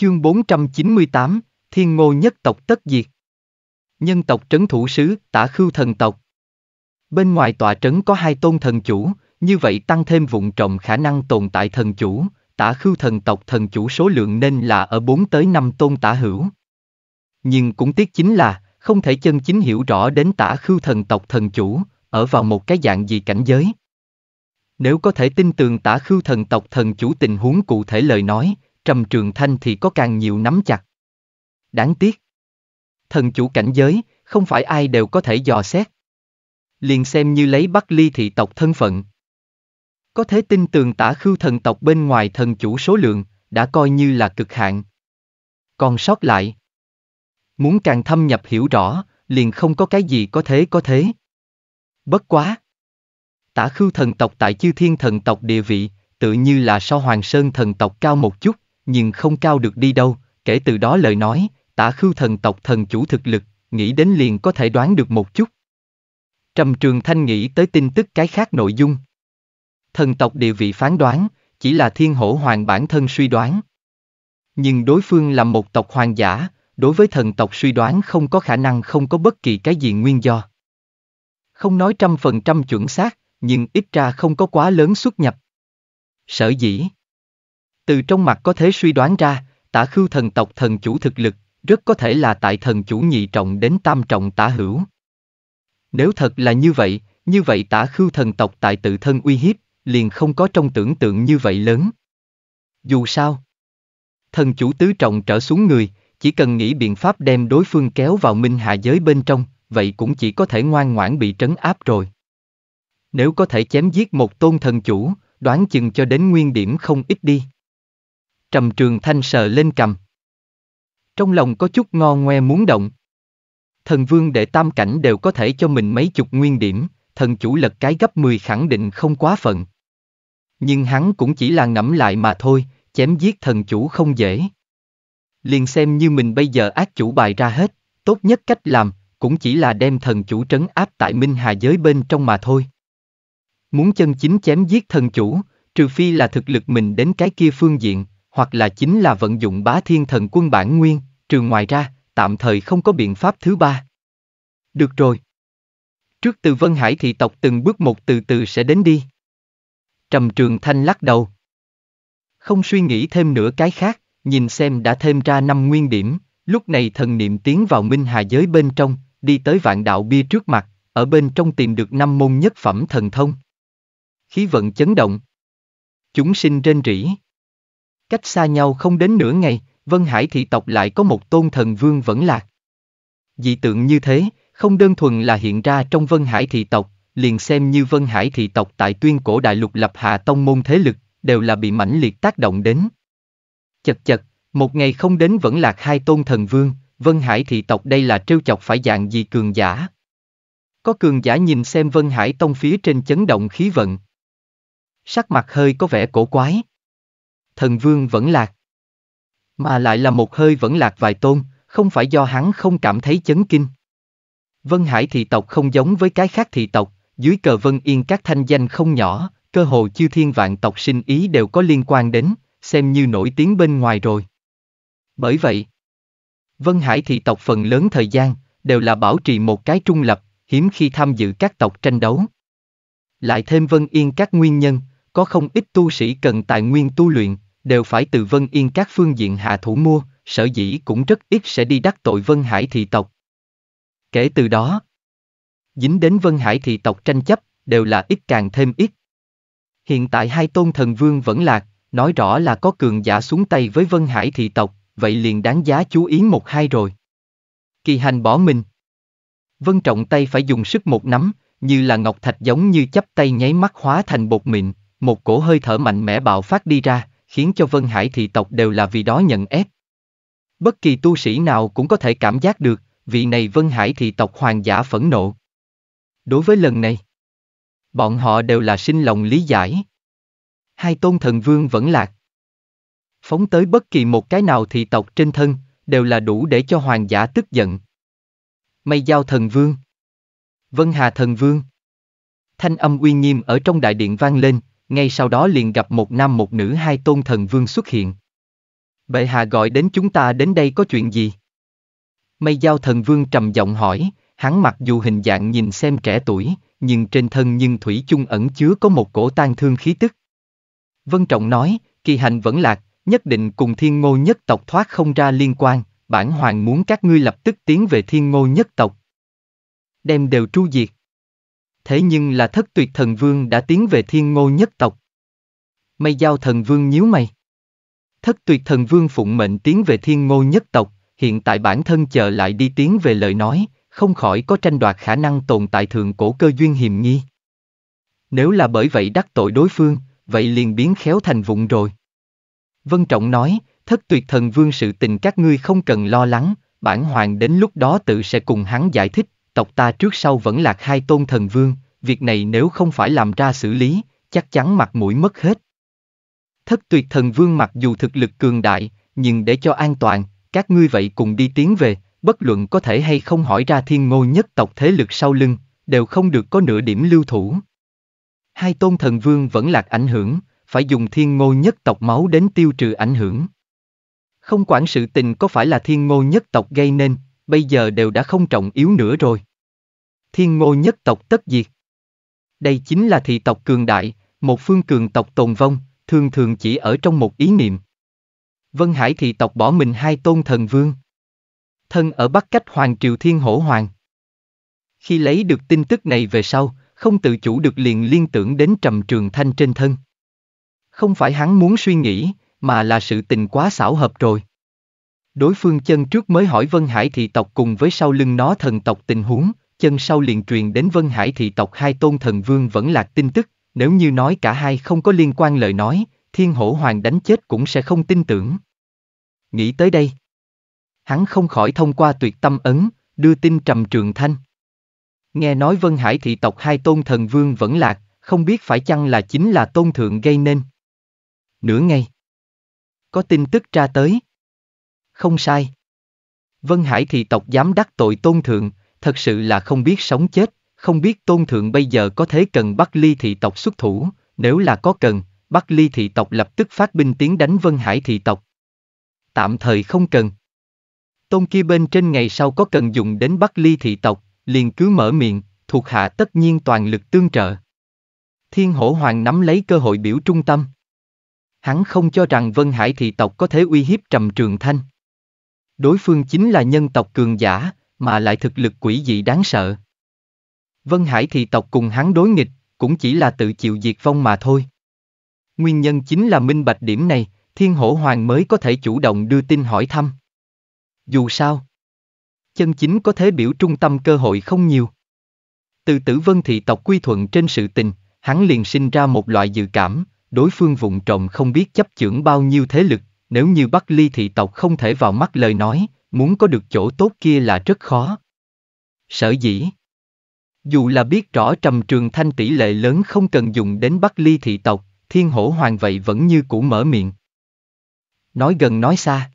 Chương 498, Thiên Ngô nhất tộc tất diệt. Nhân tộc trấn thủ sứ, tả khưu thần tộc. Bên ngoài tòa trấn có hai tôn thần chủ, như vậy tăng thêm vụn trọng khả năng tồn tại thần chủ, tả khưu thần tộc thần chủ số lượng nên là ở 4 tới 5 tôn tả hữu. Nhưng cũng tiếc chính là, không thể chân chính hiểu rõ đến tả khưu thần tộc thần chủ, ở vào một cái dạng gì cảnh giới. Nếu có thể tin tưởng tả khưu thần tộc thần chủ tình huống cụ thể lời nói, Trầm Trường Thanh thì có càng nhiều nắm chặt. Đáng tiếc. Thần chủ cảnh giới, không phải ai đều có thể dò xét. Liền xem như lấy bắt Ly thị tộc thân phận. Có thế tin tường tả khưu thần tộc bên ngoài thần chủ số lượng, đã coi như là cực hạn. Còn sót lại. Muốn càng thâm nhập hiểu rõ, liền không có cái gì có thế có thế. Bất quá. Tả khưu thần tộc tại chư thiên thần tộc địa vị, tự như là so hoàng sơn thần tộc cao một chút, nhưng không cao được đi đâu, kể từ đó lời nói, tả khưu thần tộc thần chủ thực lực, nghĩ đến liền có thể đoán được một chút. Trầm Trường Thanh nghĩ tới tin tức cái khác nội dung. Thần tộc địa vị phán đoán, chỉ là thiên hổ hoàng bản thân suy đoán. Nhưng đối phương là một tộc hoàng giả, đối với thần tộc suy đoán không có khả năng không có bất kỳ cái gì nguyên do. Không nói trăm phần trăm chuẩn xác, nhưng ít ra không có quá lớn xuất nhập. Sở dĩ từ trong mặt có thể suy đoán ra, tả khưu thần tộc thần chủ thực lực, rất có thể là tại thần chủ nhị trọng đến tam trọng tả hữu. Nếu thật là như vậy, như vậy tả khưu thần tộc tại tự thân uy hiếp, liền không có trong tưởng tượng như vậy lớn. Dù sao, thần chủ tứ trọng trở xuống người, chỉ cần nghĩ biện pháp đem đối phương kéo vào minh hạ giới bên trong, vậy cũng chỉ có thể ngoan ngoãn bị trấn áp rồi. Nếu có thể chém giết một tôn thần chủ, đoán chừng cho đến nguyên điểm không ít đi. Trầm Trường Thanh sờ lên cầm. Trong lòng có chút ngon ngoe muốn động. Thần vương đệ tam cảnh đều có thể cho mình mấy chục nguyên điểm, thần chủ lật cái gấp 10 khẳng định không quá phận. Nhưng hắn cũng chỉ là ngẫm lại mà thôi, chém giết thần chủ không dễ. Liền xem như mình bây giờ ác chủ bài ra hết, tốt nhất cách làm, cũng chỉ là đem thần chủ trấn áp tại Minh Hà giới bên trong mà thôi. Muốn chân chính chém giết thần chủ, trừ phi là thực lực mình đến cái kia phương diện, hoặc là chính là vận dụng bá thiên thần quân bản nguyên, trừ ngoài ra, tạm thời không có biện pháp thứ ba. Được rồi. Trước từ Vân Hải thị tộc từng bước một từ từ sẽ đến đi. Trầm Trường Thanh lắc đầu. Không suy nghĩ thêm nữa cái khác, nhìn xem đã thêm ra năm nguyên điểm, lúc này thần niệm tiến vào minh hà giới bên trong, đi tới vạn đạo bia trước mặt, ở bên trong tìm được năm môn nhất phẩm thần thông. Khí vận chấn động. Chúng sinh trên rỉ. Cách xa nhau không đến nửa ngày, Vân Hải thị tộc lại có một tôn thần vương vẫn lạc. Dị tượng như thế, không đơn thuần là hiện ra trong Vân Hải thị tộc, liền xem như Vân Hải thị tộc tại tuyên cổ đại lục lập hạ tông môn thế lực, đều là bị mãnh liệt tác động đến. Chật chật, một ngày không đến vẫn lạc hai tôn thần vương, Vân Hải thị tộc đây là trêu chọc phải dạng gì cường giả. Có cường giả nhìn xem Vân Hải tông phía trên chấn động khí vận. Sắc mặt hơi có vẻ cổ quái, thần vương vẫn lạc. Mà lại là một hơi vẫn lạc vài tôn, không phải do hắn không cảm thấy chấn kinh. Vân Hải thị tộc không giống với cái khác thị tộc, dưới cờ Vân Yên các thanh danh không nhỏ, cơ hồ chư thiên vạn tộc sinh ý đều có liên quan đến, xem như nổi tiếng bên ngoài rồi. Bởi vậy, Vân Hải thị tộc phần lớn thời gian đều là bảo trì một cái trung lập, hiếm khi tham dự các tộc tranh đấu. Lại thêm Vân Yên các nguyên nhân, có không ít tu sĩ cần tài nguyên tu luyện, đều phải từ Vân Yên các phương diện hạ thủ mua, sở dĩ cũng rất ít sẽ đi đắc tội Vân Hải thị tộc. Kể từ đó, dính đến Vân Hải thị tộc tranh chấp, đều là ít càng thêm ít. Hiện tại hai tôn thần vương vẫn lạc, nói rõ là có cường giả xuống tay với Vân Hải thị tộc, vậy liền đáng giá chú ý một hai rồi. Kỳ hành bỏ mình. Vân trọng tay phải dùng sức một nắm, như là ngọc thạch giống như chắp tay nháy mắt hóa thành bột mịn, một cổ hơi thở mạnh mẽ bạo phát đi ra khiến cho Vân Hải thị tộc đều là vì đó nhận ép. Bất kỳ tu sĩ nào cũng có thể cảm giác được, vị này Vân Hải thị tộc hoàng giả phẫn nộ. Đối với lần này, bọn họ đều là sinh lòng lý giải. Hai tôn thần vương vẫn lạc. Phóng tới bất kỳ một cái nào thị tộc trên thân, đều là đủ để cho hoàng giả tức giận. Mây giao thần vương. Vân Hà thần vương. Thanh âm uy nghiêm ở trong đại điện vang lên, ngay sau đó liền gặp một nam một nữ hai tôn thần vương xuất hiện. Bệ hạ gọi đến chúng ta đến đây có chuyện gì? Mây giao thần vương trầm giọng hỏi, hắn mặc dù hình dạng nhìn xem trẻ tuổi, nhưng trên thân nhưng thủy chung ẩn chứa có một cổ tang thương khí tức. Vân Trọng nói, kỳ hành vẫn lạc, nhất định cùng thiên ngô nhất tộc thoát không ra liên quan, bản hoàng muốn các ngươi lập tức tiến về thiên ngô nhất tộc. Đem đều tru diệt. Thế nhưng là thất tuyệt thần vương đã tiến về thiên ngô nhất tộc. Mây giao thần vương nhíu mày. Thất tuyệt thần vương phụng mệnh tiến về thiên ngô nhất tộc, hiện tại bản thân chờ lại đi tiến về lời nói, không khỏi có tranh đoạt khả năng tồn tại thượng cổ cơ duyên hiểm nghi. Nếu là bởi vậy đắc tội đối phương, vậy liền biến khéo thành vụng rồi. Vân Trọng nói, thất tuyệt thần vương sự tình các ngươi không cần lo lắng, bản hoàng đến lúc đó tự sẽ cùng hắn giải thích, tộc ta trước sau vẫn lạc hai tôn thần vương, việc này nếu không phải làm ra xử lý, chắc chắn mặt mũi mất hết. Thất tuyệt thần vương mặc dù thực lực cường đại, nhưng để cho an toàn, các ngươi vậy cùng đi tiến về, bất luận có thể hay không hỏi ra thiên ngô nhất tộc thế lực sau lưng, đều không được có nửa điểm lưu thủ. Hai tôn thần vương vẫn lạc ảnh hưởng, phải dùng thiên ngô nhất tộc máu đến tiêu trừ ảnh hưởng. Không quản sự tình có phải là thiên ngô nhất tộc gây nên, bây giờ đều đã không trọng yếu nữa rồi thiên ngô nhất tộc tất diệt. Đây chính là thị tộc cường đại, một phương cường tộc tồn vong, thường thường chỉ ở trong một ý niệm. Vân Hải thị tộc bỏ mình hai tôn thần vương. Thân ở bắc cách Hoàng Triều Thiên Hổ Hoàng. Khi lấy được tin tức này về sau, không tự chủ được liền liên tưởng đến trầm trường thanh trên thân. Không phải hắn muốn suy nghĩ, mà là sự tình quá xảo hợp rồi. Đối phương chân trước mới hỏi Vân Hải thị tộc cùng với sau lưng nó thần tộc tình huống, chân sau liền truyền đến Vân Hải thị tộc hai tôn thần vương vẫn lạc tin tức, nếu như nói cả hai không có liên quan lời nói, thiên hổ hoàng đánh chết cũng sẽ không tin tưởng. Nghĩ tới đây, hắn không khỏi thông qua tuyệt tâm ấn, đưa tin trầm trường thanh. Nghe nói Vân Hải thị tộc hai tôn thần vương vẫn lạc, không biết phải chăng là chính là tôn thượng gây nên. Nửa ngày, có tin tức ra tới. Không sai. Vân Hải thị tộc dám đắc tội tôn thượng, thật sự là không biết sống chết, không biết tôn thượng bây giờ có thế cần bắt ly thị tộc xuất thủ, nếu là có cần, bắt ly thị tộc lập tức phát binh tiến đánh Vân Hải thị tộc. Tạm thời không cần. Tôn kia bên trên ngày sau có cần dùng đến bắt ly thị tộc, liền cứ mở miệng, thuộc hạ tất nhiên toàn lực tương trợ. Thiên hổ hoàng nắm lấy cơ hội biểu trung tâm. Hắn không cho rằng Vân Hải thị tộc có thể uy hiếp trầm trường thanh. Đối phương chính là nhân tộc cường giả, mà lại thực lực quỷ dị đáng sợ. Vân Hải thì tộc cùng hắn đối nghịch, cũng chỉ là tự chịu diệt vong mà thôi. Nguyên nhân chính là minh bạch điểm này, thiên hổ hoàng mới có thể chủ động đưa tin hỏi thăm. Dù sao, chân chính có thể biểu trung tâm cơ hội không nhiều. Từ tử vân thị tộc quy thuận trên sự tình, hắn liền sinh ra một loại dự cảm, đối phương vụng trộm không biết chấp chưởng bao nhiêu thế lực, nếu như Bắc Ly thị tộc không thể vào mắt lời nói, muốn có được chỗ tốt kia là rất khó. Sở dĩ Dù là biết rõ trầm trường thanh tỷ lệ lớn không cần dùng đến Bắc Ly thị tộc, thiên hổ hoàng vậy vẫn như cũ mở miệng. Nói gần nói xa.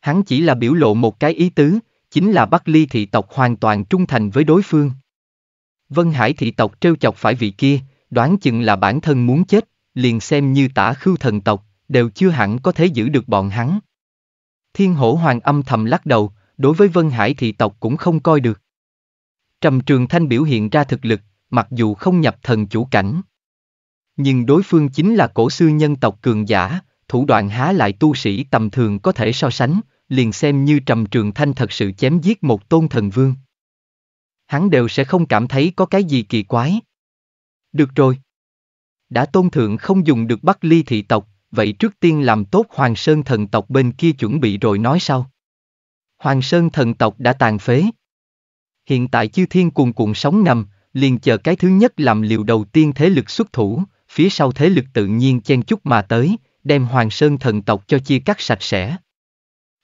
Hắn chỉ là biểu lộ một cái ý tứ, chính là Bắc Ly thị tộc hoàn toàn trung thành với đối phương. Vân Hải thị tộc trêu chọc phải vị kia, đoán chừng là bản thân muốn chết, liền xem như tả khưu thần tộc, đều chưa hẳn có thể giữ được bọn hắn. Thiên hổ hoàng âm thầm lắc đầu, đối với Vân Hải thị tộc cũng không coi được. Trầm Trường Thanh biểu hiện ra thực lực, mặc dù không nhập thần chủ cảnh. Nhưng đối phương chính là cổ sư nhân tộc cường giả, thủ đoạn há lại tu sĩ tầm thường có thể so sánh, liền xem như Trầm Trường Thanh thật sự chém giết một tôn thần vương. Hắn đều sẽ không cảm thấy có cái gì kỳ quái. Được rồi. Đã tôn thượng không dùng được bắt ly thị tộc, vậy trước tiên làm tốt Hoàng Sơn thần tộc bên kia chuẩn bị rồi nói sau. Hoàng Sơn thần tộc đã tàn phế. Hiện tại chư thiên cuồn cuộn sóng nằm, liền chờ cái thứ nhất làm liều đầu tiên thế lực xuất thủ, phía sau thế lực tự nhiên chen chút mà tới, đem Hoàng Sơn thần tộc cho chia cắt sạch sẽ.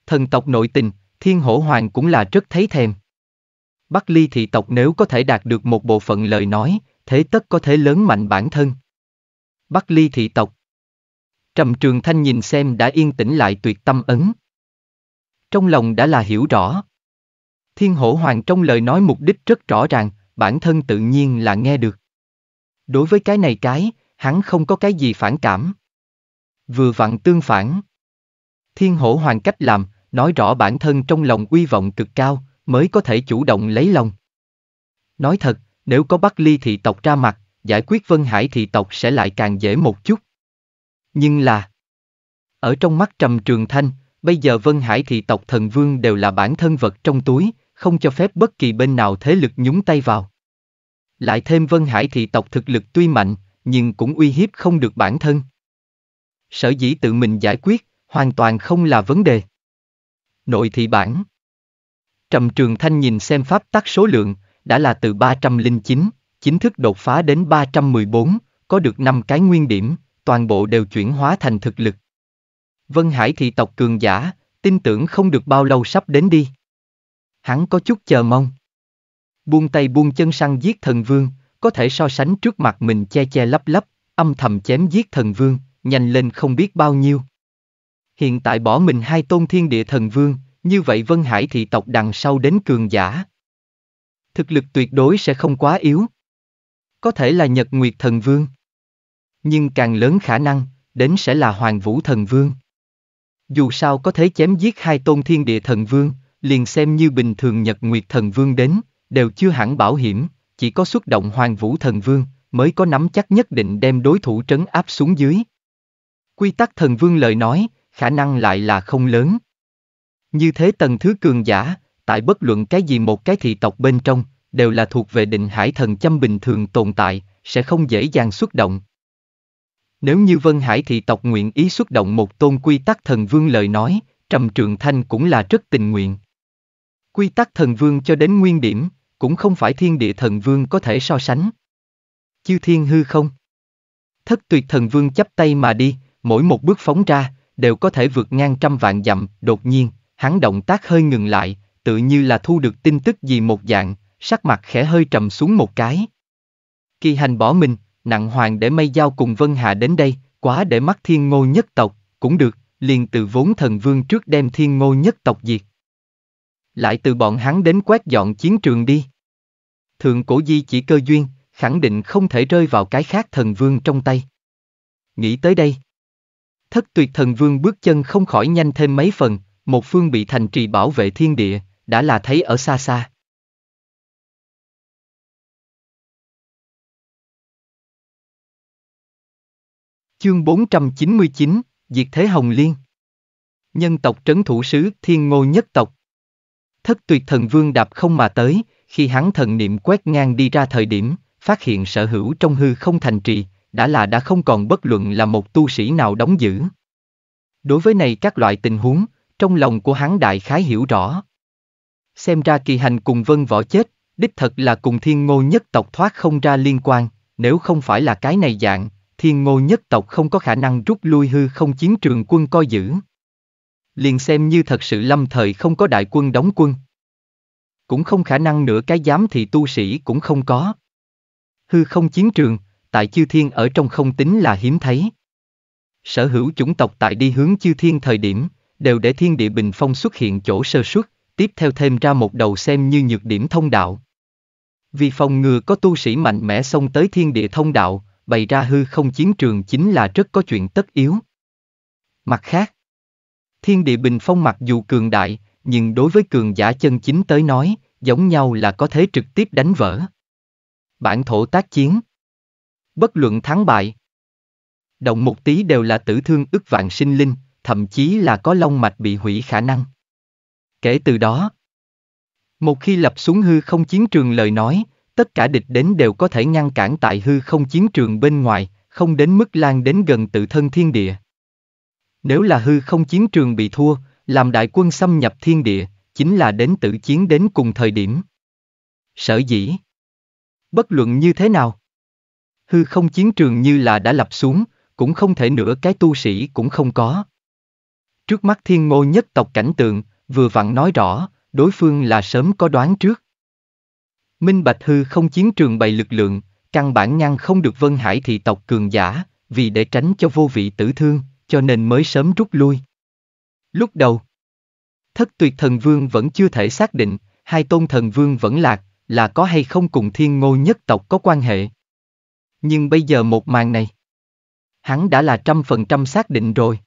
Thần tộc nội tình, thiên hổ hoàng cũng là rất thấy thèm. Bắc ly thị tộc nếu có thể đạt được một bộ phận lời nói, thế tất có thể lớn mạnh bản thân. Bắc ly thị tộc Trầm Trường Thanh nhìn xem đã yên tĩnh lại tuyệt tâm ấn. Trong lòng đã là hiểu rõ. Thiên hổ hoàng trong lời nói mục đích rất rõ ràng, bản thân tự nhiên là nghe được. Đối với cái này cái, hắn không có cái gì phản cảm. Vừa vặn tương phản. Thiên hổ hoàng cách làm, nói rõ bản thân trong lòng uy vọng cực cao, mới có thể chủ động lấy lòng. Nói thật, nếu có bắt ly thị tộc ra mặt, giải quyết Vân Hải thị tộc sẽ lại càng dễ một chút. Nhưng là... Ở trong mắt Trầm Trường Thanh, bây giờ Vân Hải thị tộc thần vương đều là bản thân vật trong túi, không cho phép bất kỳ bên nào thế lực nhúng tay vào. Lại thêm Vân Hải thị tộc thực lực tuy mạnh, nhưng cũng uy hiếp không được bản thân. Sở dĩ tự mình giải quyết, hoàn toàn không là vấn đề. Nội thị bản Trầm Trường Thanh nhìn xem pháp tắc số lượng, đã là từ 309, chính thức đột phá đến 314, có được 5 cái nguyên điểm, toàn bộ đều chuyển hóa thành thực lực. Vân Hải thị tộc cường giả, tin tưởng không được bao lâu sắp đến đi. Hắn có chút chờ mong. Buông tay buông chân săn giết thần vương, có thể so sánh trước mặt mình che che lấp lấp, âm thầm chém giết thần vương, nhanh lên không biết bao nhiêu. Hiện tại bỏ mình hai tôn thiên địa thần vương, như vậy Vân Hải thị tộc đằng sau đến cường giả. Thực lực tuyệt đối sẽ không quá yếu. Có thể là Nhật Nguyệt thần vương nhưng càng lớn khả năng, đến sẽ là Hoàng Vũ Thần Vương. Dù sao có thể chém giết hai tôn thiên địa thần vương, liền xem như bình thường Nhật Nguyệt Thần Vương đến, đều chưa hẳn bảo hiểm, chỉ có xuất động Hoàng Vũ Thần Vương mới có nắm chắc nhất định đem đối thủ trấn áp xuống dưới. Quy tắc Thần Vương lời nói, khả năng lại là không lớn. Như thế tầng thứ cường giả, tại bất luận cái gì một cái thị tộc bên trong, đều là thuộc về định hải thần châm bình thường tồn tại, sẽ không dễ dàng xuất động. Nếu như Vân Hải thị tộc nguyện ý xuất động một tôn quy tắc thần vương lời nói, Trầm Trường Thanh cũng là rất tình nguyện. Quy tắc thần vương cho đến nguyên điểm, cũng không phải thiên địa thần vương có thể so sánh. Chư thiên hư không? Thất tuyệt thần vương chấp tay mà đi, mỗi một bước phóng ra, đều có thể vượt ngang trăm vạn dặm, đột nhiên, hắn động tác hơi ngừng lại, tự như là thu được tin tức gì một dạng, sắc mặt khẽ hơi trầm xuống một cái. Kỳ hành bỏ mình, nặng hoàng để mây giao cùng Vân Hạ đến đây, quá để mắc thiên ngô nhất tộc, cũng được, liền từ vốn thần vương trước đem thiên ngô nhất tộc diệt. Lại từ bọn hắn đến quét dọn chiến trường đi. Thượng cổ di chỉ cơ duyên, khẳng định không thể rơi vào cái khác thần vương trong tay. Nghĩ tới đây. Thất tuyệt thần vương bước chân không khỏi nhanh thêm mấy phần, một phương bị thành trì bảo vệ thiên địa, đã là thấy ở xa xa. Chương 499, Diệt Thế Hồng Liên Nhân tộc trấn thủ sứ thiên ngô nhất tộc Thất tuyệt thần vương đạp không mà tới, khi hắn thần niệm quét ngang đi ra thời điểm, phát hiện sở hữu trong hư không thành trì, đã là đã không còn bất luận là một tu sĩ nào đóng giữ. Đối với này các loại tình huống, trong lòng của hắn đại khái hiểu rõ. Xem ra kỳ hành cùng vân võ chết, đích thật là cùng thiên ngô nhất tộc thoát không ra liên quan, nếu không phải là cái này dạng, thiên ngô nhất tộc không có khả năng rút lui hư không chiến trường quân coi giữ. Liền xem như thật sự lâm thời không có đại quân đóng quân. Cũng không khả năng nữa cái giám thì tu sĩ cũng không có. Hư không chiến trường, tại chư thiên ở trong không tính là hiếm thấy. Sở hữu chủng tộc tại đi hướng chư thiên thời điểm, đều để thiên địa bình phong xuất hiện chỗ sơ xuất, tiếp theo thêm ra một đầu xem như nhược điểm thông đạo. Vì phòng ngừa có tu sĩ mạnh mẽ xông tới thiên địa thông đạo, bày ra hư không chiến trường chính là rất có chuyện tất yếu. Mặt khác, thiên địa bình phong mặc dù cường đại, nhưng đối với cường giả chân chính tới nói, giống nhau là có thể trực tiếp đánh vỡ. Bản thổ tác chiến Bất luận thắng bại Động một tí đều là tử thương ức vạn sinh linh, thậm chí là có long mạch bị hủy khả năng. Kể từ đó, một khi lập xuống hư không chiến trường lời nói, tất cả địch đến đều có thể ngăn cản tại hư không chiến trường bên ngoài, không đến mức lan đến gần tự thân thiên địa. Nếu là hư không chiến trường bị thua, làm đại quân xâm nhập thiên địa, chính là đến tự chiến đến cùng thời điểm. Sở dĩ. Bất luận như thế nào. Hư không chiến trường như là đã lập xuống, cũng không thể nữa cái tu sĩ cũng không có. Trước mắt thiên ngô nhất tộc cảnh tượng, vừa vặn nói rõ, đối phương là sớm có đoán trước. Minh Bạch Hư không chiến trường bày lực lượng, căn bản ngăn không được Vân Hải thị tộc cường giả, vì để tránh cho vô vị tử thương, cho nên mới sớm rút lui. Lúc đầu, thất tuyệt thần vương vẫn chưa thể xác định, hai tôn thần vương vẫn lạc, là có hay không cùng thiên ngô nhất tộc có quan hệ. Nhưng bây giờ một màn này, hắn đã là trăm phần trăm xác định rồi.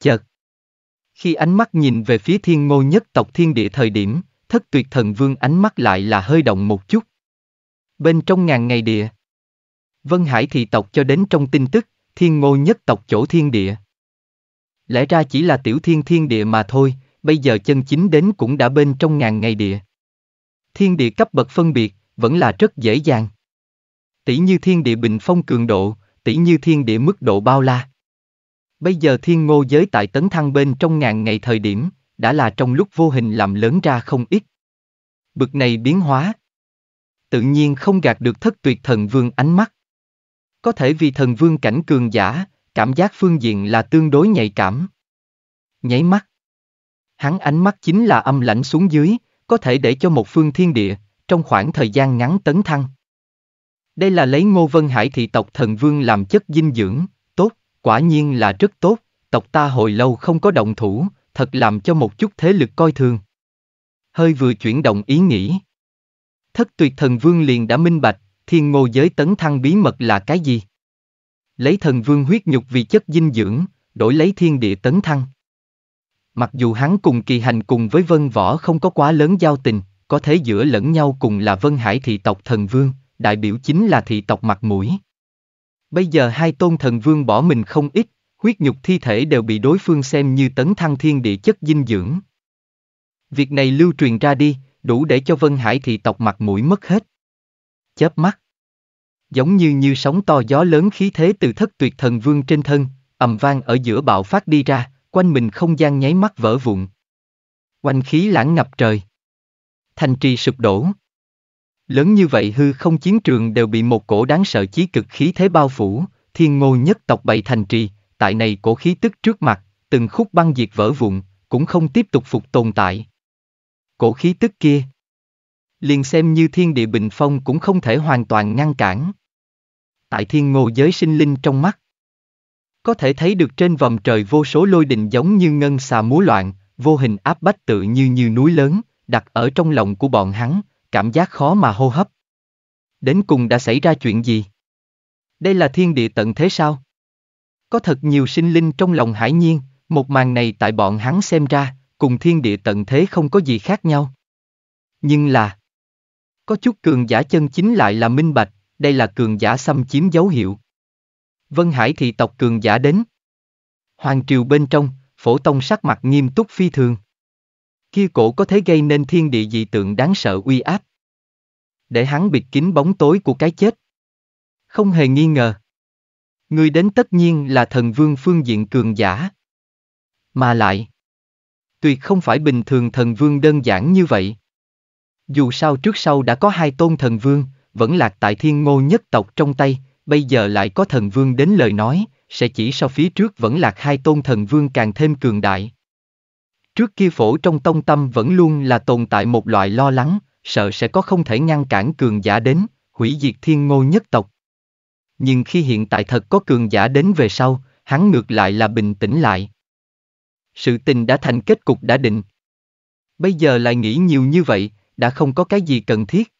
Chợt, khi ánh mắt nhìn về phía thiên ngô nhất tộc thiên địa thời điểm, thất tuyệt thần vương ánh mắt lại là hơi động một chút. Bên trong ngàn ngày địa. Vân Hải thị tộc cho đến trong tin tức, thiên ngô nhất tộc chỗ thiên địa. Lẽ ra chỉ là tiểu thiên thiên địa mà thôi, bây giờ chân chính đến cũng đã bên trong ngàn ngày địa. Thiên địa cấp bậc phân biệt, vẫn là rất dễ dàng. Tỷ như thiên địa bình phong cường độ, tỷ như thiên địa mức độ bao la. Bây giờ thiên ngô giới tại tấn thăng bên trong ngàn ngày thời điểm, đã là trong lúc vô hình làm lớn ra không ít. Bực này biến hóa. Tự nhiên không gạt được thất tuyệt thần vương ánh mắt. Có thể vì thần vương cảnh cường giả, cảm giác phương diện là tương đối nhạy cảm. Nháy mắt. Hắn ánh mắt chính là âm lãnh xuống dưới, có thể để cho một phương thiên địa, trong khoảng thời gian ngắn tấn thăng. Đây là lấy Ngô Vân Hải thị tộc thần vương làm chất dinh dưỡng, tốt, quả nhiên là rất tốt, tộc ta hồi lâu không có động thủ, thật làm cho một chút thế lực coi thường. Hơi vừa chuyển động ý nghĩ. Thất tuyệt thần vương liền đã minh bạch, thiên ngô giới tấn thăng bí mật là cái gì? Lấy thần vương huyết nhục vì chất dinh dưỡng, đổi lấy thiên địa tấn thăng. Mặc dù hắn cùng kỳ hành cùng với vân võ không có quá lớn giao tình, có thể giữa lẫn nhau cùng là vân hải thị tộc thần vương, đại biểu chính là thị tộc mặt mũi. Bây giờ hai tôn thần vương bỏ mình không ít, huyết nhục thi thể đều bị đối phương xem như tấn thăng thiên địa chất dinh dưỡng. Việc này lưu truyền ra đi, đủ để cho Vân Hải thị tộc mặt mũi mất hết. Chớp mắt. Giống như như sóng to gió lớn khí thế từ thất tuyệt thần vương trên thân, ầm vang ở giữa bạo phát đi ra, quanh mình không gian nháy mắt vỡ vụn. quanh khí lãng ngập trời. Thành trì sụp đổ. Lớn như vậy hư không chiến trường đều bị một cổ đáng sợ chí cực khí thế bao phủ, thiên ngô nhất tộc bày thành trì, tại này cổ khí tức trước mặt, từng khúc băng diệt vỡ vụn, cũng không tiếp tục phục tồn tại. Cổ khí tức kia, liền xem như thiên địa bình phong cũng không thể hoàn toàn ngăn cản. Tại thiên ngô giới sinh linh trong mắt, có thể thấy được trên vòng trời vô số lôi đình giống như ngân xà múa loạn, vô hình áp bách tự như như núi lớn, đặt ở trong lòng của bọn hắn, cảm giác khó mà hô hấp. Đến cùng đã xảy ra chuyện gì? Đây là thiên địa tận thế sao? Có thật nhiều sinh linh trong lòng hải nhiên, một màn này tại bọn hắn xem ra, cùng thiên địa tận thế không có gì khác nhau. Nhưng là, có chút cường giả chân chính lại là minh bạch, đây là cường giả xâm chiếm dấu hiệu. Vân Hải thị tộc cường giả đến. Hoàng triều bên trong, phổ tông sắc mặt nghiêm túc phi thường. Kia cổ có thể gây nên thiên địa dị tượng đáng sợ uy áp. Để hắn bịt kín bóng tối của cái chết. Không hề nghi ngờ, Người đến tất nhiên là thần vương phương diện cường giả. Mà lại, tuyệt không phải bình thường thần vương đơn giản như vậy. Dù sao trước sau đã có hai tôn thần vương, vẫn lạc tại thiên ngô nhất tộc trong tay, bây giờ lại có thần vương đến lời nói, sẽ chỉ so phía trước vẫn lạc hai tôn thần vương càng thêm cường đại. Trước kia phổ trong tông tâm vẫn luôn là tồn tại một loại lo lắng, sợ sẽ có không thể ngăn cản cường giả đến, hủy diệt thiên ngô nhất tộc nhưng khi hiện tại thật có cường giả đến về sau, hắn ngược lại là bình tĩnh lại. Sự tình đã thành kết cục đã định. Bây giờ lại nghĩ nhiều như vậy, đã không có cái gì cần thiết.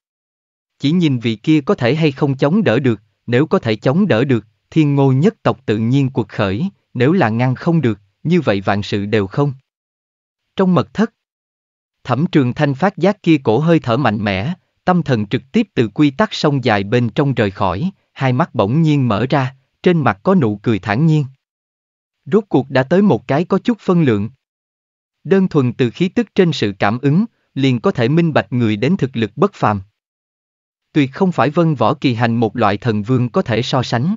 Chỉ nhìn vị kia có thể hay không chống đỡ được, nếu có thể chống đỡ được, thiên ngô nhất tộc tự nhiên cuộc khởi, nếu là ngăn không được, như vậy vạn sự đều không. Trong mật thất, thẩm trường thanh phát giác kia cổ hơi thở mạnh mẽ, tâm thần trực tiếp từ quy tắc sông dài bên trong rời khỏi, hai mắt bỗng nhiên mở ra, trên mặt có nụ cười thản nhiên. Rốt cuộc đã tới một cái có chút phân lượng. Đơn thuần từ khí tức trên sự cảm ứng, liền có thể minh bạch người đến thực lực bất phàm. Tuyệt không phải vân võ kỳ hành một loại thần vương có thể so sánh.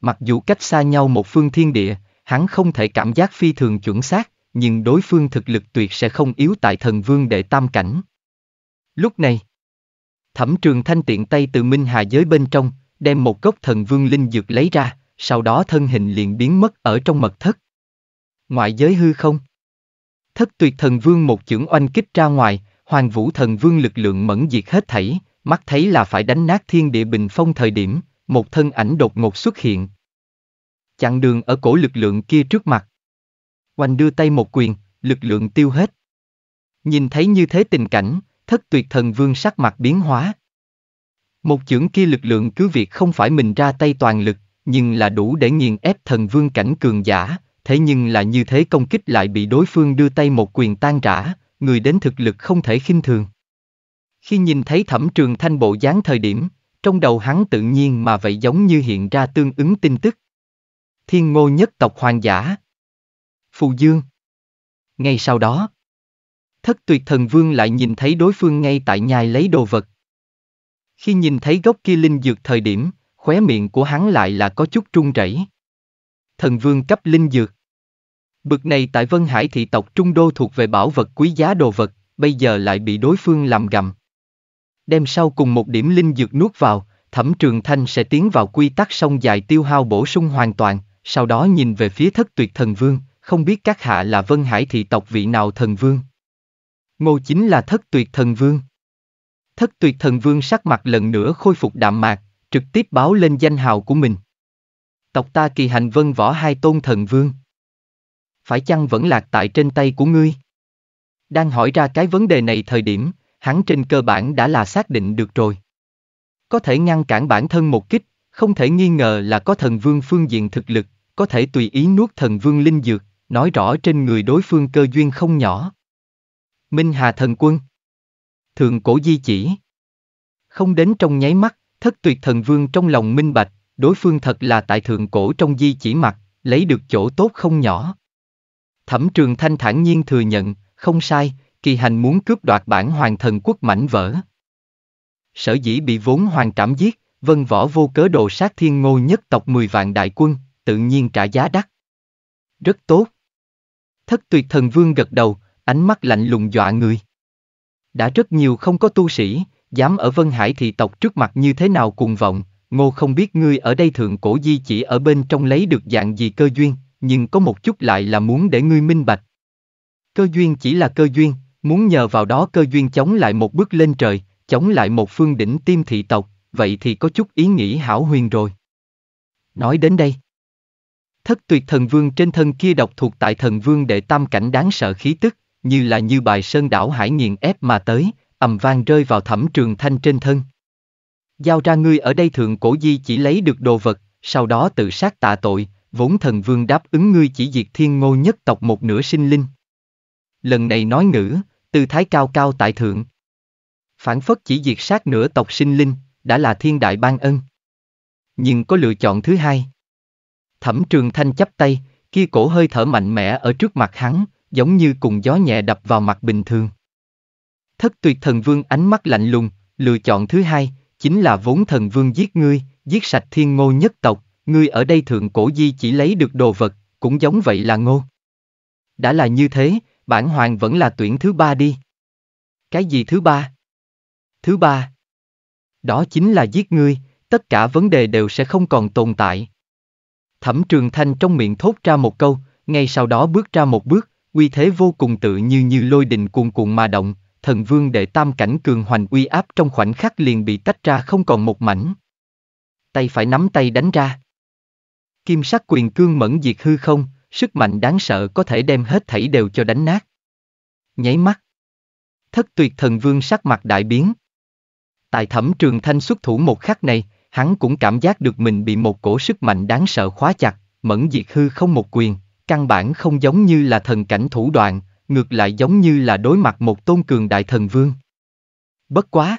Mặc dù cách xa nhau một phương thiên địa, hắn không thể cảm giác phi thường chuẩn xác, nhưng đối phương thực lực tuyệt sẽ không yếu tại thần vương đệ tam cảnh. Lúc này, thẩm trường thanh tiện tay từ minh hà giới bên trong, đem một gốc thần vương linh dược lấy ra, sau đó thân hình liền biến mất ở trong mật thất. Ngoại giới hư không? Thất tuyệt thần vương một chưởng oanh kích ra ngoài, hoàng vũ thần vương lực lượng mẫn diệt hết thảy, mắt thấy là phải đánh nát thiên địa bình phong thời điểm, một thân ảnh đột ngột xuất hiện. Chặn đường ở cổ lực lượng kia trước mặt. Oanh đưa tay một quyền, lực lượng tiêu hết. Nhìn thấy như thế tình cảnh, thất tuyệt thần vương sắc mặt biến hóa, một chưởng kia lực lượng cứ việc không phải mình ra tay toàn lực, nhưng là đủ để nghiền ép thần vương cảnh cường giả, thế nhưng là như thế công kích lại bị đối phương đưa tay một quyền tan rã, người đến thực lực không thể khinh thường. Khi nhìn thấy thẩm trường thanh bộ dáng thời điểm, trong đầu hắn tự nhiên mà vậy giống như hiện ra tương ứng tin tức. Thiên ngô nhất tộc hoàng giả. Phù Dương. Ngay sau đó, thất tuyệt thần vương lại nhìn thấy đối phương ngay tại nhai lấy đồ vật, khi nhìn thấy gốc kia linh dược thời điểm, khóe miệng của hắn lại là có chút trung rẩy. Thần vương cấp linh dược. Bực này tại Vân Hải thị tộc Trung Đô thuộc về bảo vật quý giá đồ vật, bây giờ lại bị đối phương làm gầm. Đem sau cùng một điểm linh dược nuốt vào, thẩm trường thanh sẽ tiến vào quy tắc sông dài tiêu hao bổ sung hoàn toàn, sau đó nhìn về phía thất tuyệt thần vương, không biết các hạ là Vân Hải thị tộc vị nào thần vương. Ngô chính là thất tuyệt thần vương. Thất tuyệt thần vương sắc mặt lần nữa khôi phục đạm mạc, trực tiếp báo lên danh hào của mình. Tộc ta kỳ hành vân võ hai tôn thần vương. Phải chăng vẫn lạc tại trên tay của ngươi? Đang hỏi ra cái vấn đề này thời điểm, hắn trên cơ bản đã là xác định được rồi. Có thể ngăn cản bản thân một kích, không thể nghi ngờ là có thần vương phương diện thực lực, có thể tùy ý nuốt thần vương linh dược, nói rõ trên người đối phương cơ duyên không nhỏ. Minh Hà thần quân thượng cổ di chỉ. Không đến trong nháy mắt, thất tuyệt thần vương trong lòng minh bạch, đối phương thật là tại thượng cổ trong di chỉ mặt, lấy được chỗ tốt không nhỏ. Thẩm trường thanh thản nhiên thừa nhận, không sai, kỳ hành muốn cướp đoạt bản hoàng thần quốc mảnh vỡ. Sở dĩ bị vốn hoàng trảm giết, vân võ vô cớ đồ sát thiên ngô nhất tộc 10 vạn đại quân, tự nhiên trả giá đắt. Rất tốt. Thất tuyệt thần vương gật đầu, ánh mắt lạnh lùng dọa người. Đã rất nhiều không có tu sĩ, dám ở Vân Hải thị tộc trước mặt như thế nào cùng vọng, ngô không biết ngươi ở đây thượng cổ di chỉ ở bên trong lấy được dạng gì cơ duyên, nhưng có một chút lại là muốn để ngươi minh bạch. Cơ duyên chỉ là cơ duyên, muốn nhờ vào đó cơ duyên chống lại một bước lên trời, chống lại một phương đỉnh tiêm thị tộc, vậy thì có chút ý nghĩ hảo huyền rồi. Nói đến đây, thất tuyệt thần vương trên thân kia độc thuộc tại thần vương đệ tam cảnh đáng sợ khí tức, như là như bài sơn đảo hải nghiền ép mà tới, ầm vang rơi vào thẩm trường thanh trên thân. Giao ra ngươi ở đây thượng cổ di chỉ lấy được đồ vật, sau đó tự sát tạ tội, vốn thần vương đáp ứng ngươi chỉ diệt thiên ngô nhất tộc một nửa sinh linh. Lần này nói ngữ, tư thái cao cao tại thượng. Phản phất chỉ diệt sát nửa tộc sinh linh, đã là thiên đại ban ân. Nhưng có lựa chọn thứ hai. Thẩm trường thanh chấp tay, kia cổ hơi thở mạnh mẽ ở trước mặt hắn, giống như cùng gió nhẹ đập vào mặt bình thường. Thất tuyệt thần vương ánh mắt lạnh lùng, lựa chọn thứ hai, chính là vốn thần vương giết ngươi, giết sạch thiên ngô nhất tộc, ngươi ở đây thượng cổ di chỉ lấy được đồ vật, cũng giống vậy là ngô. Đã là như thế, bản hoàng vẫn là tuyển thứ ba đi. Cái gì thứ ba? Thứ ba. Đó chính là giết ngươi, tất cả vấn đề đều sẽ không còn tồn tại. Thẩm Trường Thanh trong miệng thốt ra một câu, ngay sau đó bước ra một bước, uy thế vô cùng tự như như lôi đình cuồn cuộn mà động, thần vương đệ tam cảnh cường hoành uy áp trong khoảnh khắc liền bị tách ra không còn một mảnh. Tay phải nắm tay đánh ra. Kim sắc quyền cương mẫn diệt hư không, sức mạnh đáng sợ có thể đem hết thảy đều cho đánh nát. Nháy mắt. Thất tuyệt thần vương sắc mặt đại biến. Tại thẩm trường thanh xuất thủ một khắc này, hắn cũng cảm giác được mình bị một cổ sức mạnh đáng sợ khóa chặt, mẫn diệt hư không một quyền căn bản không giống như là thần cảnh thủ đoạn, ngược lại giống như là đối mặt một tôn cường đại thần vương. Bất quá!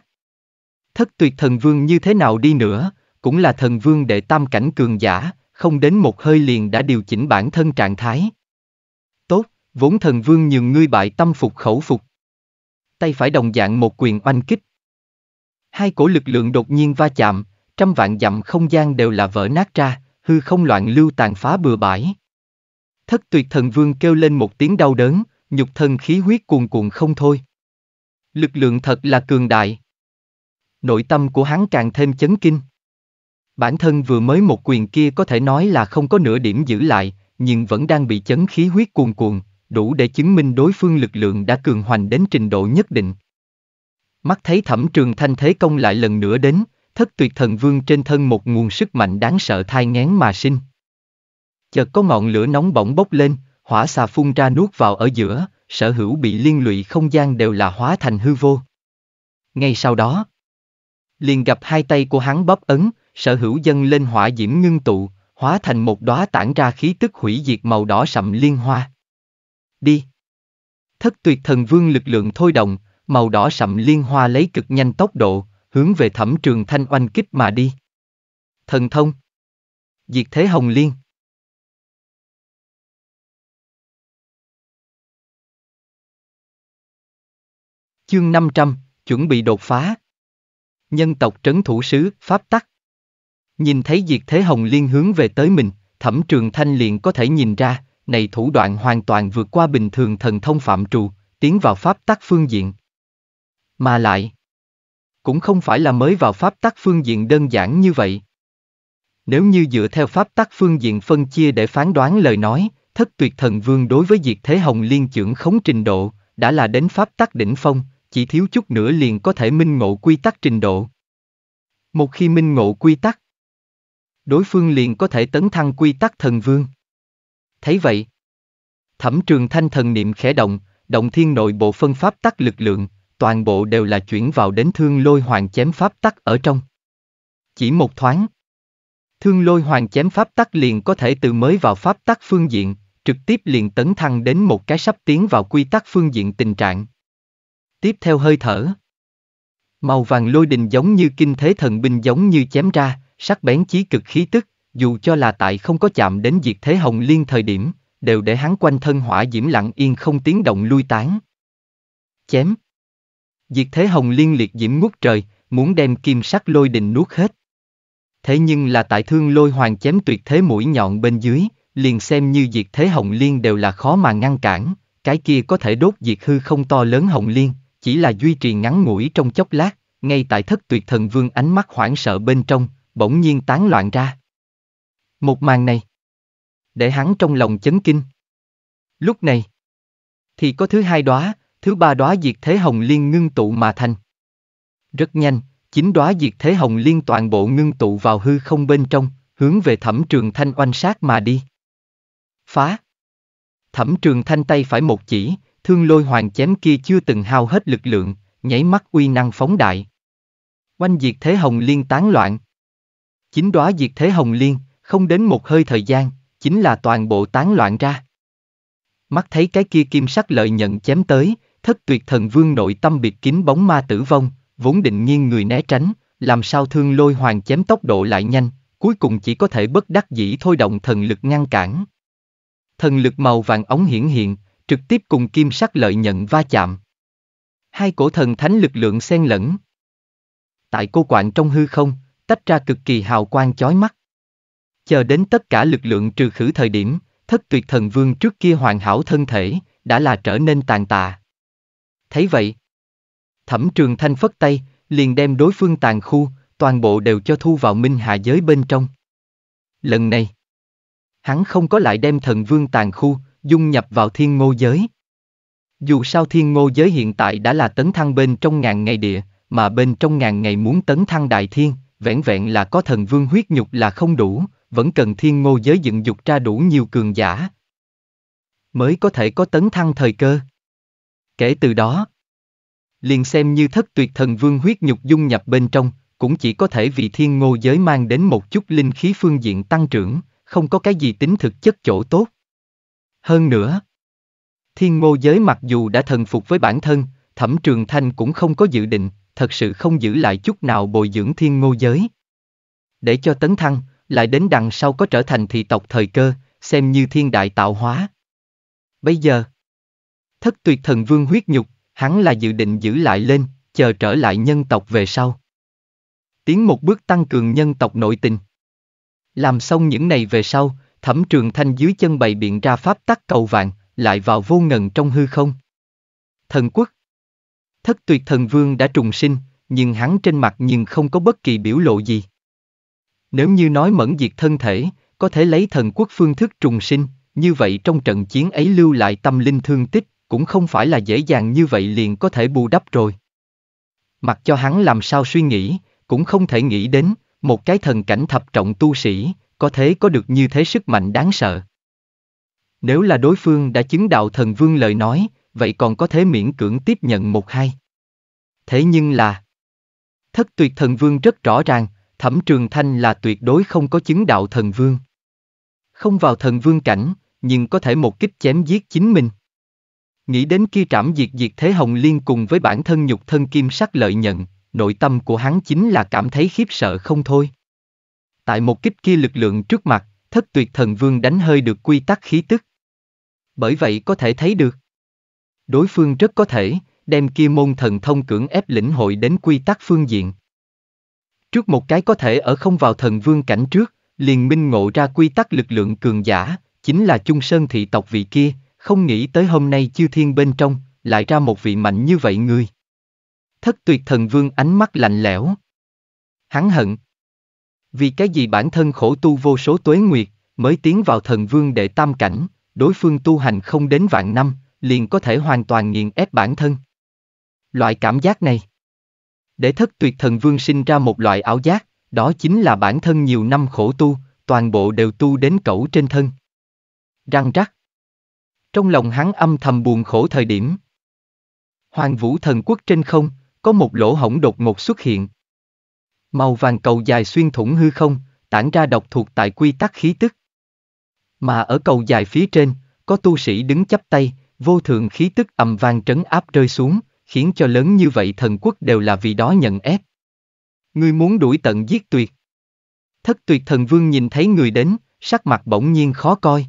Thất tuyệt thần vương như thế nào đi nữa, cũng là thần vương đệ tam cảnh cường giả, không đến một hơi liền đã điều chỉnh bản thân trạng thái. Tốt, vốn thần vương nhường ngươi bại tâm phục khẩu phục. Tay phải đồng dạng một quyền oanh kích. Hai cổ lực lượng đột nhiên va chạm, trăm vạn dặm không gian đều là vỡ nát ra, hư không loạn lưu tàn phá bừa bãi. Thất tuyệt thần vương kêu lên một tiếng đau đớn, nhục thân khí huyết cuồn cuộn không thôi. Lực lượng thật là cường đại. Nội tâm của hắn càng thêm chấn kinh. Bản thân vừa mới một quyền kia có thể nói là không có nửa điểm giữ lại, nhưng vẫn đang bị chấn khí huyết cuồn cuộn, đủ để chứng minh đối phương lực lượng đã cường hoành đến trình độ nhất định. Mắt thấy thẩm trường thanh thế công lại lần nữa đến, thất tuyệt thần vương trên thân một nguồn sức mạnh đáng sợ thai ngén mà sinh chợt có ngọn lửa nóng bỗng bốc lên, hỏa xà phun ra nuốt vào ở giữa, sở hữu bị liên lụy không gian đều là hóa thành hư vô. Ngay sau đó, liền gặp hai tay của hắn bóp ấn, sở hữu dân lên hỏa diễm ngưng tụ, hóa thành một đóa tản ra khí tức hủy diệt màu đỏ sậm liên hoa. Đi! Thất tuyệt thần vương lực lượng thôi động, màu đỏ sậm liên hoa lấy cực nhanh tốc độ, hướng về thẩm trường thanh oanh kích mà đi. Thần thông! Diệt thế hồng liên! Chương 500, chuẩn bị đột phá. Nhân tộc trấn thủ sứ, pháp tắc. Nhìn thấy Diệt Thế Hồng Liên hướng về tới mình, Thẩm Trường Thanh liền có thể nhìn ra, này thủ đoạn hoàn toàn vượt qua bình thường thần thông phạm trù, tiến vào pháp tắc phương diện. Mà lại, cũng không phải là mới vào pháp tắc phương diện đơn giản như vậy. Nếu như dựa theo pháp tắc phương diện phân chia để phán đoán lời nói, thất tuyệt thần vương đối với diệt thế hồng liên trưởng khống trình độ, đã là đến pháp tắc đỉnh phong, chỉ thiếu chút nữa liền có thể minh ngộ quy tắc trình độ. Một khi minh ngộ quy tắc, đối phương liền có thể tấn thăng quy tắc thần vương. Thấy vậy, thẩm trường thanh thần niệm khẽ động, động thiên nội bộ phân pháp tắc lực lượng, toàn bộ đều là chuyển vào đến thương lôi hoàng chém pháp tắc ở trong. Chỉ một thoáng, thương lôi hoàng chém pháp tắc liền có thể từ mới vào pháp tắc phương diện, trực tiếp liền tấn thăng đến một cái sắp tiến vào quy tắc phương diện tình trạng tiếp theo hơi thở. Màu vàng lôi đình giống như kinh thế thần binh giống như chém ra, sắc bén chí cực khí tức, dù cho là tại không có chạm đến diệt thế hồng liên thời điểm, đều để hắn quanh thân hỏa diễm lặng yên không tiếng động lui tán. Chém. Diệt thế hồng liên liệt diễm ngút trời, muốn đem kim sắc lôi đình nuốt hết. Thế nhưng là tại thương lôi hoàng chém tuyệt thế mũi nhọn bên dưới, liền xem như diệt thế hồng liên đều là khó mà ngăn cản, cái kia có thể đốt diệt hư không to lớn hồng liên, chỉ là duy trì ngắn ngủi trong chốc lát, ngay tại thất tuyệt thần vương ánh mắt hoảng sợ bên trong, bỗng nhiên tán loạn ra. Một màn này, để hắn trong lòng chấn kinh. Lúc này, thì có thứ hai đóa, thứ ba đóa diệt thế hồng liên ngưng tụ mà thành. Rất nhanh, chính đóa diệt thế hồng liên toàn bộ ngưng tụ vào hư không bên trong, hướng về thẩm trường thanh oanh sát mà đi. Phá! Thẩm trường thanh tay phải một chỉ, thương lôi hoàng chém kia chưa từng hao hết lực lượng, nhảy mắt uy năng phóng đại. Oanh diệt thế hồng liên tán loạn. Chính đóa diệt thế hồng liên, không đến một hơi thời gian, chính là toàn bộ tán loạn ra. Mắt thấy cái kia kim sắc lợi nhận chém tới, thất tuyệt thần vương nội tâm biệt kín bóng ma tử vong, vốn định nghiêng người né tránh, làm sao thương lôi hoàng chém tốc độ lại nhanh, cuối cùng chỉ có thể bất đắc dĩ thôi động thần lực ngăn cản. Thần lực màu vàng ống hiển hiện, trực tiếp cùng kim sắc lợi nhận va chạm. Hai cổ thần thánh lực lượng xen lẫn. Tại cô quạng trong hư không, tách ra cực kỳ hào quang chói mắt. Chờ đến tất cả lực lượng trừ khử thời điểm, thất tuyệt thần vương trước kia hoàn hảo thân thể, đã là trở nên tàn tạ. Thấy vậy, thẩm trường thanh phất tay, liền đem đối phương tàn khu, toàn bộ đều cho thu vào minh hạ giới bên trong. Lần này, hắn không có lại đem thần vương tàn khu, dung nhập vào thiên ngô giới. Dù sao thiên ngô giới hiện tại đã là tấn thăng bên trong ngàn ngày địa, mà bên trong ngàn ngày muốn tấn thăng đại thiên, vẻn vẹn là có thần vương huyết nhục là không đủ, vẫn cần thiên ngô giới dựng dục ra đủ nhiều cường giả. Mới có thể có tấn thăng thời cơ. Kể từ đó, liền xem như thất tuyệt thần vương huyết nhục dung nhập bên trong, cũng chỉ có thể vì thiên ngô giới mang đến một chút linh khí phương diện tăng trưởng, không có cái gì tính thực chất chỗ tốt. Hơn nữa, thiên ngô giới mặc dù đã thần phục với bản thân, thẩm trường thanh cũng không có dự định, thật sự không giữ lại chút nào bồi dưỡng thiên ngô giới. Để cho tấn thăng, lại đến đằng sau có trở thành thị tộc thời cơ, xem như thiên đại tạo hóa. Bây giờ, thất tuyệt thần vương huyết nhục, hắn là dự định giữ lại lên, chờ trở lại nhân tộc về sau. Tiến một bước tăng cường nhân tộc nội tình. Làm xong những này về sau, Thẩm trường thanh dưới chân bày biện ra pháp tắc cầu vàng, lại vào vô ngần trong hư không. Thần quốc Thất tuyệt thần vương đã trùng sinh, nhưng hắn trên mặt nhưng không có bất kỳ biểu lộ gì. Nếu như nói mẫn diệt thân thể, có thể lấy thần quốc phương thức trùng sinh, như vậy trong trận chiến ấy lưu lại tâm linh thương tích, cũng không phải là dễ dàng như vậy liền có thể bù đắp rồi. Mặc cho hắn làm sao suy nghĩ, cũng không thể nghĩ đến, một cái thần cảnh thập trọng tu sĩ, có thế có được như thế sức mạnh đáng sợ. Nếu là đối phương đã chứng đạo thần vương lời nói, vậy còn có thế miễn cưỡng tiếp nhận một hai. Thế nhưng là Thất tuyệt thần vương rất rõ ràng, thẩm trường thanh là tuyệt đối không có chứng đạo thần vương. Không vào thần vương cảnh, nhưng có thể một kích chém giết chính mình. Nghĩ đến kia trảm diệt diệt thế hồng liên cùng với bản thân nhục thân kim sắc lợi nhận, nội tâm của hắn chính là cảm thấy khiếp sợ không thôi tại một kích kia lực lượng trước mặt, thất tuyệt thần vương đánh hơi được quy tắc khí tức. Bởi vậy có thể thấy được. Đối phương rất có thể, đem kia môn thần thông cưỡng ép lĩnh hội đến quy tắc phương diện. Trước một cái có thể ở không vào thần vương cảnh trước, liền minh ngộ ra quy tắc lực lượng cường giả, chính là chung sơn thị tộc vị kia, không nghĩ tới hôm nay chư thiên bên trong, lại ra một vị mạnh như vậy người. Thất tuyệt thần vương ánh mắt lạnh lẽo. Hắn hận, vì cái gì bản thân khổ tu vô số tuế nguyệt, mới tiến vào thần vương đệ tam cảnh, đối phương tu hành không đến vạn năm, liền có thể hoàn toàn nghiền ép bản thân. Loại cảm giác này, để thất tuyệt thần vương sinh ra một loại ảo giác, đó chính là bản thân nhiều năm khổ tu, toàn bộ đều tu đến cẩu trên thân. Răng rắc. Trong lòng hắn âm thầm buồn khổ thời điểm. Hoàng vũ thần quốc trên không, có một lỗ hổng đột ngột xuất hiện, Màu vàng cầu dài xuyên thủng hư không, tản ra độc thuộc tại quy tắc khí tức. Mà ở cầu dài phía trên, có tu sĩ đứng chắp tay, vô thượng khí tức ầm vang trấn áp rơi xuống, khiến cho lớn như vậy thần quốc đều là vì đó nhận ép. Ngươi muốn đuổi tận giết tuyệt. Thất tuyệt thần vương nhìn thấy người đến, sắc mặt bỗng nhiên khó coi.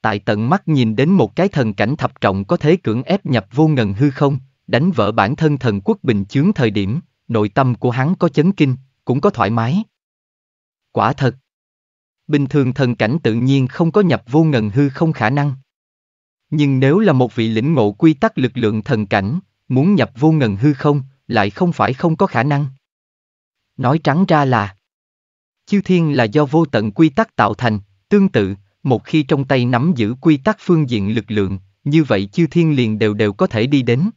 Tại tận mắt nhìn đến một cái thần cảnh thập trọng có thế cưỡng ép nhập vô ngần hư không, đánh vỡ bản thân thần quốc bình chướng thời điểm, nội tâm của hắn có chấn kinh, cũng có thoải mái. Quả thật. Bình thường thần cảnh tự nhiên không có nhập vô ngần hư không khả năng. Nhưng nếu là một vị lĩnh ngộ quy tắc lực lượng thần cảnh, muốn nhập vô ngần hư không, lại không phải không có khả năng. Nói trắng ra là Chiêu thiên là do vô tận quy tắc tạo thành, tương tự, một khi trong tay nắm giữ quy tắc phương diện lực lượng, như vậy chiêu thiên liền đều đều có thể đi đến.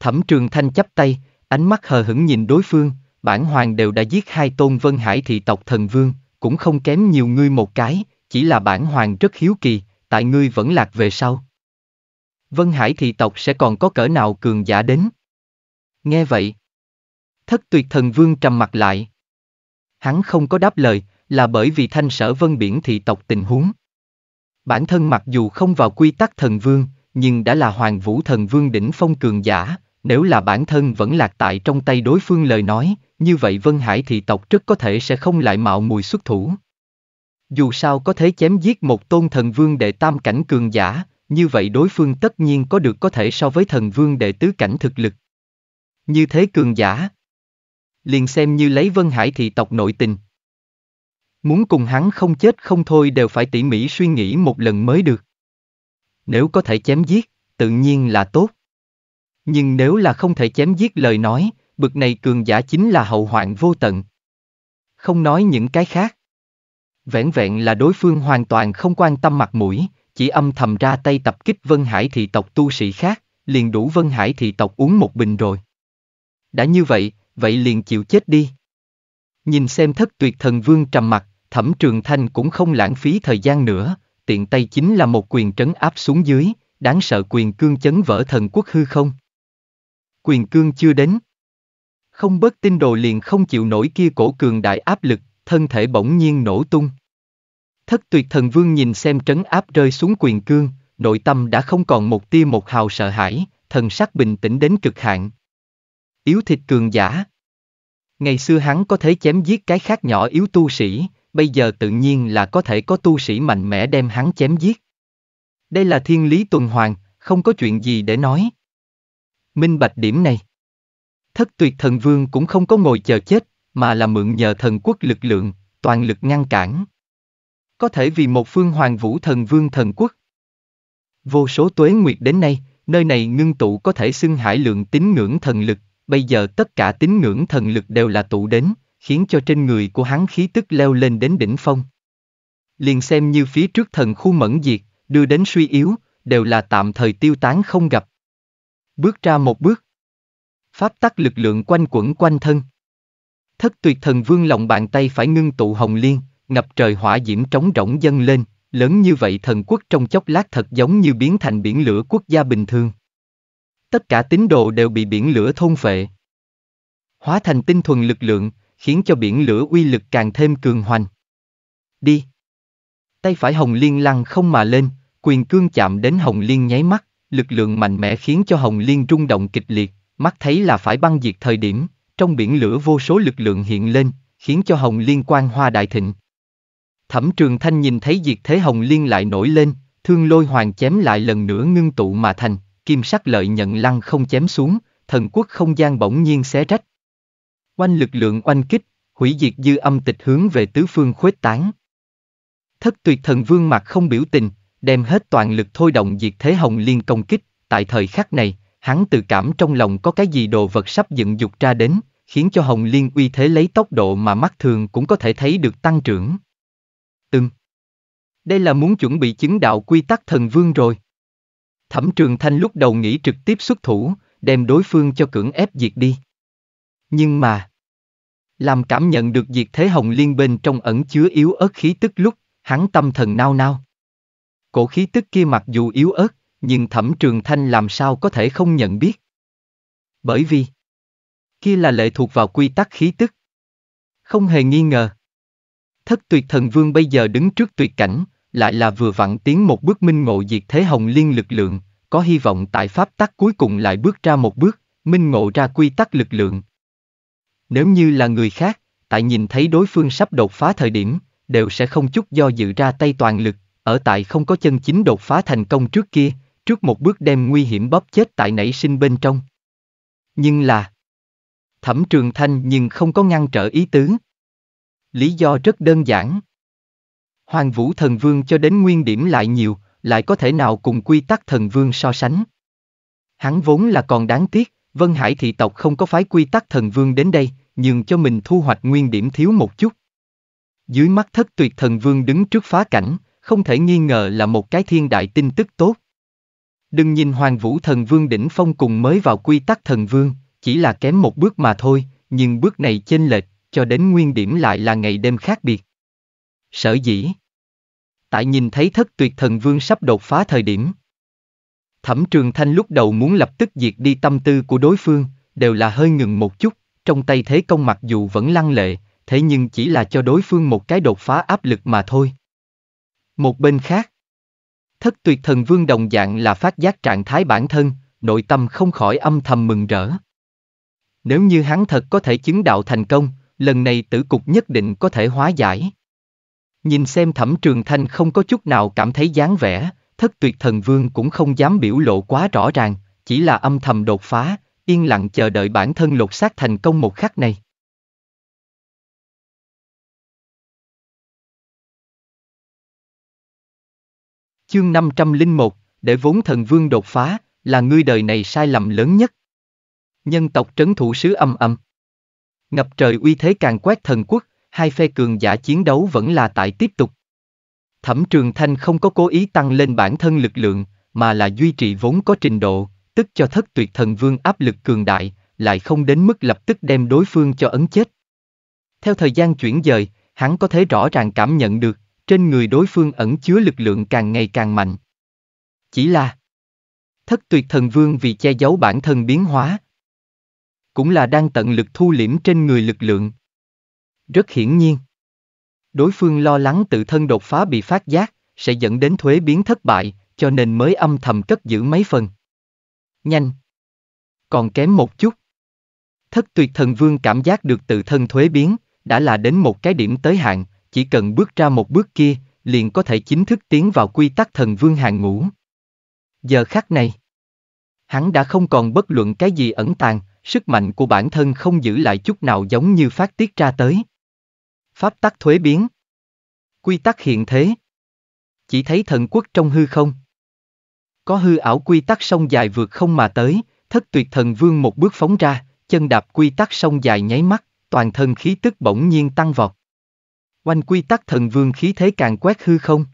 Thẩm trường thanh chấp tay, ánh mắt hờ hững nhìn đối phương, bản hoàng đều đã giết hai tôn vân hải thị tộc thần vương, cũng không kém nhiều ngươi một cái, chỉ là bản hoàng rất hiếu kỳ, tại ngươi vẫn lạc về sau. Vân hải thị tộc sẽ còn có cỡ nào cường giả đến? Nghe vậy. Thất tuyệt thần vương trầm mặt lại. Hắn không có đáp lời, là bởi vì thanh sở vân biển thị tộc tình huống. Bản thân mặc dù không vào quy tắc thần vương, nhưng đã là hoàng vũ thần vương đỉnh phong cường giả, nếu là bản thân vẫn lạc tại trong tay đối phương lời nói, như vậy Vân Hải thị tộc rất có thể sẽ không lại mạo mùi xuất thủ. Dù sao có thể chém giết một tôn thần vương đệ tam cảnh cường giả, như vậy đối phương tất nhiên có được có thể so với thần vương đệ tứ cảnh thực lực. Như thế cường giả, liền xem như lấy Vân Hải thị tộc nội tình. Muốn cùng hắn không chết không thôi đều phải tỉ mỉ suy nghĩ một lần mới được. Nếu có thể chém giết, tự nhiên là tốt. Nhưng nếu là không thể chém giết lời nói, bực này cường giả chính là hậu hoạn vô tận. Không nói những cái khác. Vẻn vẹn là đối phương hoàn toàn không quan tâm mặt mũi, chỉ âm thầm ra tay tập kích Vân Hải thị tộc tu sĩ khác, liền đủ Vân Hải thị tộc uống một bình rồi. Đã như vậy, vậy liền chịu chết đi. Nhìn xem thất tuyệt thần vương trầm mặt, thẩm trường thanh cũng không lãng phí thời gian nữa, tiện tay chính là một quyền trấn áp xuống dưới, đáng sợ quyền cương chấn vỡ thần quốc hư không quyền cương chưa đến. Không bớt tin đồ liền không chịu nổi kia cổ cường đại áp lực, thân thể bỗng nhiên nổ tung. Thất tuyệt thần vương nhìn xem trấn áp rơi xuống quyền cương, nội tâm đã không còn một tia một hào sợ hãi, thần sắc bình tĩnh đến cực hạn. Yếu thịt cường giả. Ngày xưa hắn có thể chém giết cái khác nhỏ yếu tu sĩ, bây giờ tự nhiên là có thể có tu sĩ mạnh mẽ đem hắn chém giết. Đây là thiên lý tuần hoàn, không có chuyện gì để nói minh bạch điểm này. Thất tuyệt thần vương cũng không có ngồi chờ chết, mà là mượn nhờ thần quốc lực lượng, toàn lực ngăn cản. Có thể vì một phương hoàng vũ thần vương thần quốc. Vô số tuế nguyệt đến nay, nơi này ngưng tụ có thể xưng hải lượng tín ngưỡng thần lực, bây giờ tất cả tín ngưỡng thần lực đều là tụ đến, khiến cho trên người của hắn khí tức leo lên đến đỉnh phong. Liền xem như phía trước thần khu mẫn diệt, đưa đến suy yếu, đều là tạm thời tiêu tán không gặp. Bước ra một bước. Pháp tắc lực lượng quanh quẩn quanh thân. Thất tuyệt thần vương lòng bàn tay phải ngưng tụ hồng liên, ngập trời hỏa diễm trống rỗng dâng lên, lớn như vậy thần quốc trong chốc lát thật giống như biến thành biển lửa quốc gia bình thường. Tất cả tín đồ đều bị biển lửa thôn phệ. Hóa thành tinh thuần lực lượng, khiến cho biển lửa uy lực càng thêm cường hoành. Đi! Tay phải Hồng Liên lăng không mà lên, quyền cương chạm đến Hồng Liên nháy mắt, lực lượng mạnh mẽ khiến cho Hồng Liên rung động kịch liệt, mắt thấy là phải băng diệt thời điểm, trong biển lửa vô số lực lượng hiện lên, khiến cho Hồng Liên quang hoa đại thịnh. Thẩm Trường Thanh nhìn thấy diệt thế Hồng Liên lại nổi lên, thương lôi hoàng chém lại lần nữa ngưng tụ mà thành, kim sắc lợi nhận lăng không chém xuống, thần quốc không gian bỗng nhiên xé rách. Oanh lực lượng oanh kích, hủy diệt dư âm tịch hướng về tứ phương khuếch tán. Thất tuyệt thần vương mặt không biểu tình, đem hết toàn lực thôi động diệt thế hồng liên công kích, tại thời khắc này, hắn tự cảm trong lòng có cái gì đồ vật sắp dựng dục ra đến, khiến cho hồng liên uy thế lấy tốc độ mà mắt thường cũng có thể thấy được tăng trưởng. Ừm. Đây là muốn chuẩn bị chứng đạo quy tắc thần vương rồi. Thẩm trường thanh lúc đầu nghĩ trực tiếp xuất thủ, đem đối phương cho cưỡng ép diệt đi. Nhưng mà... Làm cảm nhận được diệt thế hồng liên bên trong ẩn chứa yếu ớt khí tức lúc, hắn tâm thần nao nao. Cổ khí tức kia mặc dù yếu ớt, nhưng thẩm trường thanh làm sao có thể không nhận biết. Bởi vì, kia là lệ thuộc vào quy tắc khí tức. Không hề nghi ngờ. Thất tuyệt thần vương bây giờ đứng trước tuyệt cảnh, lại là vừa vặn tiến một bước minh ngộ diệt thế hồng liên lực lượng, có hy vọng tại pháp tắc cuối cùng lại bước ra một bước, minh ngộ ra quy tắc lực lượng. Nếu như là người khác, tại nhìn thấy đối phương sắp đột phá thời điểm, đều sẽ không chút do dự ra tay toàn lực, ở tại không có chân chính đột phá thành công trước kia, trước một bước đem nguy hiểm bóp chết tại nảy sinh bên trong. Nhưng là Thẩm Trường Thanh nhưng không có ngăn trở ý tứ. Lý do rất đơn giản. Hoàng Vũ Thần Vương cho đến nguyên điểm lại nhiều, lại có thể nào cùng quy tắc Thần Vương so sánh. Hắn vốn là còn đáng tiếc, Vân Hải thị tộc không có phái quy tắc Thần Vương đến đây, nhưng cho mình thu hoạch nguyên điểm thiếu một chút. Dưới mắt thất tuyệt Thần Vương đứng trước phá cảnh, không thể nghi ngờ là một cái thiên đại tin tức tốt. Đừng nhìn Hoàng Vũ Thần Vương Đỉnh Phong cùng mới vào quy tắc Thần Vương, chỉ là kém một bước mà thôi, nhưng bước này chênh lệch, cho đến nguyên điểm lại là ngày đêm khác biệt. Sở dĩ Tại nhìn thấy thất tuyệt thần vương sắp đột phá thời điểm. Thẩm Trường Thanh lúc đầu muốn lập tức diệt đi tâm tư của đối phương, đều là hơi ngừng một chút, trong tay thế công mặc dù vẫn lăng lệ, thế nhưng chỉ là cho đối phương một cái đột phá áp lực mà thôi. Một bên khác, thất tuyệt thần vương đồng dạng là phát giác trạng thái bản thân, nội tâm không khỏi âm thầm mừng rỡ. Nếu như hắn thật có thể chứng đạo thành công, lần này tử cục nhất định có thể hóa giải. Nhìn xem thẩm trường thanh không có chút nào cảm thấy dáng vẻ, thất tuyệt thần vương cũng không dám biểu lộ quá rõ ràng, chỉ là âm thầm đột phá, yên lặng chờ đợi bản thân lột xác thành công một khắc này. Chương 501, để vốn thần vương đột phá, là ngươi đời này sai lầm lớn nhất. Nhân tộc trấn thủ sứ âm âm. Ngập trời uy thế càng quét thần quốc, hai phe cường giả chiến đấu vẫn là tại tiếp tục. Thẩm Trường Thanh không có cố ý tăng lên bản thân lực lượng, mà là duy trì vốn có trình độ, tức cho thất tuyệt thần vương áp lực cường đại, lại không đến mức lập tức đem đối phương cho ấn chết. Theo thời gian chuyển dời, hắn có thể rõ ràng cảm nhận được, trên người đối phương ẩn chứa lực lượng càng ngày càng mạnh. Chỉ là Thất tuyệt thần vương vì che giấu bản thân biến hóa. Cũng là đang tận lực thu liễm trên người lực lượng. Rất hiển nhiên. Đối phương lo lắng tự thân đột phá bị phát giác, sẽ dẫn đến thuế biến thất bại, cho nên mới âm thầm cất giữ mấy phần. Nhanh. Còn kém một chút. Thất tuyệt thần vương cảm giác được tự thân thuế biến, đã là đến một cái điểm tới hạn, chỉ cần bước ra một bước kia, liền có thể chính thức tiến vào quy tắc thần vương hàng ngũ. Giờ khắc này, hắn đã không còn bất luận cái gì ẩn tàng, sức mạnh của bản thân không giữ lại chút nào giống như phát tiết ra tới. Pháp tắc thuế biến. Quy tắc hiện thế. Chỉ thấy thần quốc trong hư không. Có hư ảo quy tắc sông dài vượt không mà tới, thất tuyệt thần vương một bước phóng ra, chân đạp quy tắc sông dài nháy mắt, toàn thân khí tức bỗng nhiên tăng vọt. Oanh quy tắc thần vương khí thế càng quét hư không.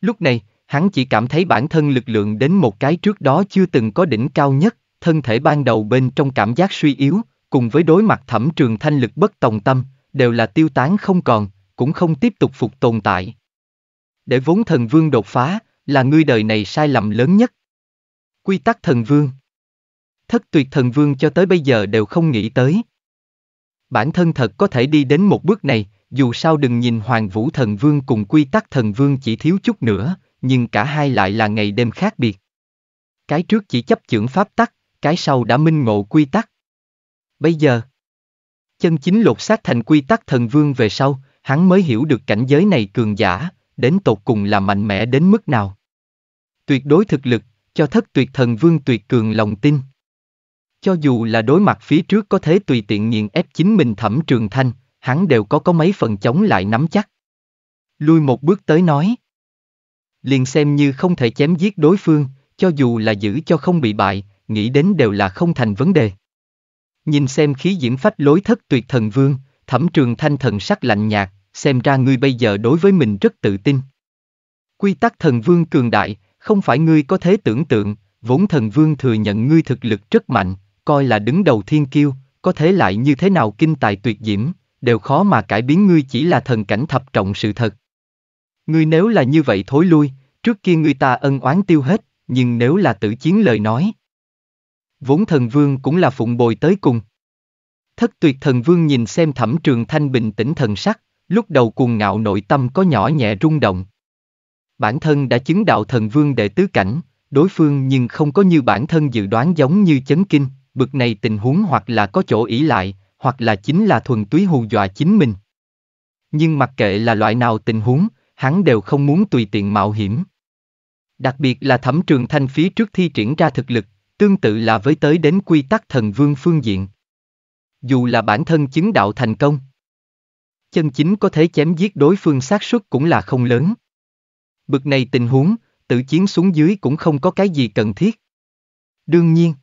Lúc này, hắn chỉ cảm thấy bản thân lực lượng đến một cái trước đó chưa từng có đỉnh cao nhất, thân thể ban đầu bên trong cảm giác suy yếu, cùng với đối mặt thẩm trường thanh lực bất tòng tâm, đều là tiêu tán không còn, cũng không tiếp tục phục tồn tại. Để vốn thần vương đột phá, là ngươi đời này sai lầm lớn nhất. Quy tắc thần vương Thất tuyệt thần vương cho tới bây giờ đều không nghĩ tới. Bản thân thật có thể đi đến một bước này, dù sao đừng nhìn Hoàng Vũ Thần Vương cùng Quy Tắc Thần Vương chỉ thiếu chút nữa, nhưng cả hai lại là ngày đêm khác biệt. Cái trước chỉ chấp chưởng pháp tắc, cái sau đã minh ngộ quy tắc. Bây giờ, chân chính lột xác thành quy tắc thần vương về sau, hắn mới hiểu được cảnh giới này cường giả, đến tột cùng là mạnh mẽ đến mức nào. Tuyệt đối thực lực, cho thất tuyệt thần vương tuyệt cường lòng tin. Cho dù là đối mặt phía trước có thế tùy tiện nghiền ép chính mình thẩm trường thanh, hắn đều có có mấy phần chống lại nắm chắc. Lui một bước tới nói. Liền xem như không thể chém giết đối phương, cho dù là giữ cho không bị bại, nghĩ đến đều là không thành vấn đề. Nhìn xem khí diễm phách lối thất tuyệt thần vương, thẩm trường thanh thần sắc lạnh nhạt, xem ra ngươi bây giờ đối với mình rất tự tin. Quy tắc thần vương cường đại, không phải ngươi có thế tưởng tượng, vốn thần vương thừa nhận ngươi thực lực rất mạnh, coi là đứng đầu thiên kiêu, có thế lại như thế nào kinh tài tuyệt diễm, đều khó mà cải biến ngươi chỉ là thần cảnh thập trọng sự thật. Ngươi nếu là như vậy thối lui, trước kia ngươi ta ân oán tiêu hết, nhưng nếu là tự chiến lời nói. Vốn thần vương cũng là phụng bồi tới cùng. Thất tuyệt thần vương nhìn xem thẩm trường thanh bình tĩnh thần sắc, lúc đầu cuồng ngạo nội tâm có nhỏ nhẹ rung động. Bản thân đã chứng đạo thần vương đệ tứ cảnh, đối phương nhưng không có như bản thân dự đoán giống như chấn kinh, bực này tình huống hoặc là có chỗ ỷ lại, hoặc là chính là thuần túy hù dọa chính mình. Nhưng mặc kệ là loại nào tình huống, hắn đều không muốn tùy tiện mạo hiểm. Đặc biệt là thẩm trường thanh phía trước thi triển ra thực lực, tương tự là với tới đến quy tắc thần vương phương diện. Dù là bản thân chứng đạo thành công, chân chính có thể chém giết đối phương xác suất cũng là không lớn. Bực này tình huống, tự chiến xuống dưới cũng không có cái gì cần thiết. Đương nhiên,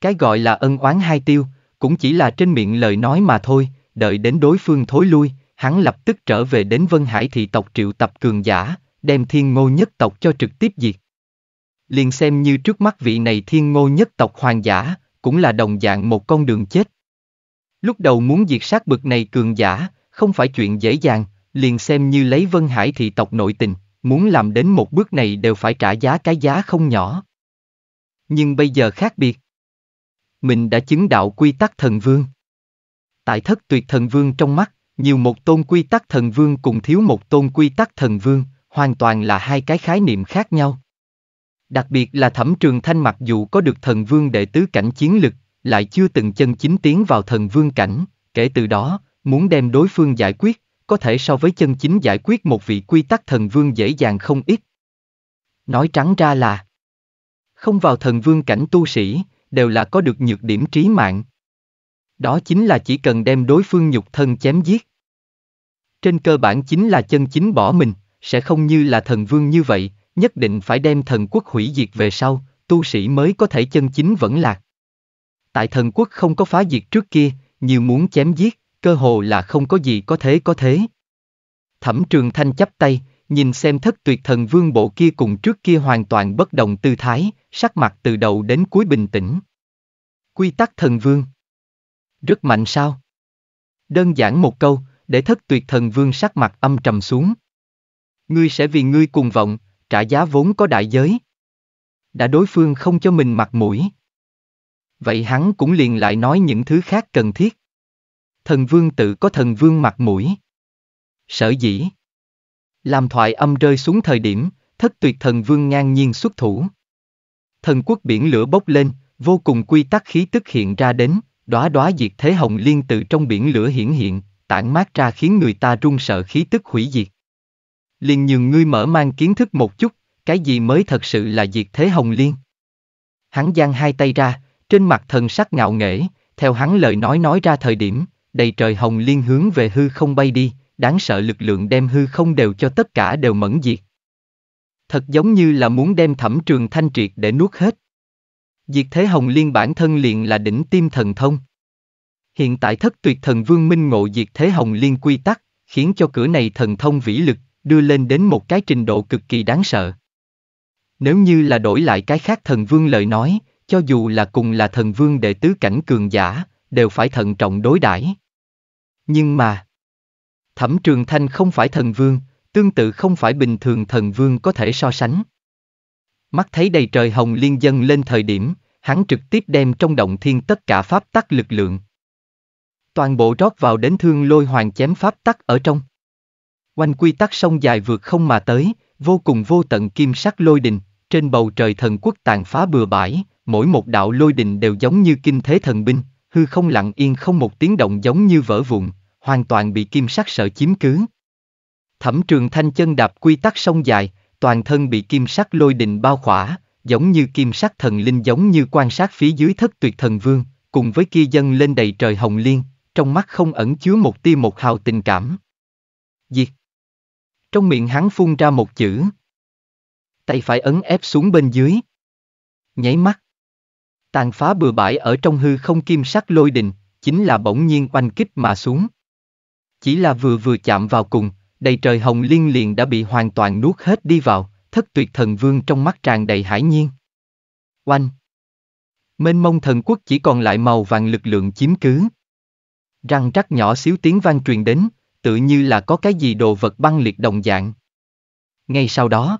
cái gọi là ân oán hai tiêu, cũng chỉ là trên miệng lời nói mà thôi, đợi đến đối phương thối lui, hắn lập tức trở về đến Vân Hải thị tộc triệu tập cường giả, đem thiên ngô nhất tộc cho trực tiếp diệt. Liền xem như trước mắt vị này thiên ngô nhất tộc hoàng giả, cũng là đồng dạng một con đường chết. Lúc đầu muốn diệt sát bực này cường giả, không phải chuyện dễ dàng, liền xem như lấy Vân Hải thị tộc nội tình, muốn làm đến một bước này đều phải trả giá cái giá không nhỏ. Nhưng bây giờ khác biệt mình đã chứng đạo quy tắc thần vương. Tại thất tuyệt thần vương trong mắt, nhiều một tôn quy tắc thần vương cùng thiếu một tôn quy tắc thần vương, hoàn toàn là hai cái khái niệm khác nhau. Đặc biệt là thẩm trường thanh mặc dù có được thần vương đệ tứ cảnh chiến lực, lại chưa từng chân chính tiến vào thần vương cảnh, kể từ đó, muốn đem đối phương giải quyết, có thể so với chân chính giải quyết một vị quy tắc thần vương dễ dàng không ít. Nói trắng ra là, không vào thần vương cảnh tu sĩ, đều là có được nhược điểm trí mạng. Đó chính là chỉ cần đem đối phương nhục thân chém giết. Trên cơ bản chính là chân chính bỏ mình, sẽ không như là thần vương như vậy, nhất định phải đem thần quốc hủy diệt về sau, tu sĩ mới có thể chân chính vẫn lạc. Tại thần quốc không có phá diệt trước kia, nhiều muốn chém giết, cơ hồ là không có gì có thế có thế. Thẩm Trường Thanh chấp tay, nhìn xem thất tuyệt thần vương bộ kia cùng trước kia hoàn toàn bất đồng tư thái, sắc mặt từ đầu đến cuối bình tĩnh. Quy tắc thần vương. Rất mạnh sao? Đơn giản một câu, để thất tuyệt thần vương sắc mặt âm trầm xuống. Ngươi sẽ vì ngươi cùng vọng, trả giá vốn có đại giới. Đã đối phương không cho mình mặt mũi. Vậy hắn cũng liền lại nói những thứ khác cần thiết. Thần vương tự có thần vương mặt mũi. Sở dĩ làm thoại âm rơi xuống thời điểm, thất tuyệt thần vương ngang nhiên xuất thủ. Thần quốc biển lửa bốc lên, vô cùng quy tắc khí tức hiện ra đến, đóa đóa diệt thế hồng liên tự trong biển lửa hiển hiện, tản mát ra khiến người ta run sợ khí tức hủy diệt. Liền nhường ngươi mở mang kiến thức một chút, cái gì mới thật sự là diệt thế hồng liên. Hắn giang hai tay ra, trên mặt thần sắc ngạo nghễ, theo hắn lời nói nói ra thời điểm, đầy trời hồng liên hướng về hư không bay đi, đáng sợ lực lượng đem hư không đều cho tất cả đều mẫn diệt. Thật giống như là muốn đem thẩm trường thanh triệt để nuốt hết. Diệt thế hồng liên bản thân liền là đỉnh tim thần thông. Hiện tại thất tuyệt thần vương minh ngộ diệt thế hồng liên quy tắc, khiến cho cửa này thần thông vĩ lực đưa lên đến một cái trình độ cực kỳ đáng sợ. Nếu như là đổi lại cái khác thần vương lời nói, cho dù là cùng là thần vương đệ tứ cảnh cường giả, đều phải thận trọng đối đãi. Nhưng mà, Thẩm Trường Thanh không phải thần vương, tương tự không phải bình thường thần vương có thể so sánh. Mắt thấy đầy trời hồng liên dân lên thời điểm, hắn trực tiếp đem trong động thiên tất cả pháp tắc lực lượng. Toàn bộ rót vào đến thương lôi hoàng chém pháp tắc ở trong. Quanh quy tắc sông dài vượt không mà tới, vô cùng vô tận kim sắc lôi đình, trên bầu trời thần quốc tàn phá bừa bãi, mỗi một đạo lôi đình đều giống như kinh thế thần binh, hư không lặng yên không một tiếng động giống như vỡ vụn, hoàn toàn bị kim sắc sợ chiếm cứ. Thẩm trường thanh chân đạp quy tắc sông dài, toàn thân bị kim sắc lôi đình bao khỏa, giống như kim sắc thần linh giống như quan sát phía dưới thất tuyệt thần vương, cùng với kia dân lên đầy trời hồng liên, trong mắt không ẩn chứa một tia một hào tình cảm. Diệt! Trong miệng hắn phun ra một chữ. Tay phải ấn ép xuống bên dưới. Nháy mắt. Tàn phá bừa bãi ở trong hư không kim sắc lôi đình, chính là bỗng nhiên oanh kích mà xuống. Chỉ là vừa vừa chạm vào cùng, đầy trời hồng liên liền đã bị hoàn toàn nuốt hết đi vào, thất tuyệt thần vương trong mắt tràn đầy hải nhiên. Oanh! Mênh mông thần quốc chỉ còn lại màu vàng lực lượng chiếm cứ. Răng rắc nhỏ xíu tiếng vang truyền đến, tự như là có cái gì đồ vật băng liệt đồng dạng. Ngay sau đó,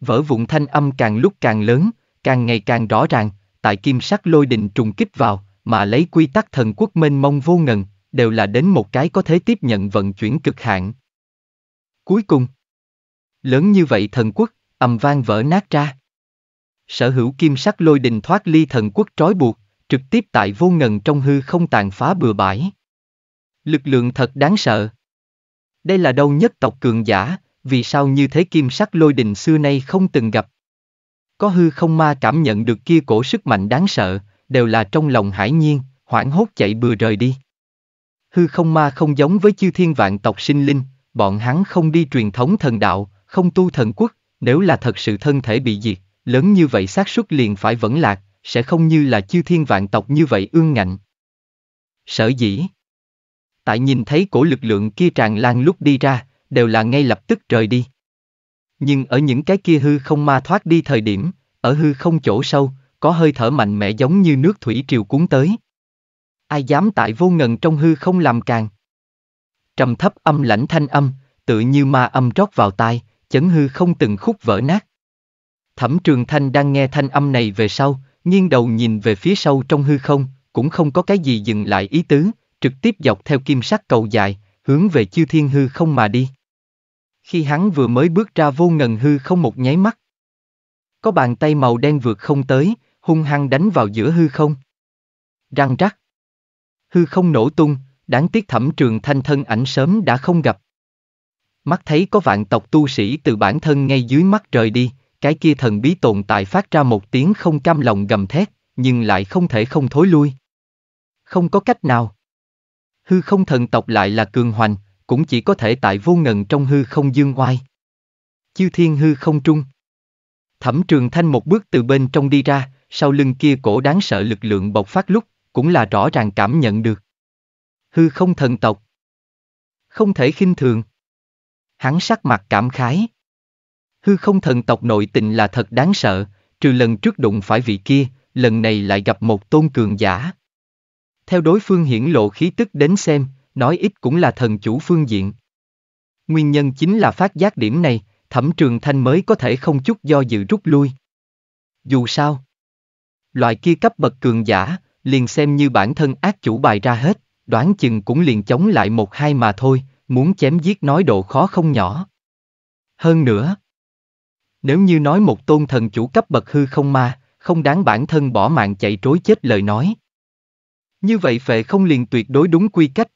vỡ vụn thanh âm càng lúc càng lớn, càng ngày càng rõ ràng, tại kim sắc lôi đình trùng kích vào, mà lấy quy tắc thần quốc mênh mông vô ngần, đều là đến một cái có thể tiếp nhận vận chuyển cực hạn. Cuối cùng, lớn như vậy thần quốc, ầm vang vỡ nát ra. Sở hữu kim sắc lôi đình thoát ly thần quốc trói buộc, trực tiếp tại vô ngần trong hư không tàn phá bừa bãi. Lực lượng thật đáng sợ. Đây là đâu nhất tộc cường giả, vì sao như thế kim sắc lôi đình xưa nay không từng gặp. Có hư không ma cảm nhận được kia cổ sức mạnh đáng sợ, đều là trong lòng hải nhiên, hoảng hốt chạy bừa rời đi hư không ma không giống với chư thiên vạn tộc sinh linh, bọn hắn không đi truyền thống thần đạo, không tu thần quốc, nếu là thật sự thân thể bị diệt, lớn như vậy xác suất liền phải vẫn lạc, sẽ không như là chư thiên vạn tộc như vậy ương ngạnh. Sở dĩ Tại nhìn thấy cổ lực lượng kia tràn lan lúc đi ra, đều là ngay lập tức rời đi. Nhưng ở những cái kia hư không ma thoát đi thời điểm, ở hư không chỗ sâu, có hơi thở mạnh mẽ giống như nước thủy triều cuốn tới ai dám tại vô ngần trong hư không làm càng. Trầm thấp âm lãnh thanh âm, tự như ma âm rót vào tai, chấn hư không từng khúc vỡ nát. Thẩm trường thanh đang nghe thanh âm này về sau, nghiêng đầu nhìn về phía sau trong hư không, cũng không có cái gì dừng lại ý tứ, trực tiếp dọc theo kim sắc cầu dài, hướng về chiêu thiên hư không mà đi. Khi hắn vừa mới bước ra vô ngần hư không một nháy mắt. Có bàn tay màu đen vượt không tới, hung hăng đánh vào giữa hư không. Răng rắc hư không nổ tung, đáng tiếc thẩm trường thanh thân ảnh sớm đã không gặp. Mắt thấy có vạn tộc tu sĩ từ bản thân ngay dưới mắt rời đi, cái kia thần bí tồn tại phát ra một tiếng không cam lòng gầm thét, nhưng lại không thể không thối lui. Không có cách nào. Hư không thần tộc lại là cường hoành, cũng chỉ có thể tại vô ngần trong hư không dương oai. Chư thiên hư không trung. Thẩm trường thanh một bước từ bên trong đi ra, sau lưng kia cổ đáng sợ lực lượng bộc phát lúc, cũng là rõ ràng cảm nhận được. Hư không thần tộc. Không thể khinh thường. Hắn sắc mặt cảm khái. Hư không thần tộc nội tình là thật đáng sợ, trừ lần trước đụng phải vị kia, lần này lại gặp một tôn cường giả. Theo đối phương hiển lộ khí tức đến xem, nói ít cũng là thần chủ phương diện. Nguyên nhân chính là phát giác điểm này, thẩm trường thanh mới có thể không chút do dự rút lui. Dù sao, loại kia cấp bậc cường giả, liền xem như bản thân ác chủ bài ra hết, đoán chừng cũng liền chống lại một hai mà thôi, muốn chém giết nói độ khó không nhỏ. Hơn nữa, nếu như nói một tôn thần chủ cấp bậc hư không ma, không đáng bản thân bỏ mạng chạy trối chết lời nói. Như vậy phệ không liền tuyệt đối đúng quy cách.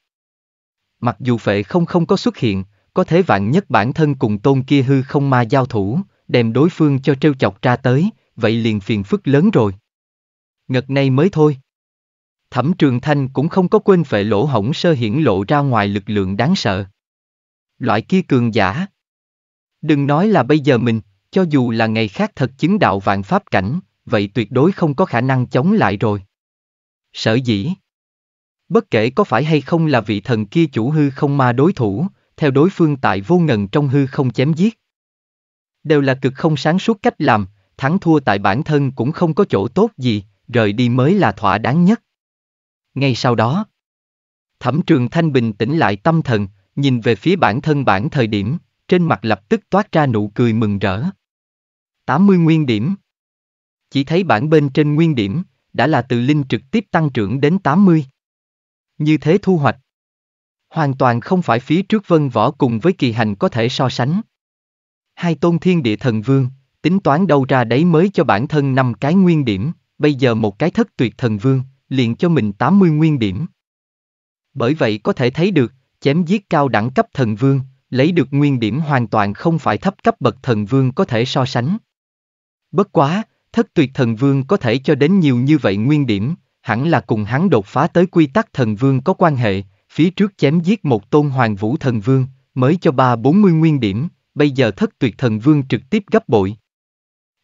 Mặc dù phệ không không có xuất hiện, có thể vạn nhất bản thân cùng tôn kia hư không ma giao thủ, đem đối phương cho trêu chọc ra tới, vậy liền phiền phức lớn rồi. Ngật này mới thôi. Thẩm Trường Thanh cũng không có quên phệ lỗ hổng sơ hiển lộ ra ngoài lực lượng đáng sợ. Loại kia cường giả. Đừng nói là bây giờ mình, cho dù là ngày khác thật chứng đạo vạn pháp cảnh, vậy tuyệt đối không có khả năng chống lại rồi. Sở dĩ. Bất kể có phải hay không là vị thần kia chủ hư không ma đối thủ, theo đối phương tại vô ngần trong hư không chém giết. Đều là cực không sáng suốt cách làm, thắng thua tại bản thân cũng không có chỗ tốt gì, rời đi mới là thỏa đáng nhất. Ngay sau đó, Thẩm Trường Thanh bình tĩnh lại tâm thần, nhìn về phía bản thân bản thời điểm, trên mặt lập tức toát ra nụ cười mừng rỡ. 80 nguyên điểm. Chỉ thấy bản bên trên nguyên điểm, đã là từ linh trực tiếp tăng trưởng đến 80. Như thế thu hoạch. Hoàn toàn không phải phía trước vân võ cùng với kỳ hành có thể so sánh. Hai tôn thiên địa thần vương, tính toán đâu ra đấy mới cho bản thân năm cái nguyên điểm, bây giờ một cái thất tuyệt thần vương, liền cho mình 80 nguyên điểm. Bởi vậy có thể thấy được, chém giết cao đẳng cấp thần vương, lấy được nguyên điểm hoàn toàn không phải thấp cấp bậc thần vương có thể so sánh. Bất quá, thất tuyệt thần vương có thể cho đến nhiều như vậy nguyên điểm, hẳn là cùng hắn đột phá tới quy tắc thần vương có quan hệ, phía trước chém giết một tôn hoàng vũ thần vương, mới cho ba bốn mươi nguyên điểm, bây giờ thất tuyệt thần vương trực tiếp gấp bội.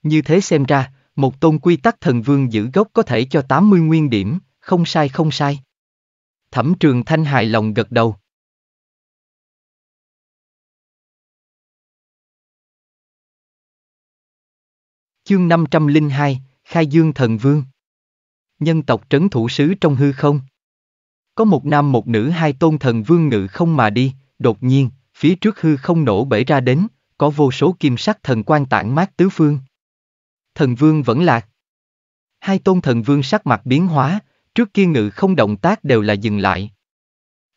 Như thế xem ra, một tôn quy tắc thần vương giữ gốc có thể cho 80 nguyên điểm, không sai không sai. Thẩm trường thanh hài lòng gật đầu. Chương 502, Khai Dương Thần Vương Nhân tộc trấn thủ sứ trong hư không Có một nam một nữ hai tôn thần vương ngự không mà đi, đột nhiên, phía trước hư không nổ bể ra đến, có vô số kim sắc thần quan tản mát tứ phương thần vương vẫn lạc. Hai tôn thần vương sắc mặt biến hóa, trước kia ngự không động tác đều là dừng lại.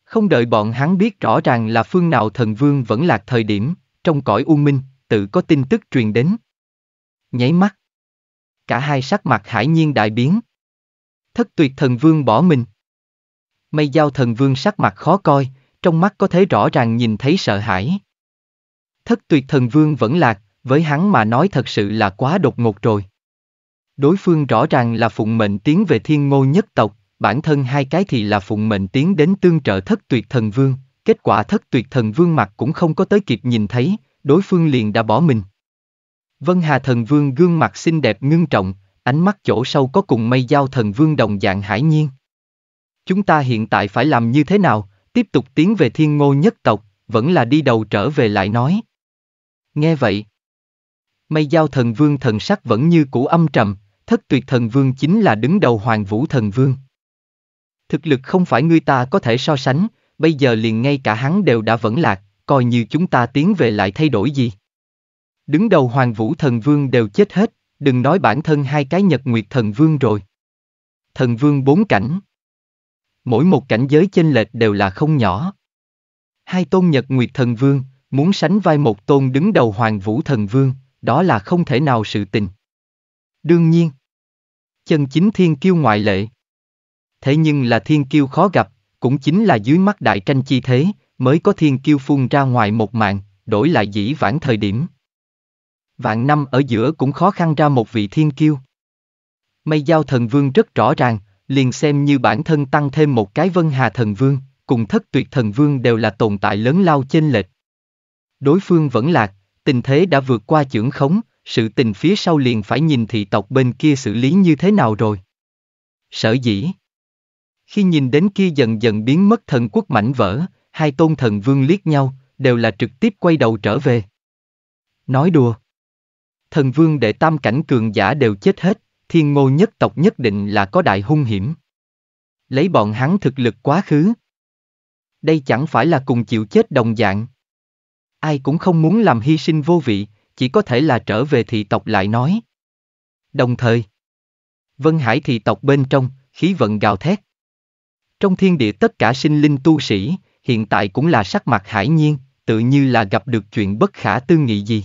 Không đợi bọn hắn biết rõ ràng là phương nào thần vương vẫn lạc thời điểm, trong cõi u minh, tự có tin tức truyền đến. Nháy mắt. Cả hai sắc mặt hải nhiên đại biến. Thất tuyệt thần vương bỏ mình. Mây giao thần vương sắc mặt khó coi, trong mắt có thể rõ ràng nhìn thấy sợ hãi. Thất tuyệt thần vương vẫn lạc, với hắn mà nói thật sự là quá đột ngột rồi. Đối phương rõ ràng là phụng mệnh tiến về thiên ngô nhất tộc, bản thân hai cái thì là phụng mệnh tiến đến tương trợ thất tuyệt thần vương, kết quả thất tuyệt thần vương mặt cũng không có tới kịp nhìn thấy, đối phương liền đã bỏ mình. Vân Hà thần vương gương mặt xinh đẹp ngưng trọng, ánh mắt chỗ sâu có cùng mây giao thần vương đồng dạng hải nhiên. Chúng ta hiện tại phải làm như thế nào, tiếp tục tiến về thiên ngô nhất tộc, vẫn là đi đầu trở về lại nói. Nghe vậy, Mây giao thần vương thần sắc vẫn như cũ âm trầm, thất tuyệt thần vương chính là đứng đầu hoàng vũ thần vương. Thực lực không phải người ta có thể so sánh, bây giờ liền ngay cả hắn đều đã vẫn lạc, coi như chúng ta tiến về lại thay đổi gì. Đứng đầu hoàng vũ thần vương đều chết hết, đừng nói bản thân hai cái nhật nguyệt thần vương rồi. Thần vương bốn cảnh. Mỗi một cảnh giới chênh lệch đều là không nhỏ. Hai tôn nhật nguyệt thần vương, muốn sánh vai một tôn đứng đầu hoàng vũ thần vương, đó là không thể nào sự tình. Đương nhiên, chân chính thiên kiêu ngoại lệ. Thế nhưng là thiên kiêu khó gặp, cũng chính là dưới mắt đại tranh chi thế, mới có thiên kiêu phun ra ngoài một mạng, đổi lại dĩ vãng thời điểm. Vạn năm ở giữa cũng khó khăn ra một vị thiên kiêu. Mây giao thần vương rất rõ ràng, liền xem như bản thân tăng thêm một cái vân hà thần vương, cùng thất tuyệt thần vương đều là tồn tại lớn lao chênh lệch. Đối phương vẫn lạc, tình thế đã vượt qua chưởng khống, sự tình phía sau liền phải nhìn thị tộc bên kia xử lý như thế nào rồi. Sở dĩ. Khi nhìn đến kia dần dần biến mất thần quốc mảnh vỡ, hai tôn thần vương liếc nhau, đều là trực tiếp quay đầu trở về. Nói đùa. Thần vương để tam cảnh cường giả đều chết hết, thiên ngô nhất tộc nhất định là có đại hung hiểm. Lấy bọn hắn thực lực quá khứ. Đây chẳng phải là cùng chịu chết đồng dạng ai cũng không muốn làm hy sinh vô vị, chỉ có thể là trở về thị tộc lại nói. Đồng thời, Vân Hải thị tộc bên trong, khí vận gào thét. Trong thiên địa tất cả sinh linh tu sĩ, hiện tại cũng là sắc mặt hải nhiên, tự như là gặp được chuyện bất khả tư nghị gì.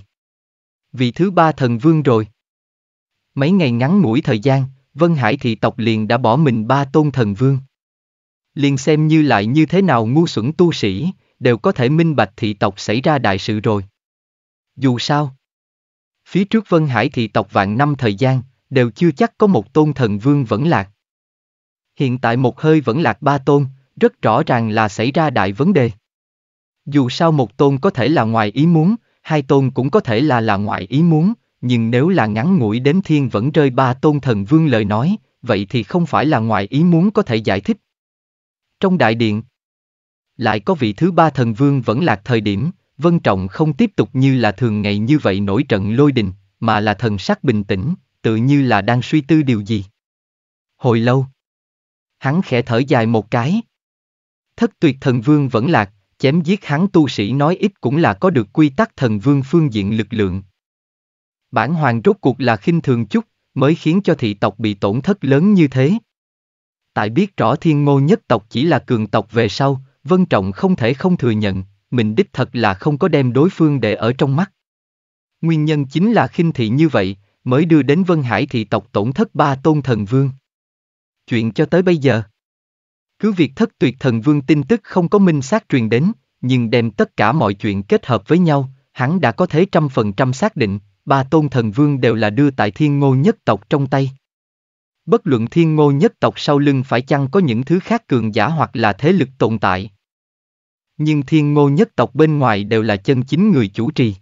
Vị thứ ba thần vương rồi. Mấy ngày ngắn ngủi thời gian, Vân Hải thị tộc liền đã bỏ mình ba tôn thần vương. Liền xem như lại như thế nào ngu xuẩn tu sĩ, đều có thể minh bạch thị tộc xảy ra đại sự rồi. Dù sao, phía trước Vân Hải thị tộc vạn năm thời gian, đều chưa chắc có một tôn thần vương vẫn lạc. Hiện tại một hơi vẫn lạc ba tôn, rất rõ ràng là xảy ra đại vấn đề. Dù sao một tôn có thể là ngoài ý muốn, hai tôn cũng có thể là là ngoại ý muốn, nhưng nếu là ngắn ngủi đến thiên vẫn rơi ba tôn thần vương lời nói, vậy thì không phải là ngoại ý muốn có thể giải thích. Trong đại điện, lại có vị thứ ba thần vương vẫn lạc thời điểm, Vân Trọng không tiếp tục như là thường ngày như vậy nổi trận lôi đình, mà là thần sắc bình tĩnh, tự như là đang suy tư điều gì. Hồi lâu, hắn khẽ thở dài một cái. Thất tuyệt thần vương vẫn lạc, chém giết hắn tu sĩ nói ít cũng là có được quy tắc thần vương phương diện lực lượng. Bản hoàng rốt cuộc là khinh thường chút, mới khiến cho thị tộc bị tổn thất lớn như thế. Tại biết rõ thiên ngô nhất tộc chỉ là cường tộc về sau, Vân Trọng không thể không thừa nhận, mình đích thật là không có đem đối phương để ở trong mắt. Nguyên nhân chính là khinh thị như vậy, mới đưa đến Vân Hải thị tộc tổn thất ba tôn thần vương. Chuyện cho tới bây giờ. Cứ việc thất tuyệt thần vương tin tức không có minh xác truyền đến, nhưng đem tất cả mọi chuyện kết hợp với nhau, hắn đã có thể trăm phần trăm xác định, ba tôn thần vương đều là đưa tại thiên ngô nhất tộc trong tay. Bất luận thiên ngô nhất tộc sau lưng phải chăng có những thứ khác cường giả hoặc là thế lực tồn tại, nhưng thiên ngô nhất tộc bên ngoài đều là chân chính người chủ trì.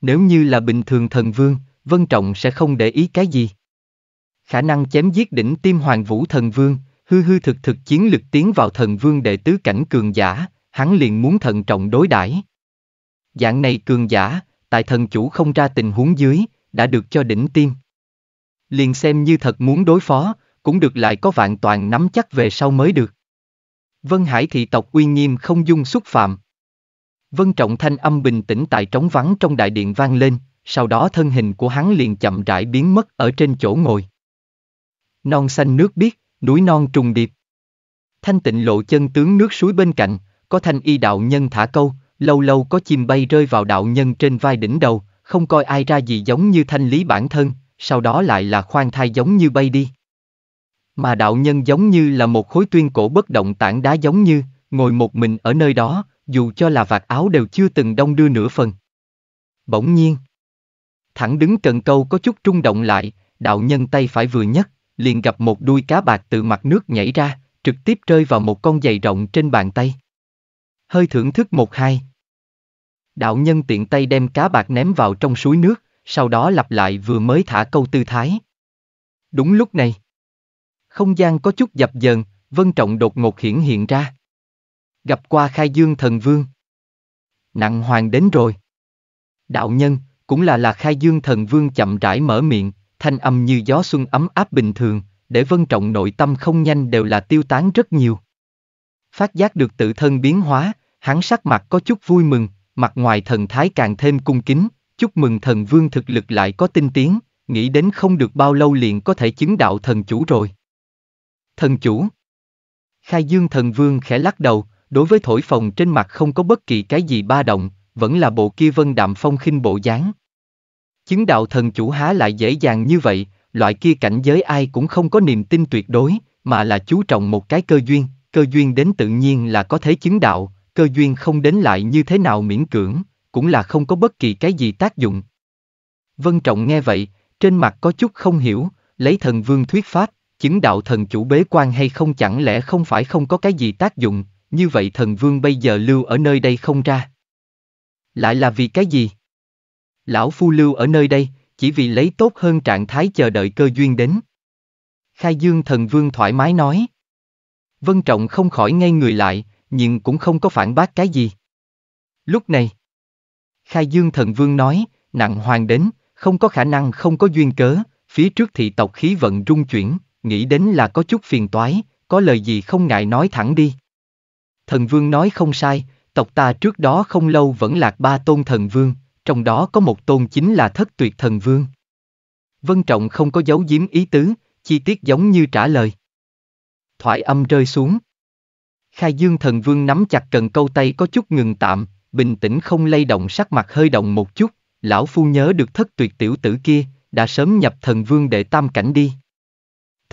Nếu như là bình thường thần vương, Vân Trọng sẽ không để ý cái gì. Khả năng chém giết đỉnh tim hoàng vũ thần vương, hư hư thực thực chiến lực tiến vào thần vương đệ tứ cảnh cường giả, hắn liền muốn thận trọng đối đãi. Dạng này cường giả, tại thần chủ không ra tình huống dưới, đã được cho đỉnh tim. Liền xem như thật muốn đối phó, cũng được lại có vạn toàn nắm chắc về sau mới được. Vân Hải thị tộc uy nghiêm không dung xúc phạm. Vân Trọng thanh âm bình tĩnh tại trống vắng trong đại điện vang lên, sau đó thân hình của hắn liền chậm rãi biến mất ở trên chỗ ngồi. Non xanh nước biếc, núi non trùng điệp. Thanh tịnh lộ chân tướng nước suối bên cạnh, có thanh y đạo nhân thả câu, lâu lâu có chim bay rơi vào đạo nhân trên vai đỉnh đầu, không coi ai ra gì giống như thanh lý bản thân, sau đó lại là khoan thai giống như bay đi. Mà đạo nhân giống như là một khối tuyên cổ bất động tảng đá giống như, ngồi một mình ở nơi đó, dù cho là vạt áo đều chưa từng đông đưa nửa phần. Bỗng nhiên, thẳng đứng cần câu có chút trung động lại, đạo nhân tay phải vừa nhất, liền gặp một đuôi cá bạc từ mặt nước nhảy ra, trực tiếp rơi vào một con giày rộng trên bàn tay. Hơi thưởng thức một hai. Đạo nhân tiện tay đem cá bạc ném vào trong suối nước, sau đó lặp lại vừa mới thả câu tư thái. Đúng lúc này, không gian có chút dập dờn, Vân Trọng đột ngột hiển hiện ra. Gặp qua khai dương thần vương. Nặng hoàng đến rồi. Đạo nhân, cũng là là khai dương thần vương chậm rãi mở miệng, thanh âm như gió xuân ấm áp bình thường, để Vân Trọng nội tâm không nhanh đều là tiêu tán rất nhiều. Phát giác được tự thân biến hóa, hắn sắc mặt có chút vui mừng, mặt ngoài thần thái càng thêm cung kính, chúc mừng thần vương thực lực lại có tinh tiến, nghĩ đến không được bao lâu liền có thể chứng đạo thần chủ rồi thần chủ. Khai Dương thần vương khẽ lắc đầu, đối với thổi phòng trên mặt không có bất kỳ cái gì ba động, vẫn là bộ kia vân đạm phong khinh bộ dáng. Chứng đạo thần chủ há lại dễ dàng như vậy, loại kia cảnh giới ai cũng không có niềm tin tuyệt đối, mà là chú trọng một cái cơ duyên, cơ duyên đến tự nhiên là có thể chứng đạo, cơ duyên không đến lại như thế nào miễn cưỡng, cũng là không có bất kỳ cái gì tác dụng. Vân Trọng nghe vậy, trên mặt có chút không hiểu, lấy thần vương thuyết pháp, chứng đạo thần chủ bế quan hay không chẳng lẽ không phải không có cái gì tác dụng, như vậy thần vương bây giờ lưu ở nơi đây không ra. Lại là vì cái gì? Lão Phu lưu ở nơi đây, chỉ vì lấy tốt hơn trạng thái chờ đợi cơ duyên đến. Khai Dương thần vương thoải mái nói. Vân Trọng không khỏi ngay người lại, nhưng cũng không có phản bác cái gì. Lúc này, Khai Dương thần vương nói, nặng hoàng đến, không có khả năng không có duyên cớ, phía trước thị tộc khí vận rung chuyển, nghĩ đến là có chút phiền toái, có lời gì không ngại nói thẳng đi. Thần vương nói không sai, tộc ta trước đó không lâu vẫn lạc ba tôn thần vương, trong đó có một tôn chính là thất tuyệt thần vương. Vân Trọng không có giấu giếm ý tứ, chi tiết giống như trả lời. Thoại âm rơi xuống. Khai Dương thần vương nắm chặt cần câu tay có chút ngừng tạm, bình tĩnh không lay động sắc mặt hơi động một chút, lão phu nhớ được thất tuyệt tiểu tử kia, đã sớm nhập thần vương đệ tam cảnh đi.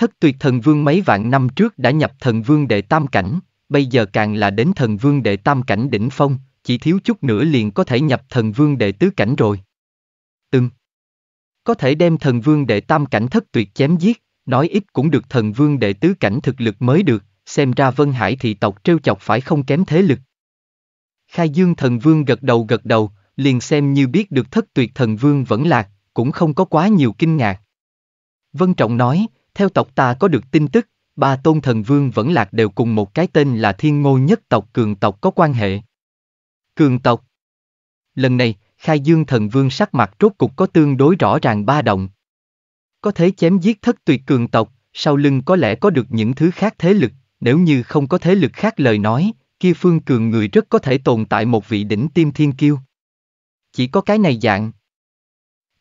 Thất tuyệt thần vương mấy vạn năm trước đã nhập thần vương đệ tam cảnh, bây giờ càng là đến thần vương đệ tam cảnh đỉnh phong, chỉ thiếu chút nữa liền có thể nhập thần vương đệ tứ cảnh rồi. Từng. Có thể đem thần vương đệ tam cảnh thất tuyệt chém giết, nói ít cũng được thần vương đệ tứ cảnh thực lực mới được, xem ra Vân Hải thị tộc trêu chọc phải không kém thế lực. Khai Dương thần vương gật đầu gật đầu, liền xem như biết được thất tuyệt thần vương vẫn lạc, cũng không có quá nhiều kinh ngạc. Vân Trọng nói, theo tộc ta có được tin tức, ba tôn thần vương vẫn lạc đều cùng một cái tên là thiên ngô nhất tộc cường tộc có quan hệ. Cường tộc Lần này, khai dương thần vương sắc mặt rốt cục có tương đối rõ ràng ba động. Có thể chém giết thất tuyệt cường tộc, sau lưng có lẽ có được những thứ khác thế lực, nếu như không có thế lực khác lời nói, kia phương cường người rất có thể tồn tại một vị đỉnh tiêm thiên kiêu. Chỉ có cái này dạng.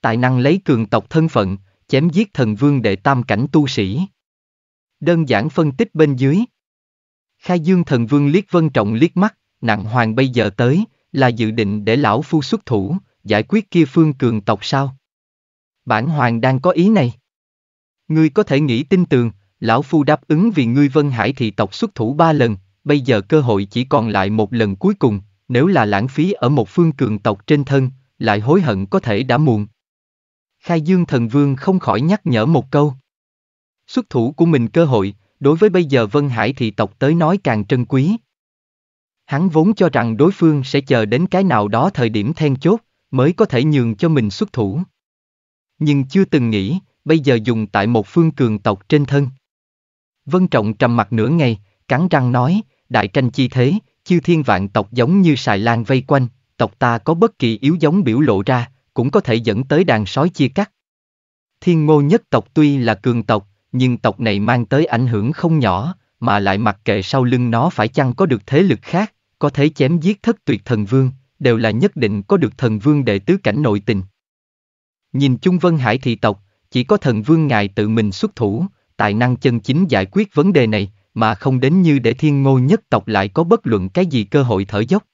Tài năng lấy cường tộc thân phận, chém giết thần vương đệ tam cảnh tu sĩ. Đơn giản phân tích bên dưới. Khai dương thần vương liếc vân trọng liếc mắt, nặng hoàng bây giờ tới, là dự định để lão phu xuất thủ, giải quyết kia phương cường tộc sao? Bản hoàng đang có ý này. Ngươi có thể nghĩ tin tường, lão phu đáp ứng vì ngươi vân hải thị tộc xuất thủ ba lần, bây giờ cơ hội chỉ còn lại một lần cuối cùng, nếu là lãng phí ở một phương cường tộc trên thân, lại hối hận có thể đã muộn. Khai Dương Thần Vương không khỏi nhắc nhở một câu. Xuất thủ của mình cơ hội, đối với bây giờ Vân Hải thị tộc tới nói càng trân quý. Hắn vốn cho rằng đối phương sẽ chờ đến cái nào đó thời điểm then chốt, mới có thể nhường cho mình xuất thủ. Nhưng chưa từng nghĩ, bây giờ dùng tại một phương cường tộc trên thân. Vân Trọng trầm mặt nửa ngày, cắn răng nói, đại tranh chi thế, chư thiên vạn tộc giống như xài lan vây quanh, tộc ta có bất kỳ yếu giống biểu lộ ra, cũng có thể dẫn tới đàn sói chia cắt. Thiên ngô nhất tộc tuy là cường tộc, nhưng tộc này mang tới ảnh hưởng không nhỏ, mà lại mặc kệ sau lưng nó phải chăng có được thế lực khác, có thể chém giết thất tuyệt thần vương, đều là nhất định có được thần vương đệ tứ cảnh nội tình. Nhìn chung Vân Hải thị tộc, chỉ có thần vương ngài tự mình xuất thủ, tài năng chân chính giải quyết vấn đề này, mà không đến như để thiên ngô nhất tộc lại có bất luận cái gì cơ hội thở dốc.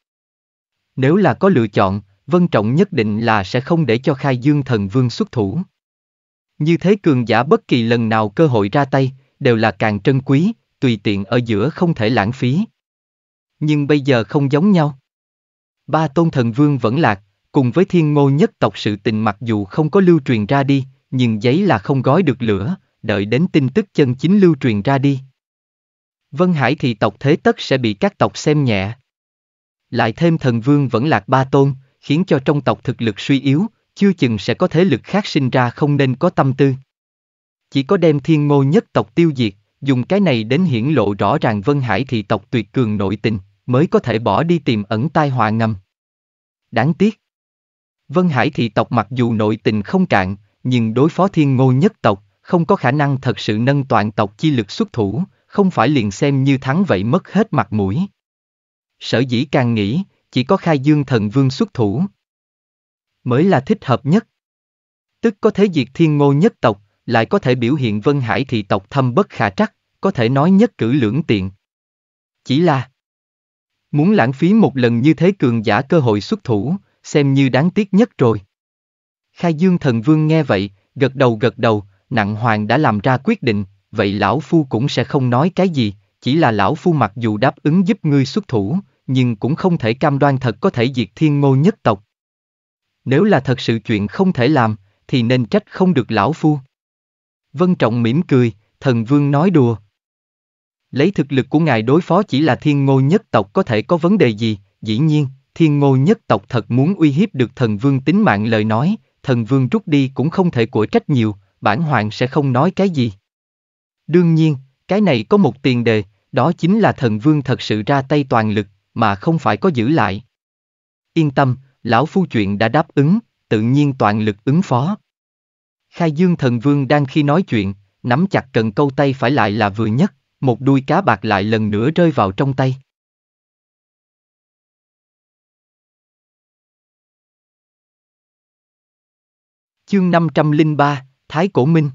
Nếu là có lựa chọn, Vân Trọng nhất định là sẽ không để cho khai dương thần vương xuất thủ. Như thế cường giả bất kỳ lần nào cơ hội ra tay, đều là càng trân quý, tùy tiện ở giữa không thể lãng phí. Nhưng bây giờ không giống nhau. Ba tôn thần vương vẫn lạc, cùng với thiên ngô nhất tộc sự tình mặc dù không có lưu truyền ra đi, nhưng giấy là không gói được lửa, đợi đến tin tức chân chính lưu truyền ra đi. Vân Hải thì tộc thế tất sẽ bị các tộc xem nhẹ. Lại thêm thần vương vẫn lạc ba tôn, khiến cho trong tộc thực lực suy yếu, chưa chừng sẽ có thế lực khác sinh ra không nên có tâm tư. Chỉ có đem thiên ngô nhất tộc tiêu diệt, dùng cái này đến hiển lộ rõ ràng Vân Hải thị tộc tuyệt cường nội tình, mới có thể bỏ đi tìm ẩn tai họa ngầm. Đáng tiếc. Vân Hải thị tộc mặc dù nội tình không cạn, nhưng đối phó thiên ngô nhất tộc, không có khả năng thật sự nâng toàn tộc chi lực xuất thủ, không phải liền xem như thắng vậy mất hết mặt mũi. Sở dĩ càng nghĩ, chỉ có khai dương thần vương xuất thủ. Mới là thích hợp nhất. Tức có thế diệt thiên ngô nhất tộc, lại có thể biểu hiện vân hải thị tộc thâm bất khả trắc, có thể nói nhất cử lưỡng tiện. Chỉ là Muốn lãng phí một lần như thế cường giả cơ hội xuất thủ, xem như đáng tiếc nhất rồi. Khai Dương Thần Vương nghe vậy, gật đầu gật đầu, nặng hoàng đã làm ra quyết định, vậy lão phu cũng sẽ không nói cái gì, chỉ là lão phu mặc dù đáp ứng giúp ngươi xuất thủ, nhưng cũng không thể cam đoan thật có thể diệt thiên ngô nhất tộc. Nếu là thật sự chuyện không thể làm, thì nên trách không được lão phu. Vân Trọng mỉm cười, thần vương nói đùa. Lấy thực lực của ngài đối phó chỉ là thiên ngô nhất tộc có thể có vấn đề gì, dĩ nhiên, thiên ngô nhất tộc thật muốn uy hiếp được thần vương tính mạng lời nói, thần vương rút đi cũng không thể của trách nhiều, bản hoàng sẽ không nói cái gì. Đương nhiên, cái này có một tiền đề, đó chính là thần vương thật sự ra tay toàn lực, mà không phải có giữ lại. Yên tâm, lão phu chuyện đã đáp ứng, tự nhiên toàn lực ứng phó. Khai Dương Thần Vương đang khi nói chuyện, nắm chặt cần câu tay phải lại là vừa nhất, một đuôi cá bạc lại lần nữa rơi vào trong tay. Chương 503, Thái Cổ Minh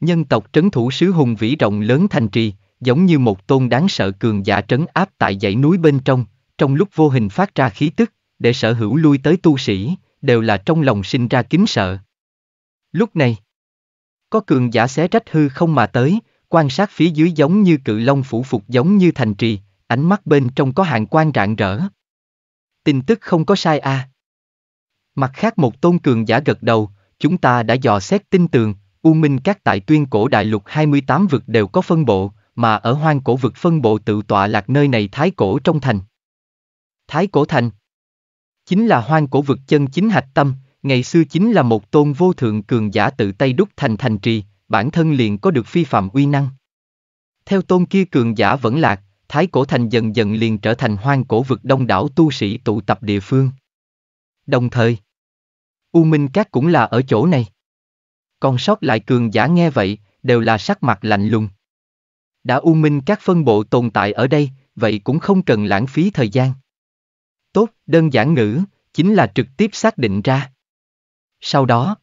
Nhân tộc trấn thủ sứ hùng vĩ rộng lớn thành trì, giống như một tôn đáng sợ cường giả trấn áp tại dãy núi bên trong, trong lúc vô hình phát ra khí tức, để sở hữu lui tới tu sĩ, đều là trong lòng sinh ra kính sợ. Lúc này, có cường giả xé rách hư không mà tới, quan sát phía dưới giống như cự long phủ phục giống như thành trì, ánh mắt bên trong có hàng quan rạng rỡ. Tin tức không có sai a. À. Mặt khác một tôn cường giả gật đầu, chúng ta đã dò xét tin tường, U Minh các tại tuyên cổ đại lục 28 vực đều có phân bộ, mà ở hoang cổ vực phân bộ tự tọa lạc nơi này thái cổ trong thành. Thái cổ thành Chính là hoang cổ vực chân chính hạch tâm, ngày xưa chính là một tôn vô thượng cường giả tự tay đúc thành thành trì, bản thân liền có được phi phạm uy năng. Theo tôn kia cường giả vẫn lạc, thái cổ thành dần dần liền trở thành hoang cổ vực đông đảo tu sĩ tụ tập địa phương. Đồng thời, U Minh Các cũng là ở chỗ này. Còn sót lại cường giả nghe vậy, đều là sắc mặt lạnh lùng đã u minh các phân bộ tồn tại ở đây, vậy cũng không cần lãng phí thời gian. Tốt, đơn giản ngữ, chính là trực tiếp xác định ra. Sau đó,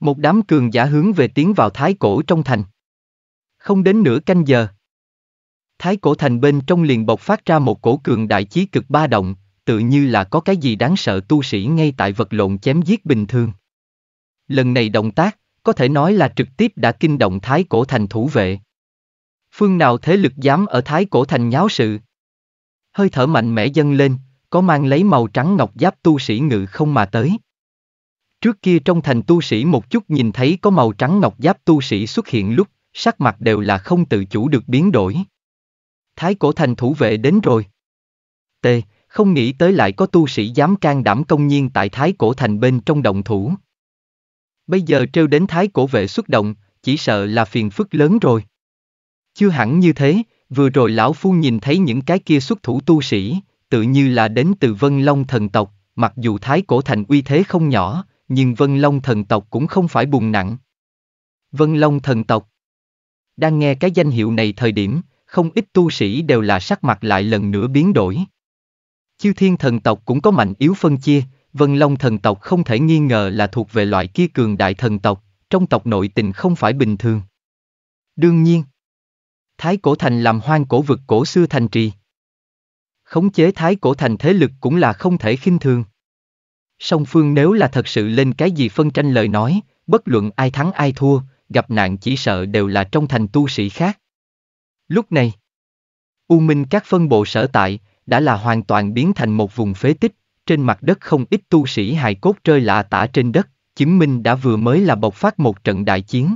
một đám cường giả hướng về tiến vào thái cổ trong thành. Không đến nửa canh giờ. Thái cổ thành bên trong liền bộc phát ra một cổ cường đại chí cực ba động, tự như là có cái gì đáng sợ tu sĩ ngay tại vật lộn chém giết bình thường. Lần này động tác, có thể nói là trực tiếp đã kinh động thái cổ thành thủ vệ. Phương nào thế lực dám ở Thái Cổ Thành nháo sự? Hơi thở mạnh mẽ dâng lên, có mang lấy màu trắng ngọc giáp tu sĩ ngự không mà tới. Trước kia trong thành tu sĩ một chút nhìn thấy có màu trắng ngọc giáp tu sĩ xuất hiện lúc, sắc mặt đều là không tự chủ được biến đổi. Thái cổ thành thủ vệ đến rồi. T. Không nghĩ tới lại có tu sĩ dám can đảm công nhiên tại thái cổ thành bên trong động thủ. Bây giờ trêu đến thái cổ vệ xuất động, chỉ sợ là phiền phức lớn rồi. Chưa hẳn như thế, vừa rồi lão phu nhìn thấy những cái kia xuất thủ tu sĩ, tự như là đến từ Vân Long thần tộc, mặc dù thái cổ thành uy thế không nhỏ, nhưng Vân Long thần tộc cũng không phải bùng nặng. Vân Long thần tộc Đang nghe cái danh hiệu này thời điểm, không ít tu sĩ đều là sắc mặt lại lần nữa biến đổi. Chư thiên thần tộc cũng có mạnh yếu phân chia, Vân Long thần tộc không thể nghi ngờ là thuộc về loại kia cường đại thần tộc, trong tộc nội tình không phải bình thường. Đương nhiên, Thái Cổ Thành làm hoang cổ vực cổ xưa thành trì. Khống chế Thái Cổ Thành thế lực cũng là không thể khinh thường. Song phương nếu là thật sự lên cái gì phân tranh lời nói, bất luận ai thắng ai thua, gặp nạn chỉ sợ đều là trong thành tu sĩ khác. Lúc này, U Minh các phân bộ sở tại đã là hoàn toàn biến thành một vùng phế tích, trên mặt đất không ít tu sĩ hài cốt rơi lạ tả trên đất, chứng minh đã vừa mới là bộc phát một trận đại chiến.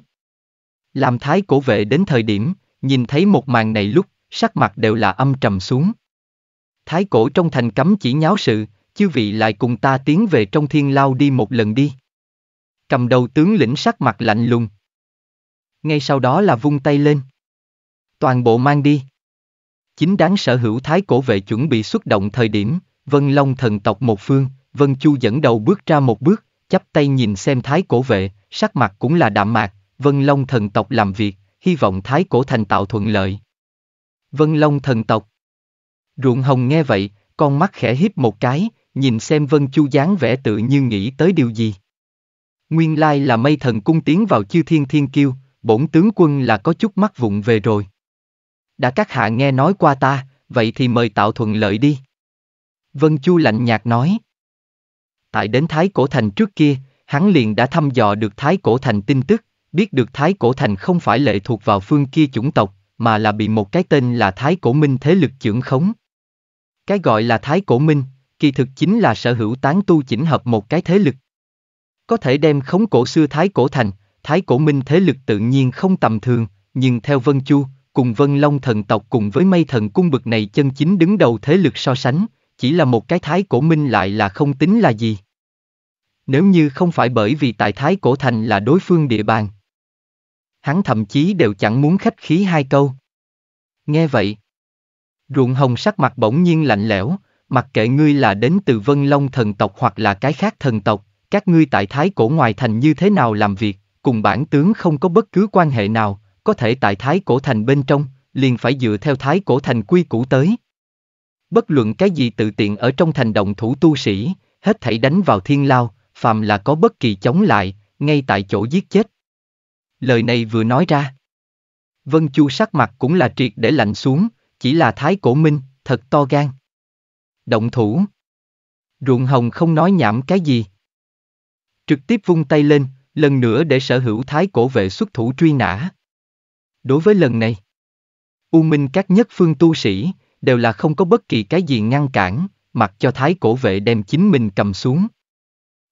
Làm thái cổ vệ đến thời điểm, nhìn thấy một màn này lúc, sắc mặt đều là âm trầm xuống. Thái cổ trong thành cấm chỉ nháo sự, chư vị lại cùng ta tiến về trong thiên lao đi một lần đi. Cầm đầu tướng lĩnh sắc mặt lạnh lùng. Ngay sau đó là vung tay lên. Toàn bộ mang đi. Chính đáng sở hữu thái cổ vệ chuẩn bị xuất động thời điểm, Vân Long thần tộc một phương, Vân Chu dẫn đầu bước ra một bước, chắp tay nhìn xem thái cổ vệ, sắc mặt cũng là đạm mạc, Vân Long thần tộc làm việc, hy vọng Thái Cổ Thành tạo thuận lợi. Vân Long thần tộc. Ruộng Hồng nghe vậy, con mắt khẽ híp một cái, nhìn xem Vân Chu dáng vẻ tự như nghĩ tới điều gì. Nguyên lai là mây thần cung tiến vào chư thiên thiên kiêu, bổn tướng quân là có chút mắt vụng về rồi. Đã các hạ nghe nói qua ta, vậy thì mời tạo thuận lợi đi. Vân Chu lạnh nhạt nói. Tại đến Thái Cổ Thành trước kia, hắn liền đã thăm dò được Thái Cổ Thành tin tức biết được Thái Cổ Thành không phải lệ thuộc vào phương kia chủng tộc, mà là bị một cái tên là Thái Cổ Minh thế lực chưởng khống. Cái gọi là Thái Cổ Minh, kỳ thực chính là sở hữu tán tu chỉnh hợp một cái thế lực. Có thể đem khống cổ xưa Thái Cổ Thành, Thái Cổ Minh thế lực tự nhiên không tầm thường, nhưng theo Vân Chu, cùng Vân Long thần tộc cùng với mây thần cung bực này chân chính đứng đầu thế lực so sánh, chỉ là một cái Thái Cổ Minh lại là không tính là gì. Nếu như không phải bởi vì tại Thái Cổ Thành là đối phương địa bàn, hắn thậm chí đều chẳng muốn khách khí hai câu. Nghe vậy, ruộng hồng sắc mặt bỗng nhiên lạnh lẽo, mặc kệ ngươi là đến từ Vân Long thần tộc hoặc là cái khác thần tộc, các ngươi tại Thái Cổ ngoài thành như thế nào làm việc, cùng bản tướng không có bất cứ quan hệ nào, có thể tại Thái Cổ thành bên trong, liền phải dựa theo Thái Cổ thành quy củ tới. Bất luận cái gì tự tiện ở trong thành động thủ tu sĩ, hết thảy đánh vào thiên lao, phàm là có bất kỳ chống lại, ngay tại chỗ giết chết lời này vừa nói ra. Vân Chu sắc mặt cũng là triệt để lạnh xuống, chỉ là thái cổ minh, thật to gan. Động thủ. Ruộng hồng không nói nhảm cái gì. Trực tiếp vung tay lên, lần nữa để sở hữu thái cổ vệ xuất thủ truy nã. Đối với lần này, U Minh các nhất phương tu sĩ, đều là không có bất kỳ cái gì ngăn cản, mặc cho thái cổ vệ đem chính mình cầm xuống.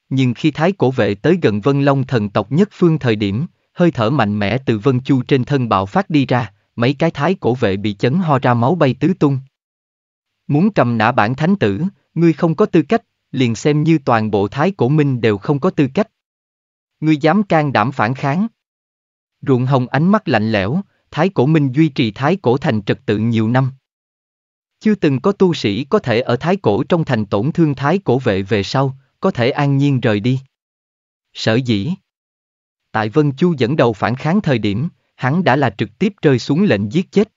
Nhưng khi thái cổ vệ tới gần vân long thần tộc nhất phương thời điểm, hơi thở mạnh mẽ từ Vân Chu trên thân bạo phát đi ra, mấy cái thái cổ vệ bị chấn ho ra máu bay tứ tung. Muốn cầm nã bản thánh tử, ngươi không có tư cách, liền xem như toàn bộ thái cổ minh đều không có tư cách. Ngươi dám can đảm phản kháng. Ruộng hồng ánh mắt lạnh lẽo, thái cổ minh duy trì thái cổ thành trật tự nhiều năm. Chưa từng có tu sĩ có thể ở thái cổ trong thành tổn thương thái cổ vệ về sau, có thể an nhiên rời đi. Sở dĩ tại Vân Chu dẫn đầu phản kháng thời điểm, hắn đã là trực tiếp rơi xuống lệnh giết chết.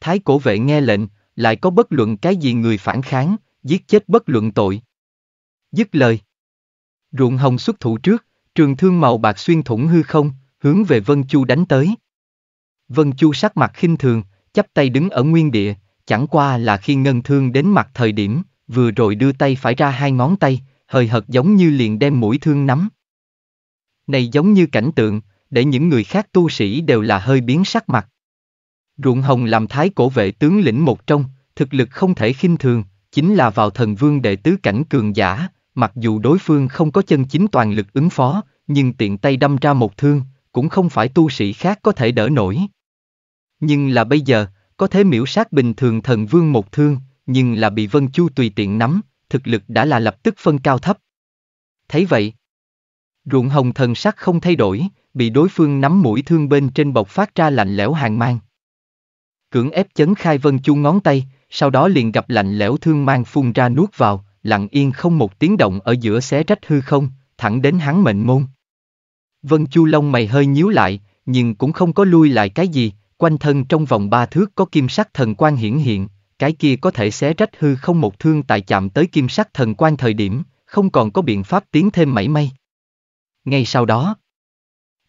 Thái cổ vệ nghe lệnh, lại có bất luận cái gì người phản kháng, giết chết bất luận tội. Dứt lời. Ruộng hồng xuất thủ trước, trường thương màu bạc xuyên thủng hư không, hướng về Vân Chu đánh tới. Vân Chu sắc mặt khinh thường, chắp tay đứng ở nguyên địa, chẳng qua là khi ngân thương đến mặt thời điểm, vừa rồi đưa tay phải ra hai ngón tay, hời hợt giống như liền đem mũi thương nắm. Này giống như cảnh tượng, để những người khác tu sĩ đều là hơi biến sắc mặt. Ruộng Hồng làm thái cổ vệ tướng lĩnh một trong, thực lực không thể khinh thường, chính là vào thần vương đệ tứ cảnh cường giả, mặc dù đối phương không có chân chính toàn lực ứng phó, nhưng tiện tay đâm ra một thương, cũng không phải tu sĩ khác có thể đỡ nổi. Nhưng là bây giờ, có thể miễu sát bình thường thần vương một thương, nhưng là bị Vân Chu tùy tiện nắm, thực lực đã là lập tức phân cao thấp. Thấy vậy, Ruộng hồng thần sắc không thay đổi, bị đối phương nắm mũi thương bên trên bọc phát ra lạnh lẽo hàng mang. Cưỡng ép chấn khai vân chu ngón tay, sau đó liền gặp lạnh lẽo thương mang phun ra nuốt vào, lặng yên không một tiếng động ở giữa xé rách hư không, thẳng đến hắn mệnh môn. Vân chu lông mày hơi nhíu lại, nhưng cũng không có lui lại cái gì, quanh thân trong vòng ba thước có kim sắc thần quan hiển hiện, cái kia có thể xé rách hư không một thương tại chạm tới kim sắc thần quan thời điểm, không còn có biện pháp tiến thêm mảy may ngay sau đó.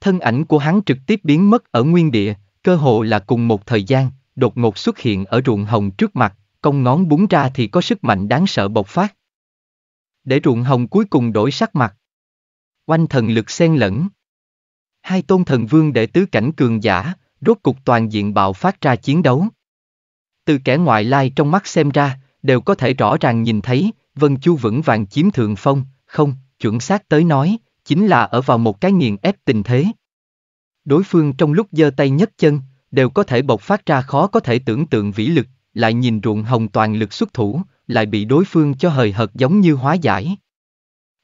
Thân ảnh của hắn trực tiếp biến mất ở nguyên địa, cơ hồ là cùng một thời gian, đột ngột xuất hiện ở ruộng hồng trước mặt, công ngón búng ra thì có sức mạnh đáng sợ bộc phát. Để ruộng hồng cuối cùng đổi sắc mặt. quanh thần lực xen lẫn. Hai tôn thần vương đệ tứ cảnh cường giả, rốt cục toàn diện bạo phát ra chiến đấu. Từ kẻ ngoại lai trong mắt xem ra, đều có thể rõ ràng nhìn thấy, Vân Chu vững vàng chiếm thượng phong, không, chuẩn xác tới nói, chính là ở vào một cái nghiền ép tình thế. Đối phương trong lúc giơ tay nhấc chân, đều có thể bộc phát ra khó có thể tưởng tượng vĩ lực, lại nhìn ruộng hồng toàn lực xuất thủ, lại bị đối phương cho hời hợt giống như hóa giải.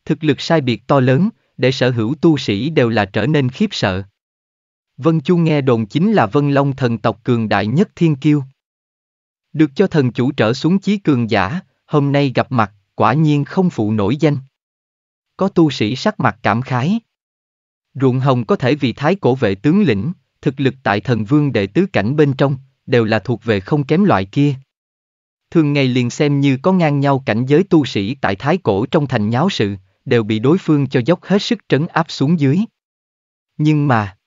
Thực lực sai biệt to lớn, để sở hữu tu sĩ đều là trở nên khiếp sợ. Vân Chu nghe đồn chính là Vân Long thần tộc cường đại nhất thiên kiêu. Được cho thần chủ trở xuống chí cường giả, hôm nay gặp mặt, quả nhiên không phụ nổi danh có tu sĩ sắc mặt cảm khái. Ruộng hồng có thể vì thái cổ vệ tướng lĩnh, thực lực tại thần vương đệ tứ cảnh bên trong, đều là thuộc về không kém loại kia. Thường ngày liền xem như có ngang nhau cảnh giới tu sĩ tại thái cổ trong thành nháo sự, đều bị đối phương cho dốc hết sức trấn áp xuống dưới. Nhưng mà,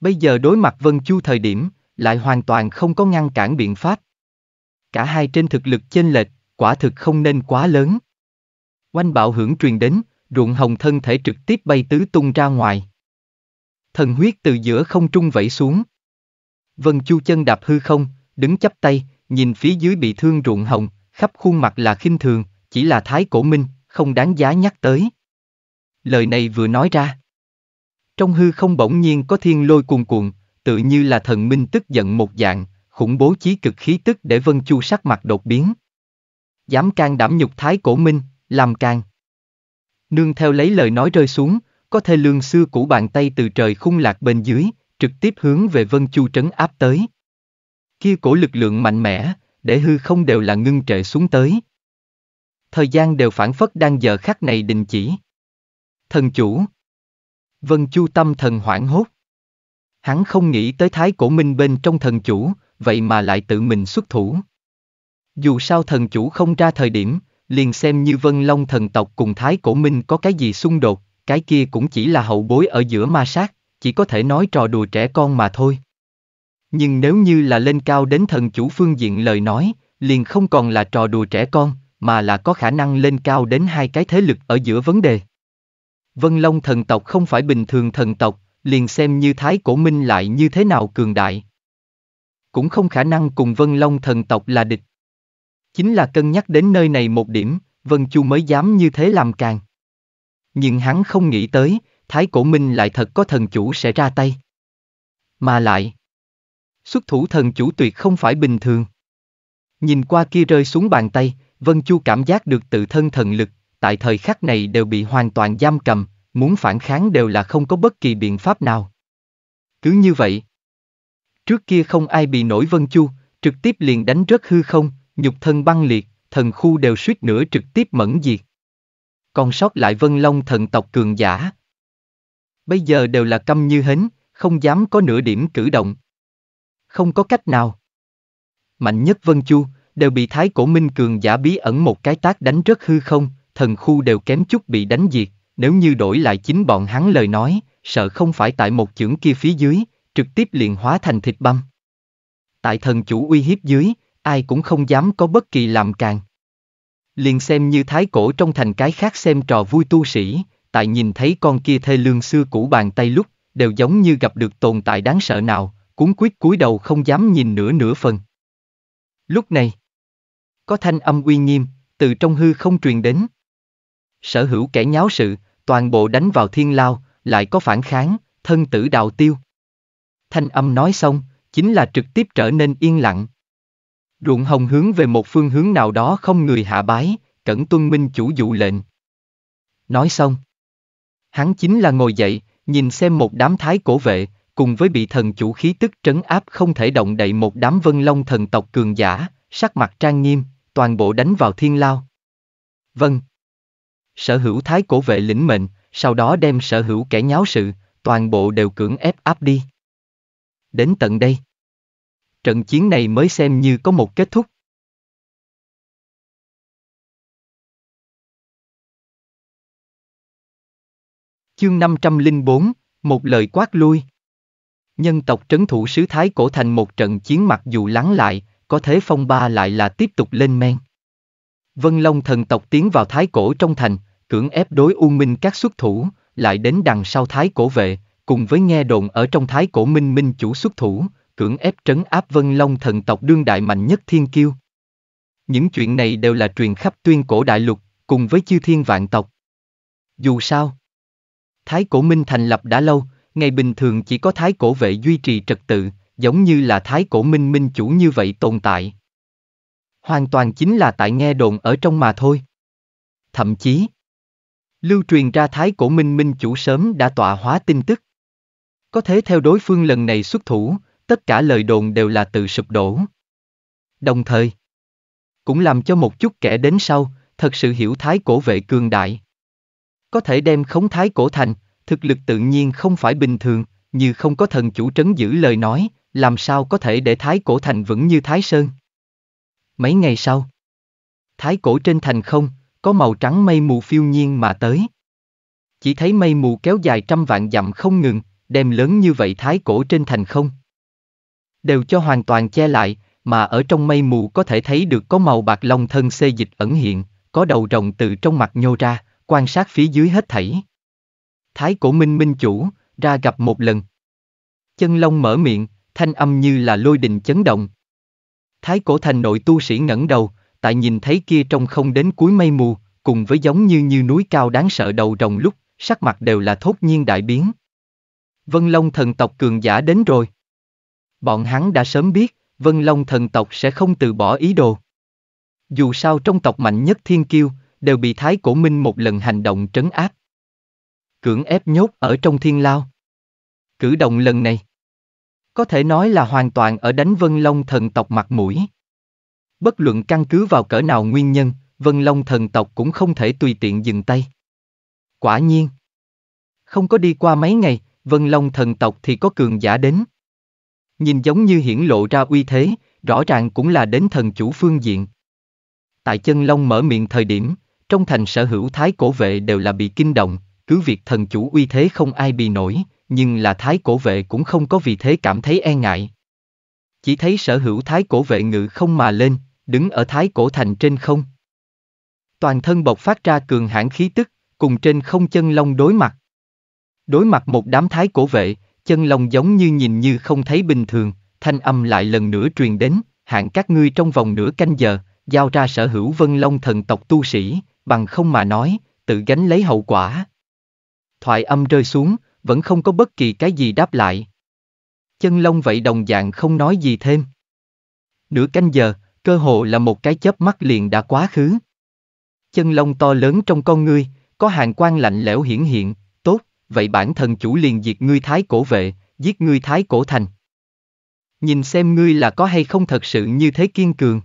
bây giờ đối mặt Vân Chu thời điểm, lại hoàn toàn không có ngăn cản biện pháp. Cả hai trên thực lực chênh lệch, quả thực không nên quá lớn. Oanh bạo hưởng truyền đến, ruộng hồng thân thể trực tiếp bay tứ tung ra ngoài. Thần huyết từ giữa không trung vẫy xuống. Vân Chu chân đạp hư không, đứng chắp tay, nhìn phía dưới bị thương ruộng hồng, khắp khuôn mặt là khinh thường, chỉ là thái cổ minh, không đáng giá nhắc tới. Lời này vừa nói ra. Trong hư không bỗng nhiên có thiên lôi cuồn cuộn, tự như là thần minh tức giận một dạng, khủng bố chí cực khí tức để Vân Chu sắc mặt đột biến. Dám can đảm nhục thái cổ minh, làm càng. Nương theo lấy lời nói rơi xuống, có thể lương xưa cũ bàn tay từ trời khung lạc bên dưới, trực tiếp hướng về Vân Chu trấn áp tới. Kia cổ lực lượng mạnh mẽ, để hư không đều là ngưng trệ xuống tới. Thời gian đều phản phất đang giờ khắc này đình chỉ. Thần chủ Vân Chu tâm thần hoảng hốt. Hắn không nghĩ tới thái cổ minh bên trong thần chủ, vậy mà lại tự mình xuất thủ. Dù sao thần chủ không ra thời điểm, liền xem như Vân Long thần tộc cùng Thái Cổ Minh có cái gì xung đột, cái kia cũng chỉ là hậu bối ở giữa ma sát, chỉ có thể nói trò đùa trẻ con mà thôi. Nhưng nếu như là lên cao đến thần chủ phương diện lời nói, liền không còn là trò đùa trẻ con, mà là có khả năng lên cao đến hai cái thế lực ở giữa vấn đề. Vân Long thần tộc không phải bình thường thần tộc, liền xem như Thái Cổ Minh lại như thế nào cường đại. Cũng không khả năng cùng Vân Long thần tộc là địch. Chính là cân nhắc đến nơi này một điểm, Vân Chu mới dám như thế làm càng. Nhưng hắn không nghĩ tới, Thái Cổ Minh lại thật có thần chủ sẽ ra tay. Mà lại, xuất thủ thần chủ tuyệt không phải bình thường. Nhìn qua kia rơi xuống bàn tay, Vân Chu cảm giác được tự thân thần lực, tại thời khắc này đều bị hoàn toàn giam cầm, muốn phản kháng đều là không có bất kỳ biện pháp nào. Cứ như vậy, trước kia không ai bị nổi Vân Chu, trực tiếp liền đánh rất hư không, nhục thân băng liệt, thần khu đều suýt nữa trực tiếp mẫn diệt. Còn sót lại vân long thần tộc cường giả. Bây giờ đều là câm như hến, không dám có nửa điểm cử động. Không có cách nào. Mạnh nhất vân chu, đều bị thái cổ minh cường giả bí ẩn một cái tác đánh rất hư không, thần khu đều kém chút bị đánh diệt, nếu như đổi lại chính bọn hắn lời nói, sợ không phải tại một chưởng kia phía dưới, trực tiếp liền hóa thành thịt băm. Tại thần chủ uy hiếp dưới, ai cũng không dám có bất kỳ làm càng. Liền xem như thái cổ trong thành cái khác xem trò vui tu sĩ, tại nhìn thấy con kia thê lương xưa cũ bàn tay lúc, đều giống như gặp được tồn tại đáng sợ nào, cuốn quyết cúi đầu không dám nhìn nửa nửa phần. Lúc này, có thanh âm uy nghiêm, từ trong hư không truyền đến. Sở hữu kẻ nháo sự, toàn bộ đánh vào thiên lao, lại có phản kháng, thân tử đào tiêu. Thanh âm nói xong, chính là trực tiếp trở nên yên lặng. Ruộng hồng hướng về một phương hướng nào đó không người hạ bái, cẩn tuân minh chủ dụ lệnh. Nói xong. Hắn chính là ngồi dậy, nhìn xem một đám thái cổ vệ, cùng với bị thần chủ khí tức trấn áp không thể động đậy một đám vân long thần tộc cường giả, sắc mặt trang nghiêm, toàn bộ đánh vào thiên lao. Vâng. Sở hữu thái cổ vệ lĩnh mệnh, sau đó đem sở hữu kẻ nháo sự, toàn bộ đều cưỡng ép áp đi. Đến tận đây trận chiến này mới xem như có một kết thúc. Chương 504, một lời quát lui. Nhân tộc trấn thủ sứ Thái Cổ thành một trận chiến mặc dù lắng lại, có thế phong ba lại là tiếp tục lên men. Vân Long thần tộc tiến vào Thái Cổ trong thành, cưỡng ép đối U Minh các xuất thủ, lại đến đằng sau Thái Cổ vệ, cùng với nghe đồn ở trong Thái Cổ Minh Minh chủ xuất thủ, cưỡng ép trấn áp Vân Long thần tộc đương đại mạnh nhất thiên kiêu. Những chuyện này đều là truyền khắp tuyên cổ đại lục, cùng với chư thiên vạn tộc. Dù sao, Thái cổ Minh thành lập đã lâu, ngày bình thường chỉ có Thái cổ vệ duy trì trật tự, giống như là Thái cổ Minh minh chủ như vậy tồn tại. Hoàn toàn chính là tại nghe đồn ở trong mà thôi. Thậm chí, lưu truyền ra Thái cổ Minh minh chủ sớm đã tọa hóa tin tức. Có thể theo đối phương lần này xuất thủ, tất cả lời đồn đều là tự sụp đổ. Đồng thời, cũng làm cho một chút kẻ đến sau, thật sự hiểu thái cổ vệ cường đại. Có thể đem khống thái cổ thành, thực lực tự nhiên không phải bình thường, như không có thần chủ trấn giữ lời nói, làm sao có thể để thái cổ thành vững như thái sơn. Mấy ngày sau, thái cổ trên thành không, có màu trắng mây mù phiêu nhiên mà tới. Chỉ thấy mây mù kéo dài trăm vạn dặm không ngừng, đem lớn như vậy thái cổ trên thành không, đều cho hoàn toàn che lại, mà ở trong mây mù có thể thấy được có màu bạc long thân xê dịch ẩn hiện, có đầu rồng từ trong mặt nhô ra, quan sát phía dưới hết thảy. Thái cổ minh minh chủ, ra gặp một lần. Chân long mở miệng, thanh âm như là lôi đình chấn động. Thái cổ thành nội tu sĩ ngẩng đầu, tại nhìn thấy kia trong không đến cuối mây mù, cùng với giống như như núi cao đáng sợ đầu rồng lúc, sắc mặt đều là thốt nhiên đại biến. Vân Long thần tộc cường giả đến rồi. Bọn hắn đã sớm biết, Vân Long thần tộc sẽ không từ bỏ ý đồ. Dù sao trong tộc mạnh nhất thiên kiêu, đều bị thái cổ minh một lần hành động trấn áp. Cưỡng ép nhốt ở trong thiên lao. Cử động lần này. Có thể nói là hoàn toàn ở đánh Vân Long thần tộc mặt mũi. Bất luận căn cứ vào cỡ nào nguyên nhân, Vân Long thần tộc cũng không thể tùy tiện dừng tay. Quả nhiên. Không có đi qua mấy ngày, Vân Long thần tộc thì có cường giả đến. Nhìn giống như hiển lộ ra uy thế, rõ ràng cũng là đến thần chủ phương diện. Tại chân long mở miệng thời điểm, trong thành sở hữu thái cổ vệ đều là bị kinh động, cứ việc thần chủ uy thế không ai bị nổi, nhưng là thái cổ vệ cũng không có vì thế cảm thấy e ngại. Chỉ thấy sở hữu thái cổ vệ ngự không mà lên, đứng ở thái cổ thành trên không. Toàn thân bộc phát ra cường hãn khí tức, cùng trên không chân long đối mặt. Đối mặt một đám thái cổ vệ, chân lòng giống như nhìn như không thấy bình thường, thanh âm lại lần nữa truyền đến, hạn các ngươi trong vòng nửa canh giờ, giao ra sở hữu vân long thần tộc tu sĩ, bằng không mà nói, tự gánh lấy hậu quả. Thoại âm rơi xuống, vẫn không có bất kỳ cái gì đáp lại. Chân lông vậy đồng dạng không nói gì thêm. Nửa canh giờ, cơ hồ là một cái chớp mắt liền đã quá khứ. Chân lông to lớn trong con ngươi, có hàng quan lạnh lẽo hiển hiện, vậy bản thân chủ liền diệt ngươi thái cổ vệ, giết ngươi thái cổ thành. Nhìn xem ngươi là có hay không thật sự như thế kiên cường.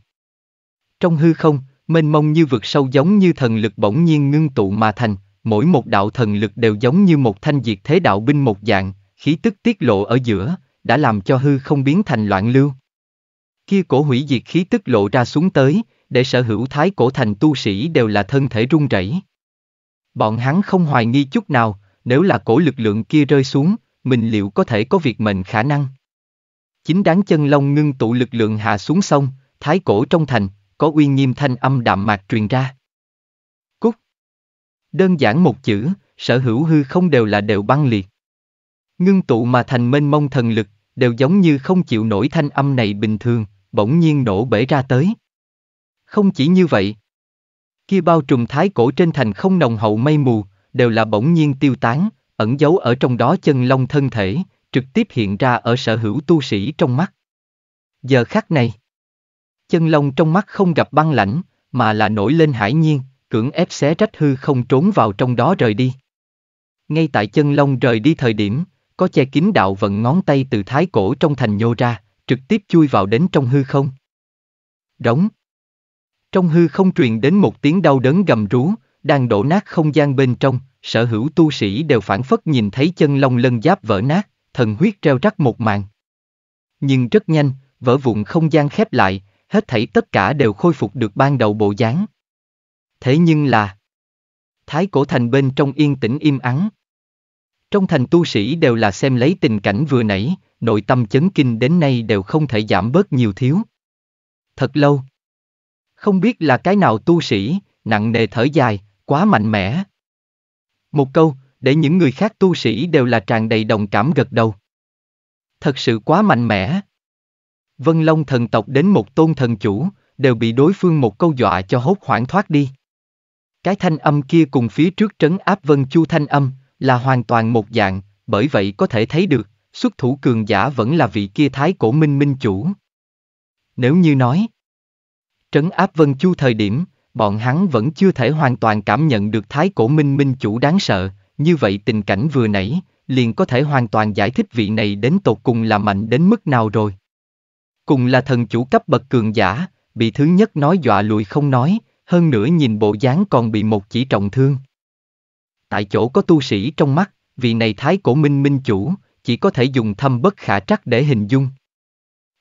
Trong hư không, mênh mông như vực sâu giống như thần lực bỗng nhiên ngưng tụ mà thành, mỗi một đạo thần lực đều giống như một thanh diệt thế đạo binh một dạng, khí tức tiết lộ ở giữa, đã làm cho hư không biến thành loạn lưu. Kia cổ hủy diệt khí tức lộ ra xuống tới, để sở hữu thái cổ thành tu sĩ đều là thân thể run rẩy. Bọn hắn không hoài nghi chút nào, nếu là cổ lực lượng kia rơi xuống, mình liệu có thể có việc mệnh khả năng? Chính đáng chân long ngưng tụ lực lượng hạ xuống sông, thái cổ trong thành, có uy nghiêm thanh âm đạm mạc truyền ra. Cúc. Đơn giản một chữ, sở hữu hư không đều là đều băng liệt. Ngưng tụ mà thành mênh mông thần lực, đều giống như không chịu nổi thanh âm này bình thường, bỗng nhiên nổ bể ra tới. Không chỉ như vậy, kia bao trùm thái cổ trên thành không nồng hậu mây mù, đều là bỗng nhiên tiêu tán, ẩn giấu ở trong đó chân long thân thể, trực tiếp hiện ra ở sở hữu tu sĩ trong mắt. Giờ khắc này, chân long trong mắt không gặp băng lãnh, mà là nổi lên hải nhiên, cưỡng ép xé rách hư không trốn vào trong đó rời đi. Ngay tại chân long rời đi thời điểm, có che kín đạo vận ngón tay từ thái cổ trong thành nhô ra, trực tiếp chui vào đến trong hư không. Đóng. Trong hư không truyền đến một tiếng đau đớn gầm rú, đang đổ nát không gian bên trong, sở hữu tu sĩ đều phản phất nhìn thấy chân long lân giáp vỡ nát, thần huyết treo rắc một màn. Nhưng rất nhanh, vỡ vụn không gian khép lại, hết thảy tất cả đều khôi phục được ban đầu bộ dáng. Thế nhưng là... Thái cổ thành bên trong yên tĩnh im ắng. Trong thành tu sĩ đều là xem lấy tình cảnh vừa nãy, nội tâm chấn kinh đến nay đều không thể giảm bớt nhiều thiếu. Thật lâu. Không biết là cái nào tu sĩ, nặng nề thở dài, quá mạnh mẽ. Một câu, để những người khác tu sĩ đều là tràn đầy đồng cảm gật đầu. Thật sự quá mạnh mẽ. Vân Long thần tộc đến một tôn thần chủ, đều bị đối phương một câu dọa cho hốt hoảng thoát đi. Cái thanh âm kia cùng phía trước trấn áp Vân Chu thanh âm, là hoàn toàn một dạng, bởi vậy có thể thấy được, xuất thủ cường giả vẫn là vị kia thái cổ minh minh chủ. Nếu như nói, trấn áp Vân Chu thời điểm, bọn hắn vẫn chưa thể hoàn toàn cảm nhận được thái cổ minh minh chủ đáng sợ, như vậy tình cảnh vừa nãy, liền có thể hoàn toàn giải thích vị này đến tột cùng là mạnh đến mức nào rồi. Cùng là thần chủ cấp bậc cường giả, bị thứ nhất nói dọa lùi không nói, hơn nữa nhìn bộ dáng còn bị một chỉ trọng thương. Tại chỗ có tu sĩ trong mắt, vị này thái cổ minh minh chủ, chỉ có thể dùng thâm bất khả trắc để hình dung.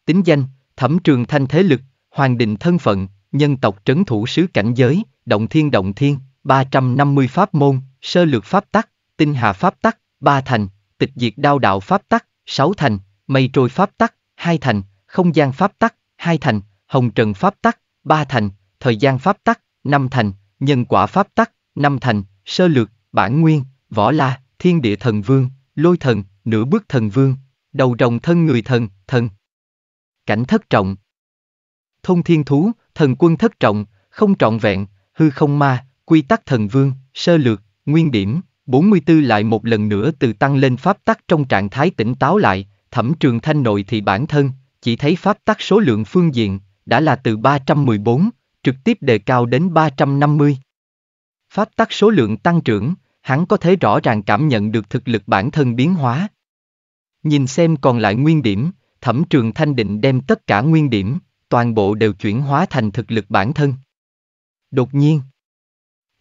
Tính danh, thẩm trường thanh thế lực, hoàng định thân phận, nhân tộc trấn thủ sứ cảnh giới, động thiên động thiên, 350 pháp môn, sơ lược pháp tắc, tinh hà pháp tắc, ba thành, tịch diệt đao đạo pháp tắc, sáu thành, mây trôi pháp tắc, hai thành, không gian pháp tắc, hai thành, hồng trần pháp tắc, ba thành, thời gian pháp tắc, năm thành, nhân quả pháp tắc, năm thành, sơ lược, bản nguyên, võ la, thiên địa thần vương, lôi thần, nửa bước thần vương, đầu rồng thân người thần, thần. Cảnh thất trọng. Thông thiên thú, thần quân thất trọng, không trọn vẹn, hư không ma, quy tắc thần vương, sơ lược, nguyên điểm, 44 lại một lần nữa từ tăng lên pháp tắc trong trạng thái tỉnh táo lại, thẩm trường thanh nội thì bản thân, chỉ thấy pháp tắc số lượng phương diện, đã là từ 314, trực tiếp đề cao đến 350. Pháp tắc số lượng tăng trưởng, hắn có thể rõ ràng cảm nhận được thực lực bản thân biến hóa. Nhìn xem còn lại nguyên điểm, thẩm trường thanh định đem tất cả nguyên điểm, toàn bộ đều chuyển hóa thành thực lực bản thân. Đột nhiên,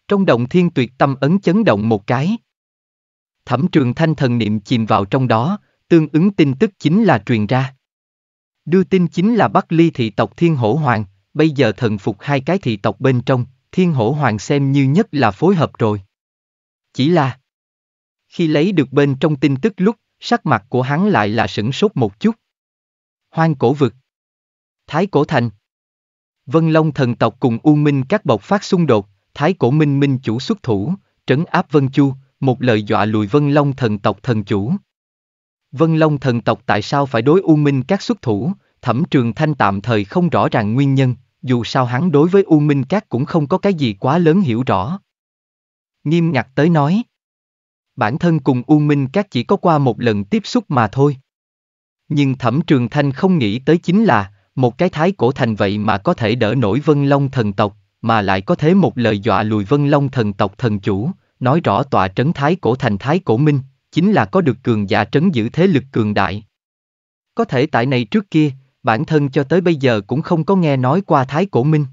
trong động thiên tuyệt tâm ấn chấn động một cái. Thẩm trường thanh thần niệm chìm vào trong đó, tương ứng tin tức chính là truyền ra. Đưa tin chính là Bắc Ly thị tộc Thiên Hổ Hoàng, bây giờ thần phục hai cái thị tộc bên trong, Thiên Hổ Hoàng xem như nhất là phối hợp rồi. Chỉ là khi lấy được bên trong tin tức lúc, sắc mặt của hắn lại là sửng sốt một chút. Hoang cổ vực Thái Cổ Thành Vân Long thần tộc cùng U Minh các bộc phát xung đột, Thái Cổ Minh Minh chủ xuất thủ, trấn áp Vân Chu, một lời dọa lùi Vân Long thần tộc thần chủ. Vân Long thần tộc tại sao phải đối U Minh các xuất thủ, Thẩm Trường Thanh tạm thời không rõ ràng nguyên nhân, dù sao hắn đối với U Minh các cũng không có cái gì quá lớn hiểu rõ. Nghiêm ngặt tới nói, bản thân cùng U Minh các chỉ có qua một lần tiếp xúc mà thôi. Nhưng Thẩm Trường Thanh không nghĩ tới chính là, một cái thái cổ thành vậy mà có thể đỡ nổi vân long thần tộc, mà lại có thế một lời dọa lùi vân long thần tộc thần chủ, nói rõ tòa trấn thái cổ thành thái cổ minh, chính là có được cường giả trấn giữ thế lực cường đại. Có thể tại này trước kia, bản thân cho tới bây giờ cũng không có nghe nói qua thái cổ minh.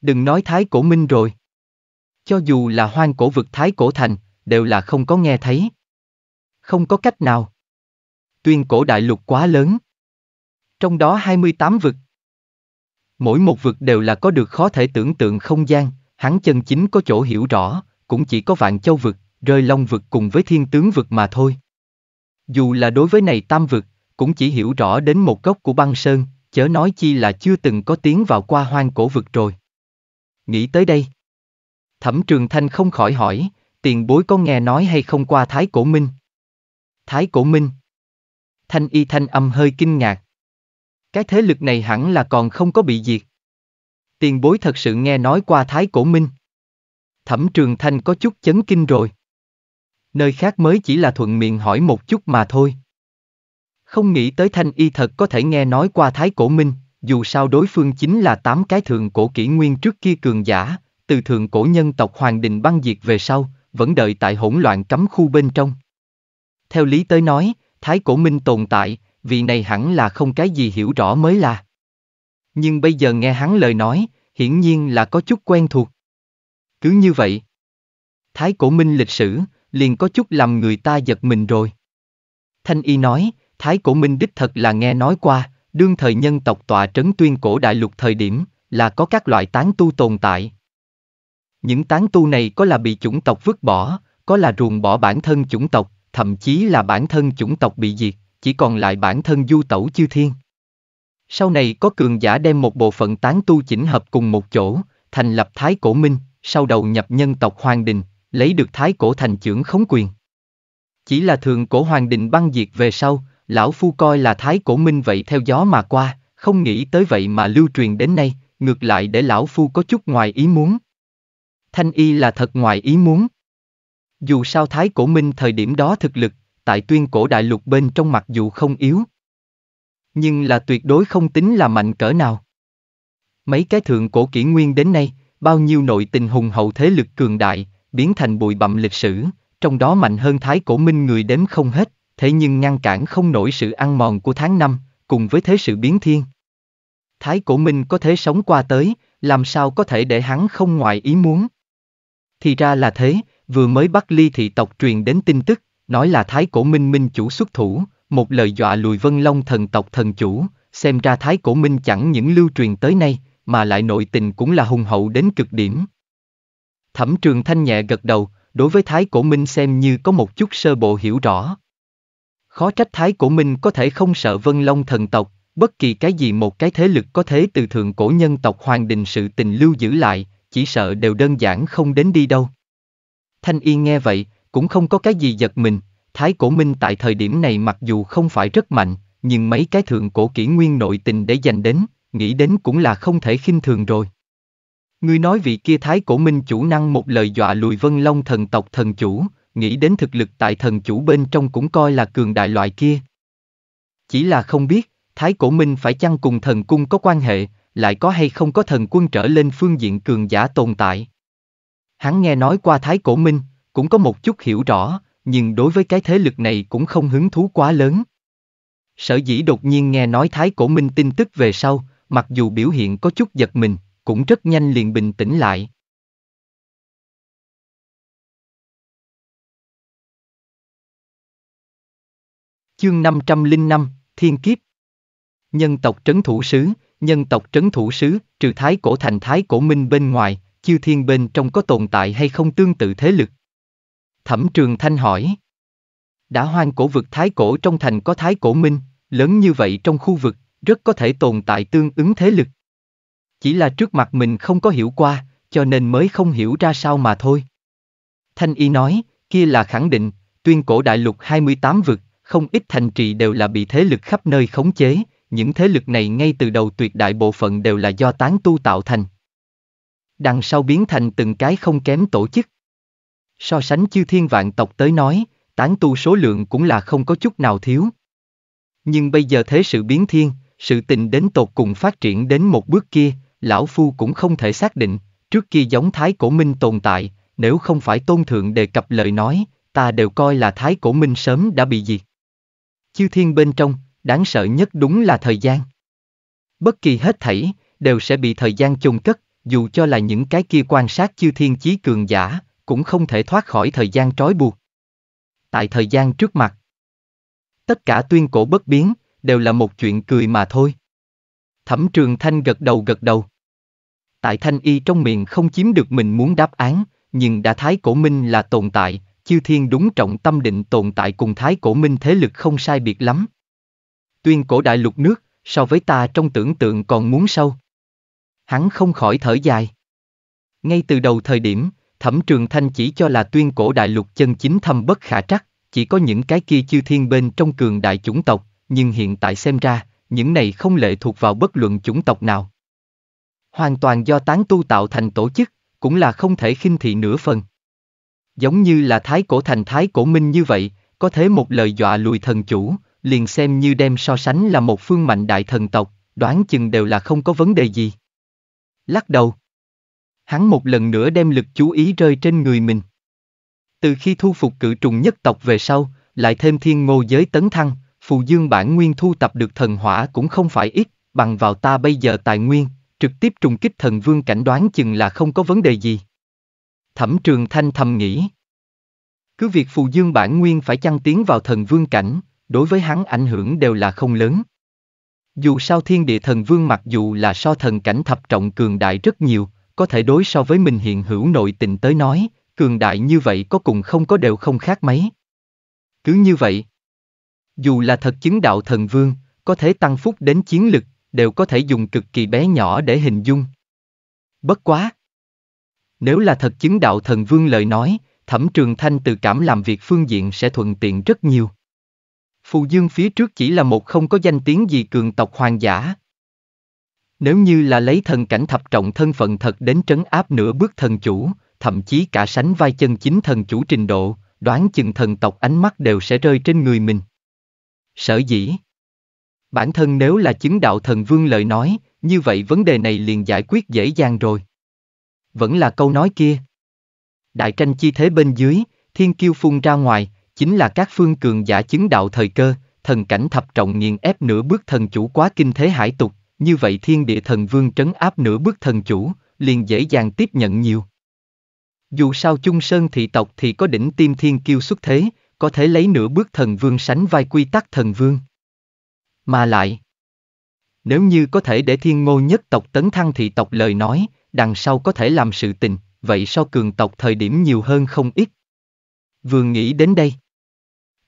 Đừng nói thái cổ minh rồi. Cho dù là hoang cổ vực thái cổ thành, đều là không có nghe thấy. Không có cách nào. Tuyên cổ đại lục quá lớn trong đó 28 vực. Mỗi một vực đều là có được khó thể tưởng tượng không gian, hắn chân chính có chỗ hiểu rõ, cũng chỉ có vạn châu vực, rơi long vực cùng với thiên tướng vực mà thôi. Dù là đối với này tam vực, cũng chỉ hiểu rõ đến một góc của băng sơn, chớ nói chi là chưa từng có tiếng vào qua hoang cổ vực rồi. Nghĩ tới đây. Thẩm Trường Thanh không khỏi hỏi, tiền bối có nghe nói hay không qua Thái Cổ Minh? Thái Cổ Minh? Thanh y thanh âm hơi kinh ngạc, cái thế lực này hẳn là còn không có bị diệt. Tiền bối thật sự nghe nói qua Thái Cổ Minh. Thẩm Trường Thanh có chút chấn kinh rồi. Nơi khác mới chỉ là thuận miệng hỏi một chút mà thôi. Không nghĩ tới Thanh Y thật có thể nghe nói qua Thái Cổ Minh, dù sao đối phương chính là tám cái thượng cổ kỷ nguyên trước kia cường giả, từ thượng cổ nhân tộc Hoàng Đình băng diệt về sau, vẫn đợi tại hỗn loạn cấm khu bên trong. Theo lý tới nói, Thái Cổ Minh tồn tại, vì này hẳn là không cái gì hiểu rõ mới là. Nhưng bây giờ nghe hắn lời nói, hiển nhiên là có chút quen thuộc. Cứ như vậy. Thái cổ minh lịch sử, liền có chút làm người ta giật mình rồi. Thanh y nói, Thái cổ minh đích thật là nghe nói qua, đương thời nhân tộc tọa trấn tuyên cổ đại lục thời điểm, là có các loại tán tu tồn tại. Những tán tu này có là bị chủng tộc vứt bỏ, có là ruồng bỏ bản thân chủng tộc, thậm chí là bản thân chủng tộc bị diệt, chỉ còn lại bản thân du tẩu chư thiên. Sau này có cường giả đem một bộ phận tán tu chỉnh hợp cùng một chỗ, thành lập Thái Cổ Minh, sau đầu nhập nhân tộc Hoàng Đình, lấy được Thái Cổ thành trưởng khống quyền. Chỉ là thường cổ Hoàng Đình băng diệt về sau, lão phu coi là Thái Cổ Minh vậy theo gió mà qua, không nghĩ tới vậy mà lưu truyền đến nay, ngược lại để lão phu có chút ngoài ý muốn. Thanh y là thật ngoài ý muốn. Dù sao Thái Cổ Minh thời điểm đó thực lực tại tuyên cổ đại lục bên trong mặc dù không yếu, nhưng là tuyệt đối không tính là mạnh cỡ nào. Mấy cái thượng cổ kỷ nguyên đến nay, bao nhiêu nội tình hùng hậu thế lực cường đại, biến thành bụi bặm lịch sử, trong đó mạnh hơn thái cổ minh người đếm không hết, thế nhưng ngăn cản không nổi sự ăn mòn của tháng năm, cùng với thế sự biến thiên. Thái cổ minh có thể sống qua tới, làm sao có thể để hắn không ngoại ý muốn. Thì ra là thế, vừa mới bắt ly thị tộc truyền đến tin tức, nói là thái cổ minh minh chủ xuất thủ, một lời dọa lùi vân long thần tộc thần chủ, xem ra thái cổ minh chẳng những lưu truyền tới nay, mà lại nội tình cũng là hùng hậu đến cực điểm. Thẩm trường thanh nhẹ gật đầu, đối với thái cổ minh xem như có một chút sơ bộ hiểu rõ. Khó trách thái cổ minh có thể không sợ vân long thần tộc, bất kỳ cái gì một cái thế lực có thế từ thượng cổ nhân tộc hoàng đình sự tình lưu giữ lại, chỉ sợ đều đơn giản không đến đi đâu. Thanh Yên nghe vậy, cũng không có cái gì giật mình, Thái Cổ Minh tại thời điểm này mặc dù không phải rất mạnh, nhưng mấy cái thượng cổ kỷ nguyên nội tình để dành đến, nghĩ đến cũng là không thể khinh thường rồi. Ngươi nói vị kia Thái Cổ Minh chủ năng một lời dọa lùi Vân Long thần tộc thần chủ, nghĩ đến thực lực tại thần chủ bên trong cũng coi là cường đại loại kia. Chỉ là không biết, Thái Cổ Minh phải chăng cùng thần cung có quan hệ, lại có hay không có thần quân trở lên phương diện cường giả tồn tại. Hắn nghe nói qua Thái Cổ Minh, cũng có một chút hiểu rõ, nhưng đối với cái thế lực này cũng không hứng thú quá lớn. Sở dĩ đột nhiên nghe nói Thái Cổ Minh tin tức về sau, mặc dù biểu hiện có chút giật mình, cũng rất nhanh liền bình tĩnh lại. Chương 505, Thiên Kiếp Nhân tộc trấn thủ sứ, nhân tộc trấn thủ sứ, trừ Thái Cổ Thành Thái Cổ Minh bên ngoài, chư thiên bên trong có tồn tại hay không tương tự thế lực, Thẩm Trường Thanh hỏi. Đã hoang cổ vực thái cổ trong thành có thái cổ minh, lớn như vậy trong khu vực, rất có thể tồn tại tương ứng thế lực. Chỉ là trước mặt mình không có hiểu qua, cho nên mới không hiểu ra sao mà thôi. Thanh Y nói, kia là khẳng định, tuyên cổ đại lục 28 vực, không ít thành trì đều là bị thế lực khắp nơi khống chế, những thế lực này ngay từ đầu tuyệt đại bộ phận đều là do tán tu tạo thành. Đằng sau biến thành từng cái không kém tổ chức. So sánh chư thiên vạn tộc tới nói, tán tu số lượng cũng là không có chút nào thiếu. Nhưng bây giờ thế sự biến thiên, sự tình đến tột cùng phát triển đến một bước kia, lão phu cũng không thể xác định, trước kia giống thái cổ minh tồn tại, nếu không phải tôn thượng đề cập lời nói, ta đều coi là thái cổ minh sớm đã bị diệt. Chư thiên bên trong, đáng sợ nhất đúng là thời gian. Bất kỳ hết thảy, đều sẽ bị thời gian chôn cất, dù cho là những cái kia quan sát chư thiên chí cường giả, cũng không thể thoát khỏi thời gian trói buộc. Tại thời gian trước mặt, tất cả tuyên cổ bất biến, đều là một chuyện cười mà thôi. Thẩm trường thanh gật đầu gật đầu. Tại thanh y trong miệng không chiếm được mình muốn đáp án, nhưng đã thái cổ minh là tồn tại, chiêu thiên đúng trọng tâm định tồn tại cùng thái cổ minh thế lực không sai biệt lắm. Tuyên cổ đại lục nước, so với ta trong tưởng tượng còn muốn sâu. Hắn không khỏi thở dài. Ngay từ đầu thời điểm, Thẩm Trường Thanh chỉ cho là tuyên cổ đại lục chân chính thâm bất khả trắc, chỉ có những cái kia chư thiên bên trong cường đại chủng tộc, nhưng hiện tại xem ra, những này không lệ thuộc vào bất luận chủng tộc nào. Hoàn toàn do tán tu tạo thành tổ chức, cũng là không thể khinh thị nửa phần. Giống như là thái cổ thành thái cổ minh như vậy, có thể một lời dọa lùi thần chủ, liền xem như đem so sánh là một phương mạnh đại thần tộc, đoán chừng đều là không có vấn đề gì. Lắc đầu, hắn một lần nữa đem lực chú ý rơi trên người mình. Từ khi thu phục cử trùng nhất tộc về sau, lại thêm thiên ngô giới tấn thăng, phù dương bản nguyên thu tập được thần hỏa cũng không phải ít, bằng vào ta bây giờ tài nguyên, trực tiếp trùng kích thần vương cảnh đoán chừng là không có vấn đề gì. Thẩm trường thanh thầm nghĩ. Cứ việc phù dương bản nguyên phải chăng tiến vào thần vương cảnh, đối với hắn ảnh hưởng đều là không lớn. Dù sao thiên địa thần vương mặc dù là so thần cảnh thập trọng cường đại rất nhiều, có thể đối so với mình hiện hữu nội tình tới nói, cường đại như vậy có cùng không có đều không khác mấy. Cứ như vậy, dù là thật chứng đạo thần vương, có thể tăng phúc đến chiến lực, đều có thể dùng cực kỳ bé nhỏ để hình dung. Bất quá! Nếu là thật chứng đạo thần vương lời nói, thẩm trường thanh từ cảm làm việc phương diện sẽ thuận tiện rất nhiều. Phù Dương phía trước chỉ là một không có danh tiếng gì cường tộc hoàng giả, nếu như là lấy thần cảnh thập trọng thân phận thật đến trấn áp nửa bước thần chủ, thậm chí cả sánh vai chân chính thần chủ trình độ, đoán chừng thần tộc ánh mắt đều sẽ rơi trên người mình. Sở dĩ Bản thân nếu là chứng đạo thần vương lời nói, như vậy vấn đề này liền giải quyết dễ dàng rồi. Vẫn là câu nói kia. Đại tranh chi thế bên dưới, thiên kiêu phun ra ngoài, chính là các phương cường giả chứng đạo thời cơ, thần cảnh thập trọng nghiền ép nửa bước thần chủ quá kinh thế hải tục, như vậy thiên địa thần vương trấn áp nửa bước thần chủ, liền dễ dàng tiếp nhận nhiều. Dù sao chung sơn thị tộc thì có đỉnh tim thiên kiêu xuất thế, có thể lấy nửa bước thần vương sánh vai quy tắc thần vương. Mà lại, nếu như có thể để thiên ngô nhất tộc tấn thăng thị tộc lời nói, đằng sau có thể làm sự tình, vậy so cường tộc thời điểm nhiều hơn không ít. Vừa nghĩ đến đây,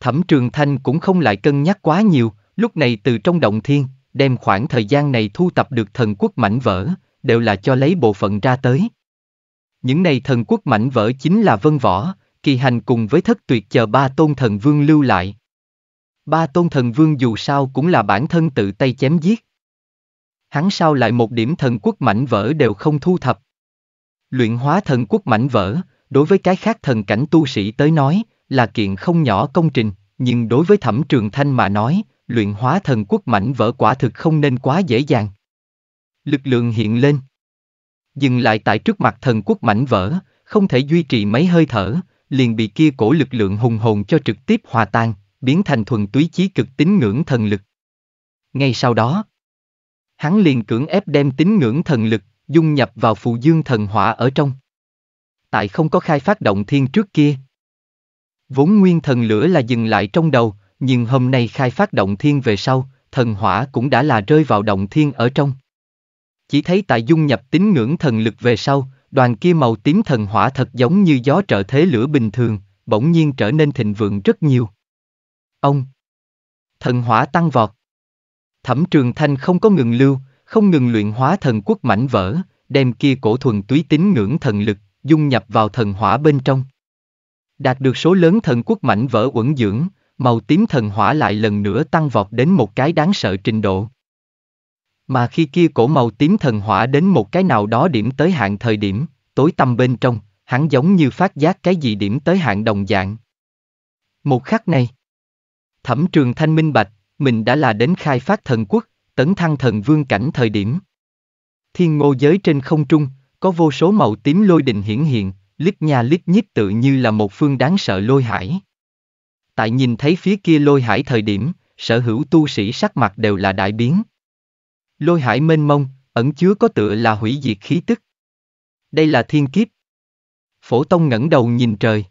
Thẩm Trường Thanh cũng không lại cân nhắc quá nhiều, lúc này từ trong động thiên, đem khoảng thời gian này thu tập được thần quốc mảnh vỡ, đều là cho lấy bộ phận ra tới. Những này thần quốc mảnh vỡ chính là vân võ, kỳ hành cùng với thất tuyệt chờ ba tôn thần vương lưu lại. Ba tôn thần vương dù sao cũng là bản thân tự tay chém giết. Hắn sao lại một điểm thần quốc mảnh vỡ đều không thu thập. Luyện hóa thần quốc mảnh vỡ, đối với cái khác thần cảnh tu sĩ tới nói, là kiện không nhỏ công trình, nhưng đối với thẩm trường thanh mà nói, luyện hóa thần quốc mảnh vỡ quả thực không nên quá dễ dàng. Lực lượng hiện lên. Dừng lại tại trước mặt thần quốc mảnh vỡ, không thể duy trì mấy hơi thở, liền bị kia cổ lực lượng hùng hồn cho trực tiếp hòa tan, biến thành thuần túy chí cực tín ngưỡng thần lực. Ngay sau đó, hắn liền cưỡng ép đem tín ngưỡng thần lực dung nhập vào phù dương thần hỏa ở trong. Tại không có khai phát động thiên trước kia, vốn nguyên thần lửa là dừng lại trong đầu, nhưng hôm nay khai phát động thiên về sau, thần hỏa cũng đã là rơi vào động thiên ở trong. Chỉ thấy tại dung nhập tín ngưỡng thần lực về sau, đoàn kia màu tím thần hỏa thật giống như gió trợ thế lửa bình thường, bỗng nhiên trở nên thịnh vượng rất nhiều. Ông! Thần hỏa tăng vọt. Thẩm trường thanh không có ngừng lưu, không ngừng luyện hóa thần quốc mảnh vỡ, đem kia cổ thuần túy tín ngưỡng thần lực, dung nhập vào thần hỏa bên trong. Đạt được số lớn thần quốc mảnh vỡ uẩn dưỡng, màu tím thần hỏa lại lần nữa tăng vọt đến một cái đáng sợ trình độ. Mà khi kia cổ màu tím thần hỏa đến một cái nào đó điểm tới hạn thời điểm, tối tăm bên trong, hắn giống như phát giác cái gì điểm tới hạn đồng dạng. Một khắc này, thẩm trường thanh minh bạch, mình đã là đến khai phát thần quốc, tấn thăng thần vương cảnh thời điểm. Thiên ngô giới trên không trung, có vô số màu tím lôi đình hiển hiện, lít nha lít nhít tự như là một phương đáng sợ lôi hải tại nhìn thấy phía kia lôi hải thời điểm, sở hữu tu sĩ sắc mặt đều là đại biến. Lôi hải mênh mông, ẩn chứa có tựa là hủy diệt khí tức. Đây là thiên kiếp. Phổ Tông ngẩng đầu nhìn trời.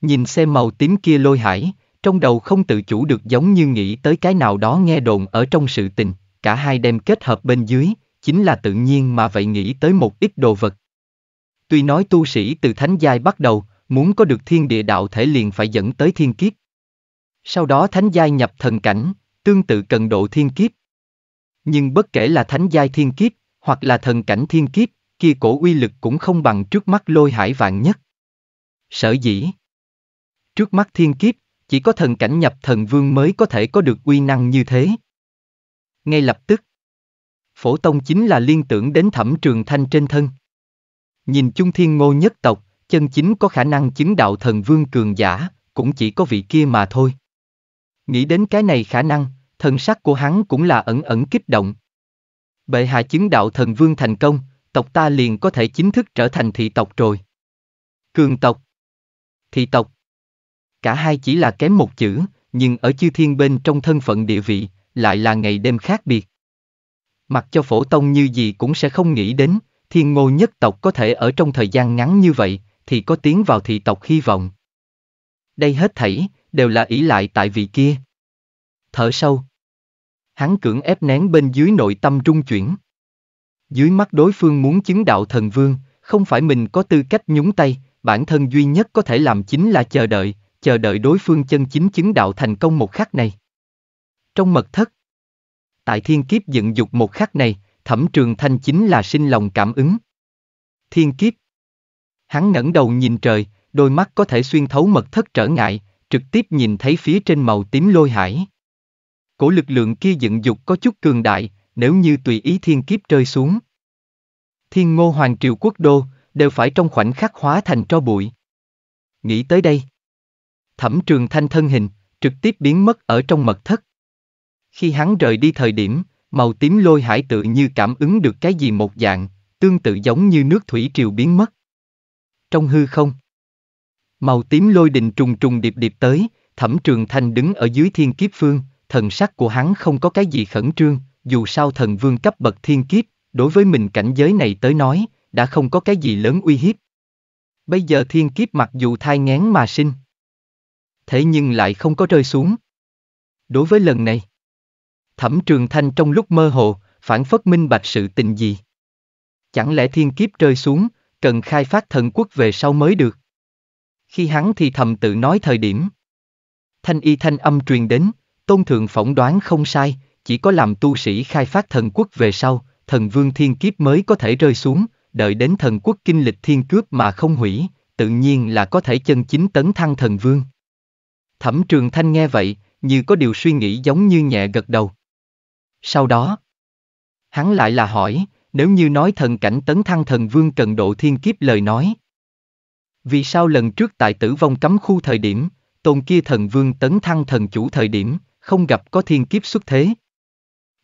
Nhìn xem màu tím kia lôi hải, trong đầu không tự chủ được giống như nghĩ tới cái nào đó nghe đồn ở trong sự tình, cả hai đem kết hợp bên dưới, chính là tự nhiên mà vậy nghĩ tới một ít đồ vật. Tuy nói tu sĩ từ thánh giai bắt đầu, muốn có được thiên địa đạo thể liền phải dẫn tới thiên kiếp. Sau đó thánh giai nhập thần cảnh, tương tự cần độ thiên kiếp. Nhưng bất kể là thánh giai thiên kiếp, hoặc là thần cảnh thiên kiếp, kia cổ uy lực cũng không bằng trước mắt lôi hải vạn nhất. Sở dĩ Trước mắt thiên kiếp, chỉ có thần cảnh nhập thần vương mới có thể có được uy năng như thế. Ngay lập tức, Phổ Tông chính là liên tưởng đến thẩm trường thanh trên thân. Nhìn chung thiên ngô nhất tộc, chân chính có khả năng chứng đạo thần vương cường giả, cũng chỉ có vị kia mà thôi. Nghĩ đến cái này khả năng, thần sắc của hắn cũng là ẩn ẩn kích động. Bệ hạ chứng đạo thần vương thành công, tộc ta liền có thể chính thức trở thành thị tộc rồi. Cường tộc, thị tộc, cả hai chỉ là kém một chữ, nhưng ở chư thiên bên trong thân phận địa vị, lại là ngày đêm khác biệt. Mặc cho phổ tông như gì cũng sẽ không nghĩ đến, thiên ngô nhất tộc có thể ở trong thời gian ngắn như vậy, thì có tiến vào thị tộc hy vọng. Đây hết thảy, đều là ỷ lại tại vị kia. Thở sâu. Hắn cưỡng ép nén bên dưới nội tâm trung chuyển. Dưới mắt đối phương muốn chứng đạo thần vương, không phải mình có tư cách nhúng tay, bản thân duy nhất có thể làm chính là chờ đợi, chờ đợi đối phương chân chính chứng đạo thành công một khắc này. Trong mật thất, tại thiên kiếp dựng dục một khắc này, thẩm trường thanh chính là sinh lòng cảm ứng. Thiên kiếp Hắn ngẩng đầu nhìn trời, đôi mắt có thể xuyên thấu mật thất trở ngại, trực tiếp nhìn thấy phía trên màu tím lôi hải. Cổ lực lượng kia dựng dục có chút cường đại, nếu như tùy ý thiên kiếp rơi xuống. Thiên ngô hoàng triều quốc đô, đều phải trong khoảnh khắc hóa thành tro bụi. Nghĩ tới đây. Thẩm trường thanh thân hình, trực tiếp biến mất ở trong mật thất. Khi hắn rời đi thời điểm, màu tím lôi hải tự như cảm ứng được cái gì một dạng, tương tự giống như nước thủy triều biến mất trong hư không. Màu tím lôi đình trùng trùng điệp điệp tới, thẩm trường thanh đứng ở dưới thiên kiếp phương, thần sắc của hắn không có cái gì khẩn trương, dù sao thần vương cấp bậc thiên kiếp, đối với mình cảnh giới này tới nói, đã không có cái gì lớn uy hiếp. Bây giờ thiên kiếp mặc dù thai ngén mà sinh, thế nhưng lại không có rơi xuống. Đối với lần này, thẩm trường thanh trong lúc mơ hồ, phản phất minh bạch sự tình gì. Chẳng lẽ thiên kiếp rơi xuống, cần khai phát thần quốc về sau mới được. Khi hắn thì thầm tự nói thời điểm. Thanh y thanh âm truyền đến, tôn thượng phỏng đoán không sai, chỉ có làm tu sĩ khai phát thần quốc về sau, thần vương thiên kiếp mới có thể rơi xuống, đợi đến thần quốc kinh lịch thiên cướp mà không hủy, tự nhiên là có thể chân chính tấn thăng thần vương. Thẩm trường thanh nghe vậy, như có điều suy nghĩ giống như nhẹ gật đầu. Sau đó, hắn lại là hỏi, nếu như nói thần cảnh tấn thăng thần vương cần độ thiên kiếp lời nói. Vì sao lần trước tại tử vong cấm khu thời điểm, tôn kia thần vương tấn thăng thần chủ thời điểm, không gặp có thiên kiếp xuất thế?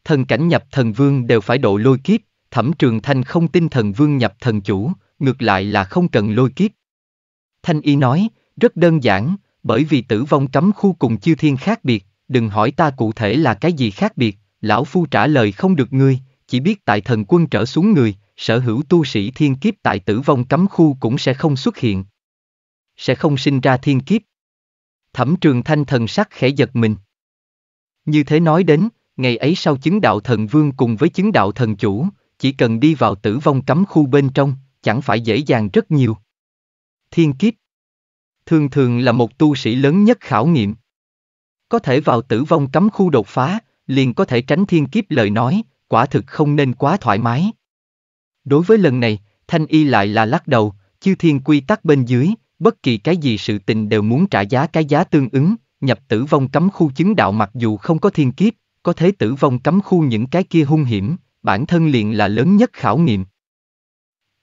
Thần cảnh nhập thần vương đều phải độ lôi kiếp, thẩm trường thanh không tin thần vương nhập thần chủ, ngược lại là không cần lôi kiếp. Thanh y nói, rất đơn giản, bởi vì tử vong cấm khu cùng chư thiên khác biệt, đừng hỏi ta cụ thể là cái gì khác biệt, lão phu trả lời không được ngươi, chỉ biết tại thần quân trở xuống người, sở hữu tu sĩ thiên kiếp tại tử vong cấm khu cũng sẽ không xuất hiện. Sẽ không sinh ra thiên kiếp. Thẩm trường thanh thần sắc khẽ giật mình. Như thế nói đến, ngày ấy sau chứng đạo thần vương cùng với chứng đạo thần chủ, chỉ cần đi vào tử vong cấm khu bên trong, chẳng phải dễ dàng rất nhiều. Thiên kiếp Thường thường là một tu sĩ lớn nhất khảo nghiệm. Có thể vào tử vong cấm khu đột phá, liền có thể tránh thiên kiếp lời nói, quả thực không nên quá thoải mái. Đối với lần này, Thanh Y lại là lắc đầu, chư thiên quy tắc bên dưới, bất kỳ cái gì sự tình đều muốn trả giá cái giá tương ứng, nhập tử vong cấm khu chứng đạo mặc dù không có thiên kiếp, có thế tử vong cấm khu những cái kia hung hiểm, bản thân liền là lớn nhất khảo nghiệm.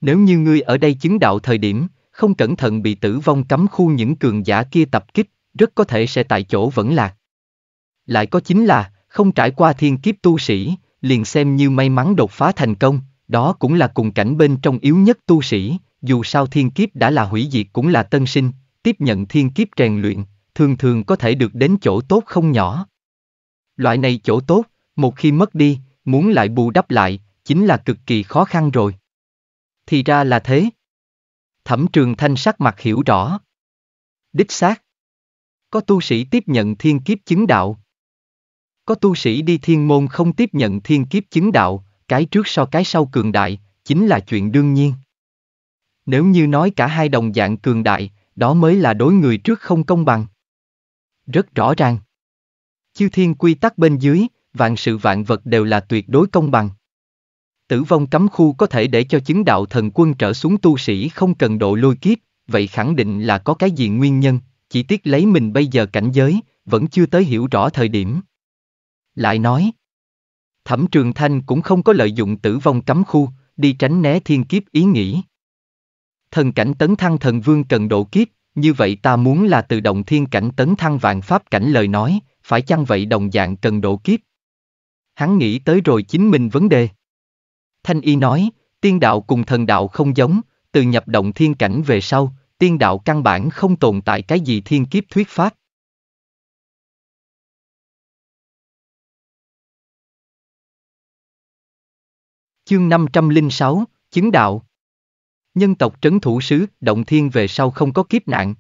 Nếu như ngươi ở đây chứng đạo thời điểm, không cẩn thận bị tử vong cấm khu những cường giả kia tập kích, rất có thể sẽ tại chỗ vẫn lạc. Lại có chính là, không trải qua thiên kiếp tu sĩ, liền xem như may mắn đột phá thành công, đó cũng là cùng cảnh bên trong yếu nhất tu sĩ, dù sao thiên kiếp đã là hủy diệt cũng là tân sinh, tiếp nhận thiên kiếp rèn luyện, thường thường có thể được đến chỗ tốt không nhỏ. Loại này chỗ tốt, một khi mất đi, muốn lại bù đắp lại, chính là cực kỳ khó khăn rồi. Thì ra là thế. Thẩm trường thanh sắc mặt hiểu rõ. Đích xác. Có tu sĩ tiếp nhận thiên kiếp chứng đạo, có tu sĩ đi thiên môn không tiếp nhận thiên kiếp chứng đạo, cái trước so cái sau cường đại, chính là chuyện đương nhiên. Nếu như nói cả hai đồng dạng cường đại, đó mới là đối người trước không công bằng. Rất rõ ràng. Chư thiên quy tắc bên dưới, vạn sự vạn vật đều là tuyệt đối công bằng. Tử vong cấm khu có thể để cho chứng đạo thần quân trở xuống tu sĩ không cần độ lôi kiếp, vậy khẳng định là có cái gì nguyên nhân, chỉ tiếc lấy mình bây giờ cảnh giới, vẫn chưa tới hiểu rõ thời điểm. Lại nói, Thẩm Trường Thanh cũng không có lợi dụng tử vong cấm khu, đi tránh né thiên kiếp ý nghĩ. Thần cảnh tấn thăng thần vương cần độ kiếp, như vậy ta muốn là tự động thiên cảnh tấn thăng vạn pháp cảnh lời nói, phải chăng vậy đồng dạng cần độ kiếp? Hắn nghĩ tới rồi chính mình vấn đề. Thanh y nói, tiên đạo cùng thần đạo không giống, từ nhập động thiên cảnh về sau, tiên đạo căn bản không tồn tại cái gì thiên kiếp thuyết pháp, Chương 506, Chứng đạo Nhân tộc trấn thủ sứ, động thiên về sau không có kiếp nạn.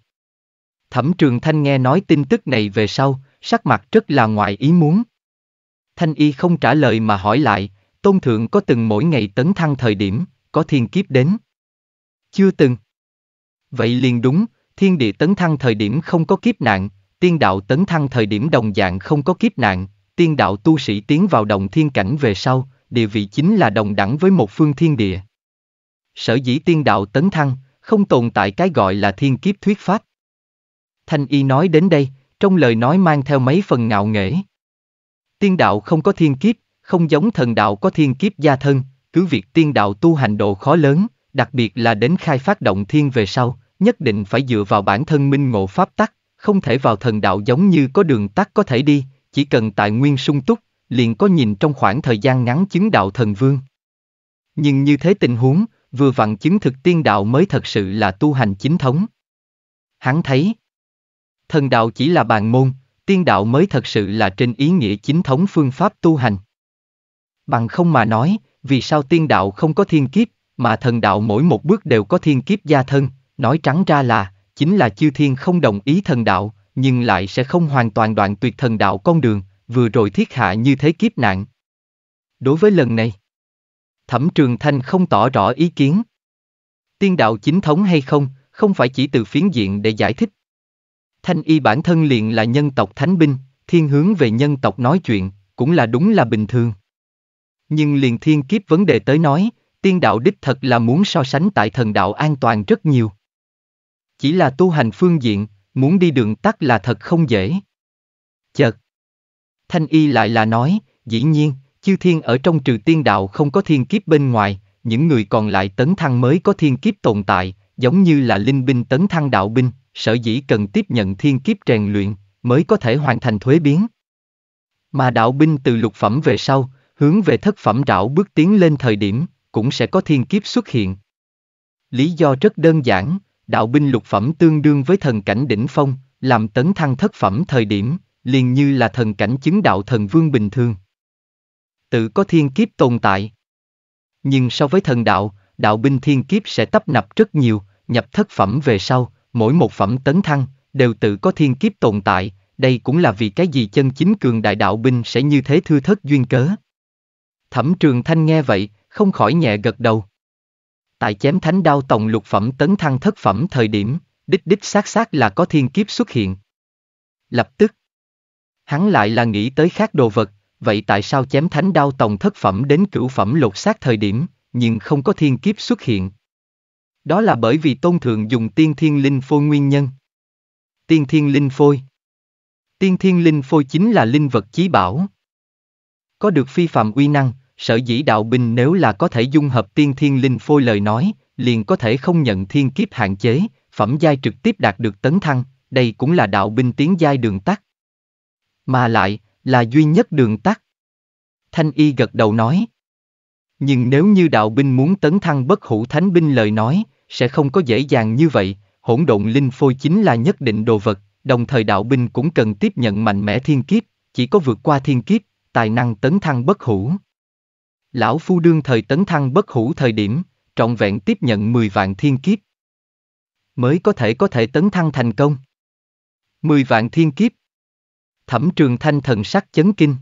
Thẩm Trường Thanh nghe nói tin tức này về sau, sắc mặt rất là ngoại ý muốn. Thanh y không trả lời mà hỏi lại, tôn thượng có từng mỗi ngày tấn thăng thời điểm, có thiên kiếp đến. Chưa từng. Vậy liền đúng, thiên địa tấn thăng thời điểm không có kiếp nạn, tiên đạo tấn thăng thời điểm đồng dạng không có kiếp nạn, tiên đạo tu sĩ tiến vào đồng thiên cảnh về sau, địa vị chính là đồng đẳng với một phương thiên địa. Sở dĩ tiên đạo tấn thăng, không tồn tại cái gọi là thiên kiếp thuyết pháp. Thanh y nói đến đây, trong lời nói mang theo mấy phần ngạo nghễ. Tiên đạo không có thiên kiếp, không giống thần đạo có thiên kiếp gia thân, cứ việc tiên đạo tu hành độ khó lớn, đặc biệt là đến khai phát động thiên về sau, nhất định phải dựa vào bản thân minh ngộ pháp tắc, không thể vào thần đạo giống như có đường tắt có thể đi, chỉ cần tài nguyên sung túc, liền có nhìn trong khoảng thời gian ngắn chứng đạo thần vương. Nhưng như thế tình huống, vừa vặn chứng thực tiên đạo mới thật sự là tu hành chính thống. Hắn thấy, thần đạo chỉ là bàn môn, tiên đạo mới thật sự là trên ý nghĩa chính thống phương pháp tu hành. Bằng không mà nói, vì sao tiên đạo không có thiên kiếp, mà thần đạo mỗi một bước đều có thiên kiếp gia thân, nói trắng ra là, chính là chư thiên không đồng ý thần đạo, nhưng lại sẽ không hoàn toàn đoạn tuyệt thần đạo con đường, vừa rồi thiết hạ như thế kiếp nạn. Đối với lần này, Thẩm Trường Thanh không tỏ rõ ý kiến. Tiên đạo chính thống hay không, không phải chỉ từ phiến diện để giải thích. Thanh y bản thân liền là nhân tộc thánh binh, thiên hướng về nhân tộc nói chuyện, cũng là đúng là bình thường. Nhưng liền thiên kiếp vấn đề tới nói, tiên đạo đích thật là muốn so sánh tại thần đạo an toàn rất nhiều. Chỉ là tu hành phương diện, muốn đi đường tắt là thật không dễ. chật Thanh y lại là nói, dĩ nhiên, chư thiên ở trong trừ tiên đạo không có thiên kiếp bên ngoài, những người còn lại tấn thăng mới có thiên kiếp tồn tại, giống như là linh binh tấn thăng đạo binh, sở dĩ cần tiếp nhận thiên kiếp rèn luyện, mới có thể hoàn thành thuế biến. Mà đạo binh từ lục phẩm về sau, hướng về thất phẩm đạo bước tiến lên thời điểm, cũng sẽ có thiên kiếp xuất hiện. Lý do rất đơn giản, đạo binh lục phẩm tương đương với thần cảnh đỉnh phong, làm tấn thăng thất phẩm thời điểm, liền như là thần cảnh chứng đạo thần vương bình thường. Tự có thiên kiếp tồn tại. Nhưng so với thần đạo, đạo binh thiên kiếp sẽ tấp nập rất nhiều, nhập thất phẩm về sau, mỗi một phẩm tấn thăng, đều tự có thiên kiếp tồn tại, đây cũng là vì cái gì chân chính cường đại đạo binh sẽ như thế thưa thất duyên cớ. Thẩm trường thanh nghe vậy, không khỏi nhẹ gật đầu. Tại chém thánh đao tổng lục phẩm tấn thăng thất phẩm thời điểm, đích đích xác xác là có thiên kiếp xuất hiện. Lập tức, Hắn lại là nghĩ tới khác đồ vật, vậy tại sao chém thánh đao tòng thất phẩm đến cửu phẩm lột xác thời điểm, nhưng không có thiên kiếp xuất hiện? Đó là bởi vì tôn thượng dùng tiên thiên linh phôi nguyên nhân. Tiên thiên linh phôi Tiên thiên linh phôi chính là linh vật chí bảo. Có được phi phạm uy năng, sở dĩ đạo binh nếu là có thể dung hợp tiên thiên linh phôi lời nói, liền có thể không nhận thiên kiếp hạn chế, phẩm giai trực tiếp đạt được tấn thăng, đây cũng là đạo binh tiến giai đường tắt mà lại là duy nhất đường tắt. Thanh y gật đầu nói. Nhưng nếu như đạo binh muốn tấn thăng bất hủ thánh binh lời nói, sẽ không có dễ dàng như vậy, hỗn độn linh phôi chính là nhất định đồ vật, đồng thời đạo binh cũng cần tiếp nhận mạnh mẽ thiên kiếp, chỉ có vượt qua thiên kiếp, tài năng tấn thăng bất hủ. Lão Phu đương thời tấn thăng bất hủ thời điểm, trọn vẹn tiếp nhận 10 vạn thiên kiếp. Mới có thể có thể tấn thăng thành công. 10 vạn thiên kiếp, Thẩm Trường Thanh thần sắc chấn kinh.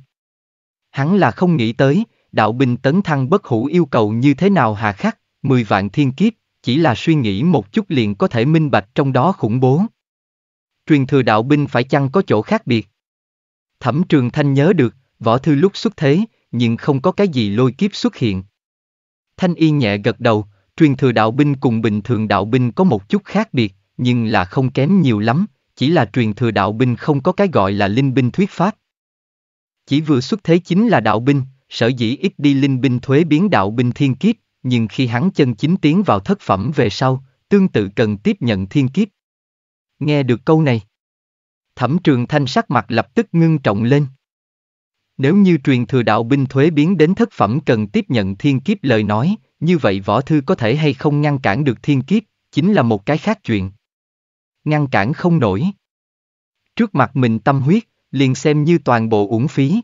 Hắn là không nghĩ tới, đạo binh tấn thăng bất hủ yêu cầu như thế nào hà khắc, mười vạn thiên kiếp, chỉ là suy nghĩ một chút liền có thể minh bạch trong đó khủng bố. Truyền thừa đạo binh phải chăng có chỗ khác biệt? Thẩm Trường Thanh nhớ được, võ thư lúc xuất thế, nhưng không có cái gì lôi kiếp xuất hiện. Thanh y nhẹ gật đầu, truyền thừa đạo binh cùng bình thường đạo binh có một chút khác biệt, nhưng là không kém nhiều lắm, chỉ là truyền thừa đạo binh không có cái gọi là linh binh thuyết pháp. Chỉ vừa xuất thế chính là đạo binh, sở dĩ ít đi linh binh thuế biến đạo binh thiên kiếp, nhưng khi hắn chân chính tiến vào thất phẩm về sau, tương tự cần tiếp nhận thiên kiếp. Nghe được câu này, thẩm trường thanh sắc mặt lập tức ngưng trọng lên. Nếu như truyền thừa đạo binh thuế biến đến thất phẩm cần tiếp nhận thiên kiếp lời nói, như vậy võ thư có thể hay không ngăn cản được thiên kiếp, chính là một cái khác chuyện ngăn cản không nổi. Trước mặt mình tâm huyết, liền xem như toàn bộ uổng phí.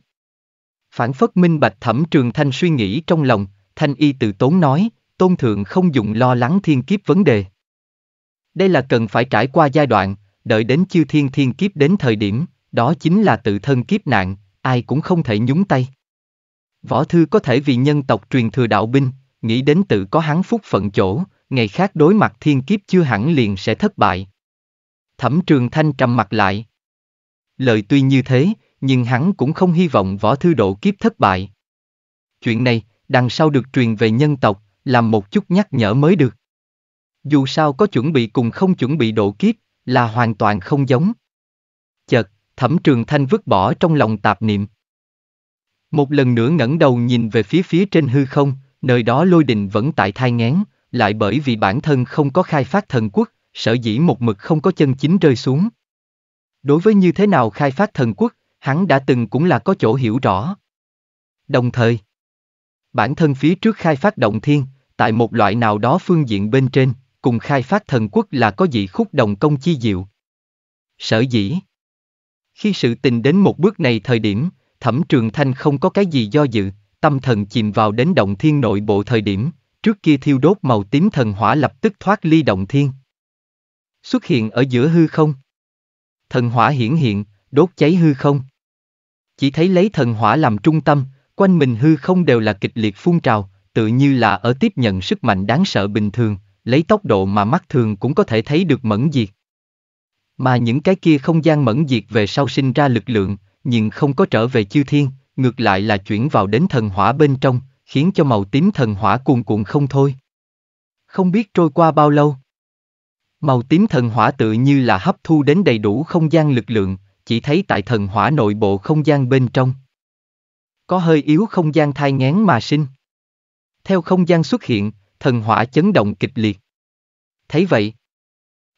Phản phất minh bạch thẩm trường thanh suy nghĩ trong lòng, thanh y tự tốn nói, tôn thượng không dùng lo lắng thiên kiếp vấn đề. Đây là cần phải trải qua giai đoạn, đợi đến chiêu thiên thiên kiếp đến thời điểm, đó chính là tự thân kiếp nạn, ai cũng không thể nhúng tay. Võ thư có thể vì nhân tộc truyền thừa đạo binh, nghĩ đến tự có hắn phúc phận chỗ, ngày khác đối mặt thiên kiếp chưa hẳn liền sẽ thất bại, Thẩm Trường Thanh trầm mặt lại. Lời tuy như thế, nhưng hắn cũng không hy vọng võ thư độ kiếp thất bại. Chuyện này, đằng sau được truyền về nhân tộc, làm một chút nhắc nhở mới được. Dù sao có chuẩn bị cùng không chuẩn bị độ kiếp, là hoàn toàn không giống. Chợt, thẩm trường thanh vứt bỏ trong lòng tạp niệm. Một lần nữa ngẩng đầu nhìn về phía phía trên hư không, nơi đó lôi đình vẫn tại thai ngán, lại bởi vì bản thân không có khai phát thần quốc, sở dĩ một mực không có chân chính rơi xuống. Đối với như thế nào khai phát thần quốc, hắn đã từng cũng là có chỗ hiểu rõ. Đồng thời, bản thân phía trước khai phát động thiên, tại một loại nào đó phương diện bên trên, cùng khai phát thần quốc là có dị khúc đồng công chi diệu. Sở dĩ Khi sự tình đến một bước này thời điểm, thẩm trường thanh không có cái gì do dự, tâm thần chìm vào đến động thiên nội bộ thời điểm, trước kia thiêu đốt màu tím thần hỏa lập tức thoát ly động thiên, xuất hiện ở giữa hư không. Thần hỏa hiển hiện, đốt cháy hư không. Chỉ thấy lấy thần hỏa làm trung tâm, quanh mình hư không đều là kịch liệt phun trào, tự như là ở tiếp nhận sức mạnh đáng sợ bình thường, lấy tốc độ mà mắt thường cũng có thể thấy được mẫn diệt. Mà những cái kia không gian mẫn diệt về sau sinh ra lực lượng, nhưng không có trở về chư thiên, ngược lại là chuyển vào đến thần hỏa bên trong, khiến cho màu tím thần hỏa cuồn cuộn không thôi. Không biết trôi qua bao lâu, Màu tím thần hỏa tự như là hấp thu đến đầy đủ không gian lực lượng, chỉ thấy tại thần hỏa nội bộ không gian bên trong. Có hơi yếu không gian thai ngán mà sinh. Theo không gian xuất hiện, thần hỏa chấn động kịch liệt. Thấy vậy,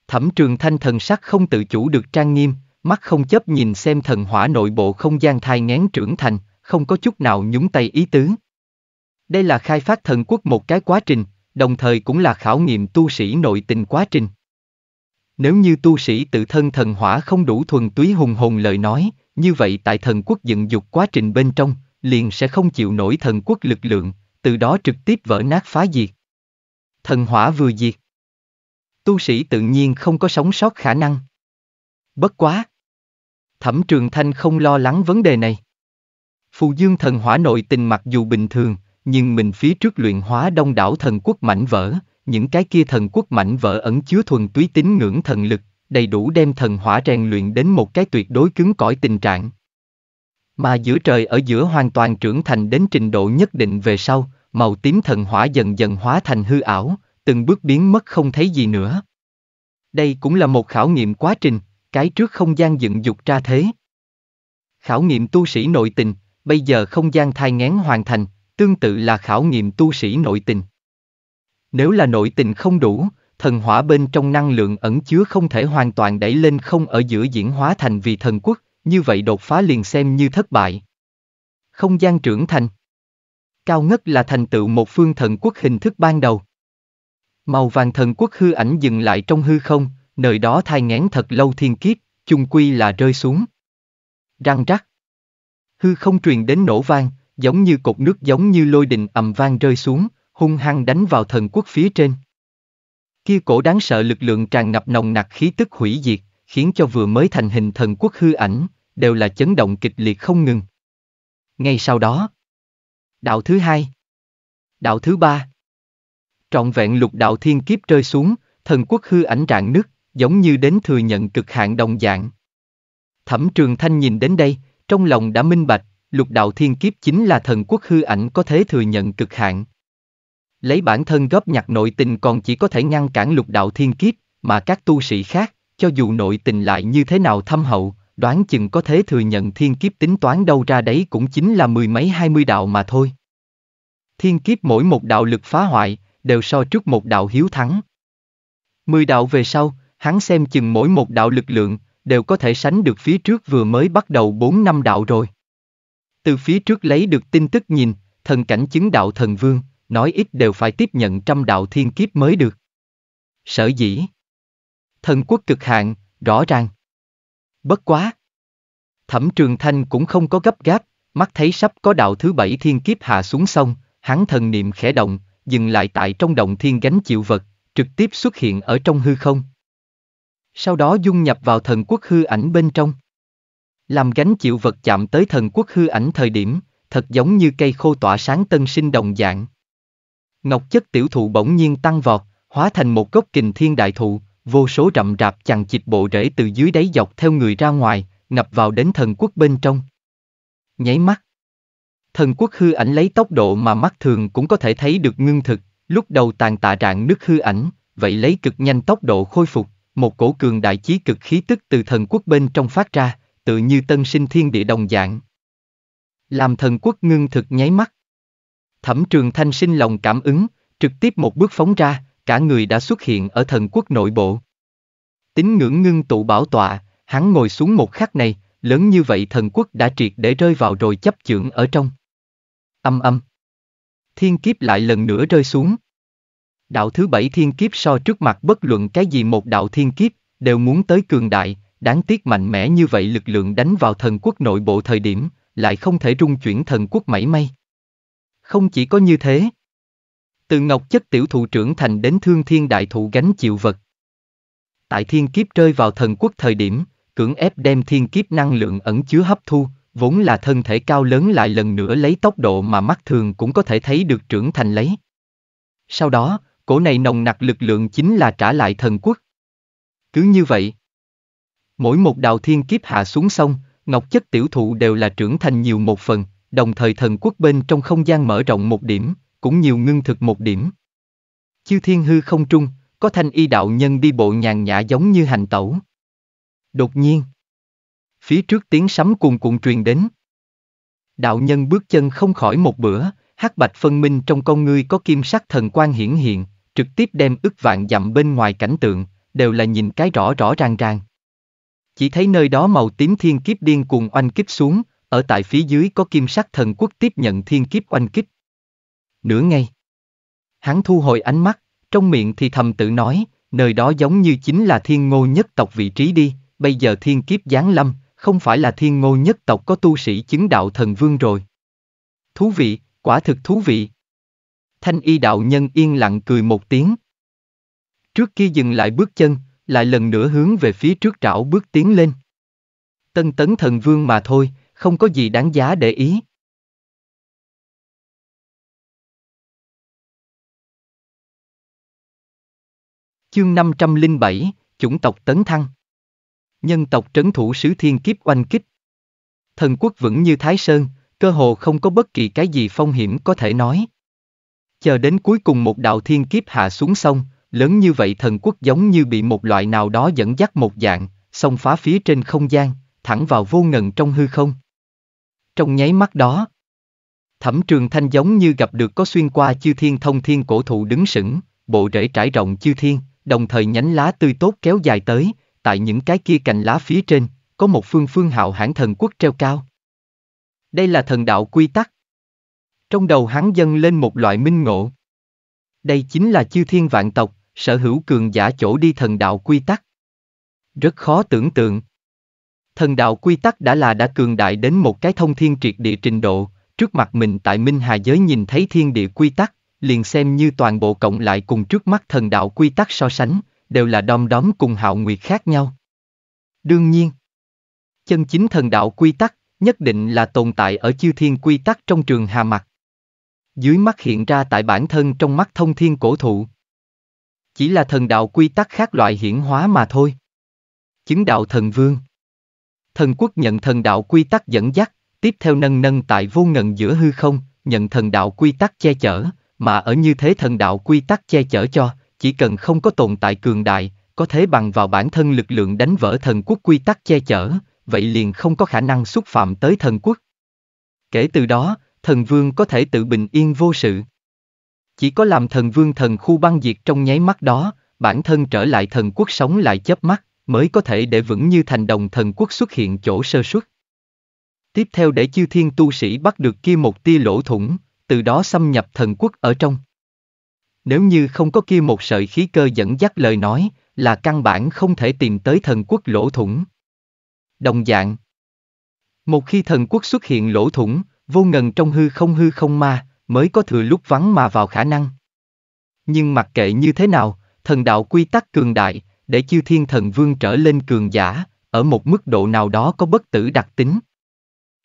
thẩm trường thanh thần sắc không tự chủ được trang nghiêm, mắt không chấp nhìn xem thần hỏa nội bộ không gian thai ngán trưởng thành, không có chút nào nhúng tay ý tứ. Đây là khai phát thần quốc một cái quá trình, đồng thời cũng là khảo nghiệm tu sĩ nội tình quá trình. Nếu như tu sĩ tự thân thần hỏa không đủ thuần túy hùng hồn lời nói, như vậy tại thần quốc dựng dục quá trình bên trong, liền sẽ không chịu nổi thần quốc lực lượng, từ đó trực tiếp vỡ nát phá diệt. Thần hỏa vừa diệt. Tu sĩ tự nhiên không có sống sót khả năng. Bất quá. Thẩm Trường Thanh không lo lắng vấn đề này. Phù Dương thần hỏa nội tình mặc dù bình thường, nhưng mình phía trước luyện hóa đông đảo thần quốc mảnh vỡ, những cái kia thần quốc mạnh vỡ ẩn chứa thuần túy tín ngưỡng thần lực, đầy đủ đem thần hỏa rèn luyện đến một cái tuyệt đối cứng cỏi tình trạng. Mà giữa trời ở giữa hoàn toàn trưởng thành đến trình độ nhất định về sau, màu tím thần hỏa dần dần hóa thành hư ảo, từng bước biến mất không thấy gì nữa. Đây cũng là một khảo nghiệm quá trình, cái trước không gian dựng dục ra thế. Khảo nghiệm tu sĩ nội tình, bây giờ không gian thai ngén hoàn thành, tương tự là khảo nghiệm tu sĩ nội tình. Nếu là nội tình không đủ, thần hỏa bên trong năng lượng ẩn chứa không thể hoàn toàn đẩy lên không ở giữa diễn hóa thành vì thần quốc, như vậy đột phá liền xem như thất bại. Không gian trưởng thành Cao ngất là thành tựu một phương thần quốc hình thức ban đầu. Màu vàng thần quốc hư ảnh dừng lại trong hư không, nơi đó thai ngán thật lâu thiên kiếp, chung quy là rơi xuống. Răng rắc. Hư không truyền đến nổ vang, giống như cột nước giống như lôi đình ầm vang rơi xuống, hung hăng đánh vào thần quốc phía trên. Kia cổ đáng sợ lực lượng tràn ngập nồng nặc khí tức hủy diệt, khiến cho vừa mới thành hình thần quốc hư ảnh, đều là chấn động kịch liệt không ngừng. Ngay sau đó, đạo thứ hai, đạo thứ ba, trọn vẹn lục đạo thiên kiếp rơi xuống, thần quốc hư ảnh rạn nứt, giống như đến thừa nhận cực hạn đồng dạng. Thẩm Trường Thanh nhìn đến đây, trong lòng đã minh bạch, lục đạo thiên kiếp chính là thần quốc hư ảnh có thế thừa nhận cực hạn, Lấy bản thân góp nhặt nội tình còn chỉ có thể ngăn cản lục đạo thiên kiếp, mà các tu sĩ khác, cho dù nội tình lại như thế nào thâm hậu, đoán chừng có thế thừa nhận thiên kiếp tính toán đâu ra đấy cũng chính là mười mấy hai mươi đạo mà thôi. Thiên kiếp mỗi một đạo lực phá hoại, đều so trước một đạo hiếu thắng. Mười đạo về sau, hắn xem chừng mỗi một đạo lực lượng, đều có thể sánh được phía trước vừa mới bắt đầu bốn năm đạo rồi. Từ phía trước lấy được tin tức nhìn, thần cảnh chứng đạo thần vương, nói ít đều phải tiếp nhận trăm đạo thiên kiếp mới được. Sở dĩ. Thần quốc cực hạn, rõ ràng. Bất quá. Thẩm Trường Thanh cũng không có gấp gáp, mắt thấy sắp có đạo thứ bảy thiên kiếp hạ xuống sông, hắn thần niệm khẽ động, dừng lại tại trong động thiên gánh chịu vật, trực tiếp xuất hiện ở trong hư không. Sau đó dung nhập vào thần quốc hư ảnh bên trong. Làm gánh chịu vật chạm tới thần quốc hư ảnh thời điểm, thật giống như cây khô tỏa sáng tân sinh đồng dạng. Ngọc chất tiểu thụ bỗng nhiên tăng vọt, hóa thành một gốc kình thiên đại thụ, vô số rậm rạp chằng chịt bộ rễ từ dưới đáy dọc theo người ra ngoài, ngập vào đến thần quốc bên trong. Nháy mắt. Thần quốc hư ảnh lấy tốc độ mà mắt thường cũng có thể thấy được ngưng thực, lúc đầu tàn tạ rạng nước hư ảnh, vậy lấy cực nhanh tốc độ khôi phục, một cổ cường đại chí cực khí tức từ thần quốc bên trong phát ra, tự như tân sinh thiên địa đồng dạng. Làm thần quốc ngưng thực nháy mắt, Thẩm Trường Thanh sinh lòng cảm ứng, trực tiếp một bước phóng ra, cả người đã xuất hiện ở thần quốc nội bộ. Tính ngưỡng ngưng tụ bảo tọa, hắn ngồi xuống một khắc này, lớn như vậy thần quốc đã triệt để rơi vào rồi chấp chưởng ở trong. Âm âm. Thiên kiếp lại lần nữa rơi xuống. Đạo thứ bảy thiên kiếp so trước mặt bất luận cái gì một đạo thiên kiếp, đều muốn tới cường đại, đáng tiếc mạnh mẽ như vậy lực lượng đánh vào thần quốc nội bộ thời điểm, lại không thể rung chuyển thần quốc mảy may. Không chỉ có như thế. Từ ngọc chất tiểu thụ trưởng thành đến thương thiên đại thụ gánh chịu vật. Tại thiên kiếp rơi vào thần quốc thời điểm, cưỡng ép đem thiên kiếp năng lượng ẩn chứa hấp thu, vốn là thân thể cao lớn lại lần nữa lấy tốc độ mà mắt thường cũng có thể thấy được trưởng thành lấy. Sau đó, cổ này nồng nặc lực lượng chính là trả lại thần quốc. Cứ như vậy, mỗi một đạo thiên kiếp hạ xuống sông, ngọc chất tiểu thụ đều là trưởng thành nhiều một phần, đồng thời thần quốc bên trong không gian mở rộng một điểm, cũng nhiều ngưng thực một điểm. Chiêu thiên hư không trung, có thanh y đạo nhân đi bộ nhàn nhã giống như hành tẩu. Đột nhiên, phía trước tiếng sấm cuồng cuộn truyền đến. Đạo nhân bước chân không khỏi một bữa, hắc bạch phân minh trong con ngươi có kim sắc thần quan hiển hiện, trực tiếp đem ức vạn dặm bên ngoài cảnh tượng, đều là nhìn cái rõ rõ ràng ràng. Chỉ thấy nơi đó màu tím thiên kiếp điên cuồng oanh kích xuống, ở tại phía dưới có kim sắc thần quốc tiếp nhận thiên kiếp oanh kích. Nửa ngày. Hắn thu hồi ánh mắt, trong miệng thì thầm tự nói, nơi đó giống như chính là thiên ngô nhất tộc vị trí đi, bây giờ thiên kiếp giáng lâm, không phải là thiên ngô nhất tộc có tu sĩ chứng đạo thần vương rồi. Thú vị, quả thực thú vị. Thanh y đạo nhân yên lặng cười một tiếng. Trước kia dừng lại bước chân, lại lần nữa hướng về phía trước trảo bước tiến lên. Tân tấn thần vương mà thôi, không có gì đáng giá để ý. Chương 507, chủng tộc Tấn Thăng Nhân tộc trấn thủ sứ thiên kiếp oanh kích Thần quốc vững như Thái Sơn, cơ hồ không có bất kỳ cái gì phong hiểm có thể nói. Chờ đến cuối cùng một đạo thiên kiếp hạ xuống sông, lớn như vậy thần quốc giống như bị một loại nào đó dẫn dắt một dạng, sông phá phía trên không gian, thẳng vào vô ngần trong hư không trong nháy mắt đó. Thẩm trường thanh giống như gặp được có xuyên qua chư thiên thông thiên cổ thụ đứng sững, bộ rễ trải rộng chư thiên, đồng thời nhánh lá tươi tốt kéo dài tới, tại những cái kia cành lá phía trên, có một phương phương hạo hãn thần quốc treo cao. Đây là thần đạo quy tắc. Trong đầu hắn dâng lên một loại minh ngộ. Đây chính là chư thiên vạn tộc, sở hữu cường giả chỗ đi thần đạo quy tắc. Rất khó tưởng tượng thần đạo quy tắc đã là đã cường đại đến một cái thông thiên triệt địa trình độ, trước mặt mình tại Minh Hà giới nhìn thấy thiên địa quy tắc, liền xem như toàn bộ cộng lại cùng trước mắt thần đạo quy tắc so sánh, đều là đom đóm cùng hạo nguyệt khác nhau. Đương nhiên, chân chính thần đạo quy tắc, nhất định là tồn tại ở chiêu thiên quy tắc trong trường hà mặt. Dưới mắt hiện ra tại bản thân trong mắt thông thiên cổ thụ. Chỉ là thần đạo quy tắc khác loại hiển hóa mà thôi. Chứng đạo thần vương thần quốc nhận thần đạo quy tắc dẫn dắt, tiếp theo nâng nâng tại vô ngần giữa hư không, nhận thần đạo quy tắc che chở, mà ở như thế thần đạo quy tắc che chở cho, chỉ cần không có tồn tại cường đại, có thế bằng vào bản thân lực lượng đánh vỡ thần quốc quy tắc che chở, vậy liền không có khả năng xúc phạm tới thần quốc. Kể từ đó, thần vương có thể tự bình yên vô sự. Chỉ có làm thần vương thần khu băng diệt trong nháy mắt đó, bản thân trở lại thần quốc sống lại chớp mắt, mới có thể để vững như thành đồng thần quốc xuất hiện chỗ sơ xuất. Tiếp theo để chiêu thiên tu sĩ bắt được kia một tia lỗ thủng, từ đó xâm nhập thần quốc ở trong. Nếu như không có kia một sợi khí cơ dẫn dắt lời nói, là căn bản không thể tìm tới thần quốc lỗ thủng. Đồng dạng Một khi thần quốc xuất hiện lỗ thủng, vô ngần trong hư không hư không ma, mới có thừa lúc vắng mà vào khả năng. Nhưng mặc kệ như thế nào, thần đạo quy tắc cường đại, để chư thiên thần vương trở lên cường giả, ở một mức độ nào đó có bất tử đặc tính.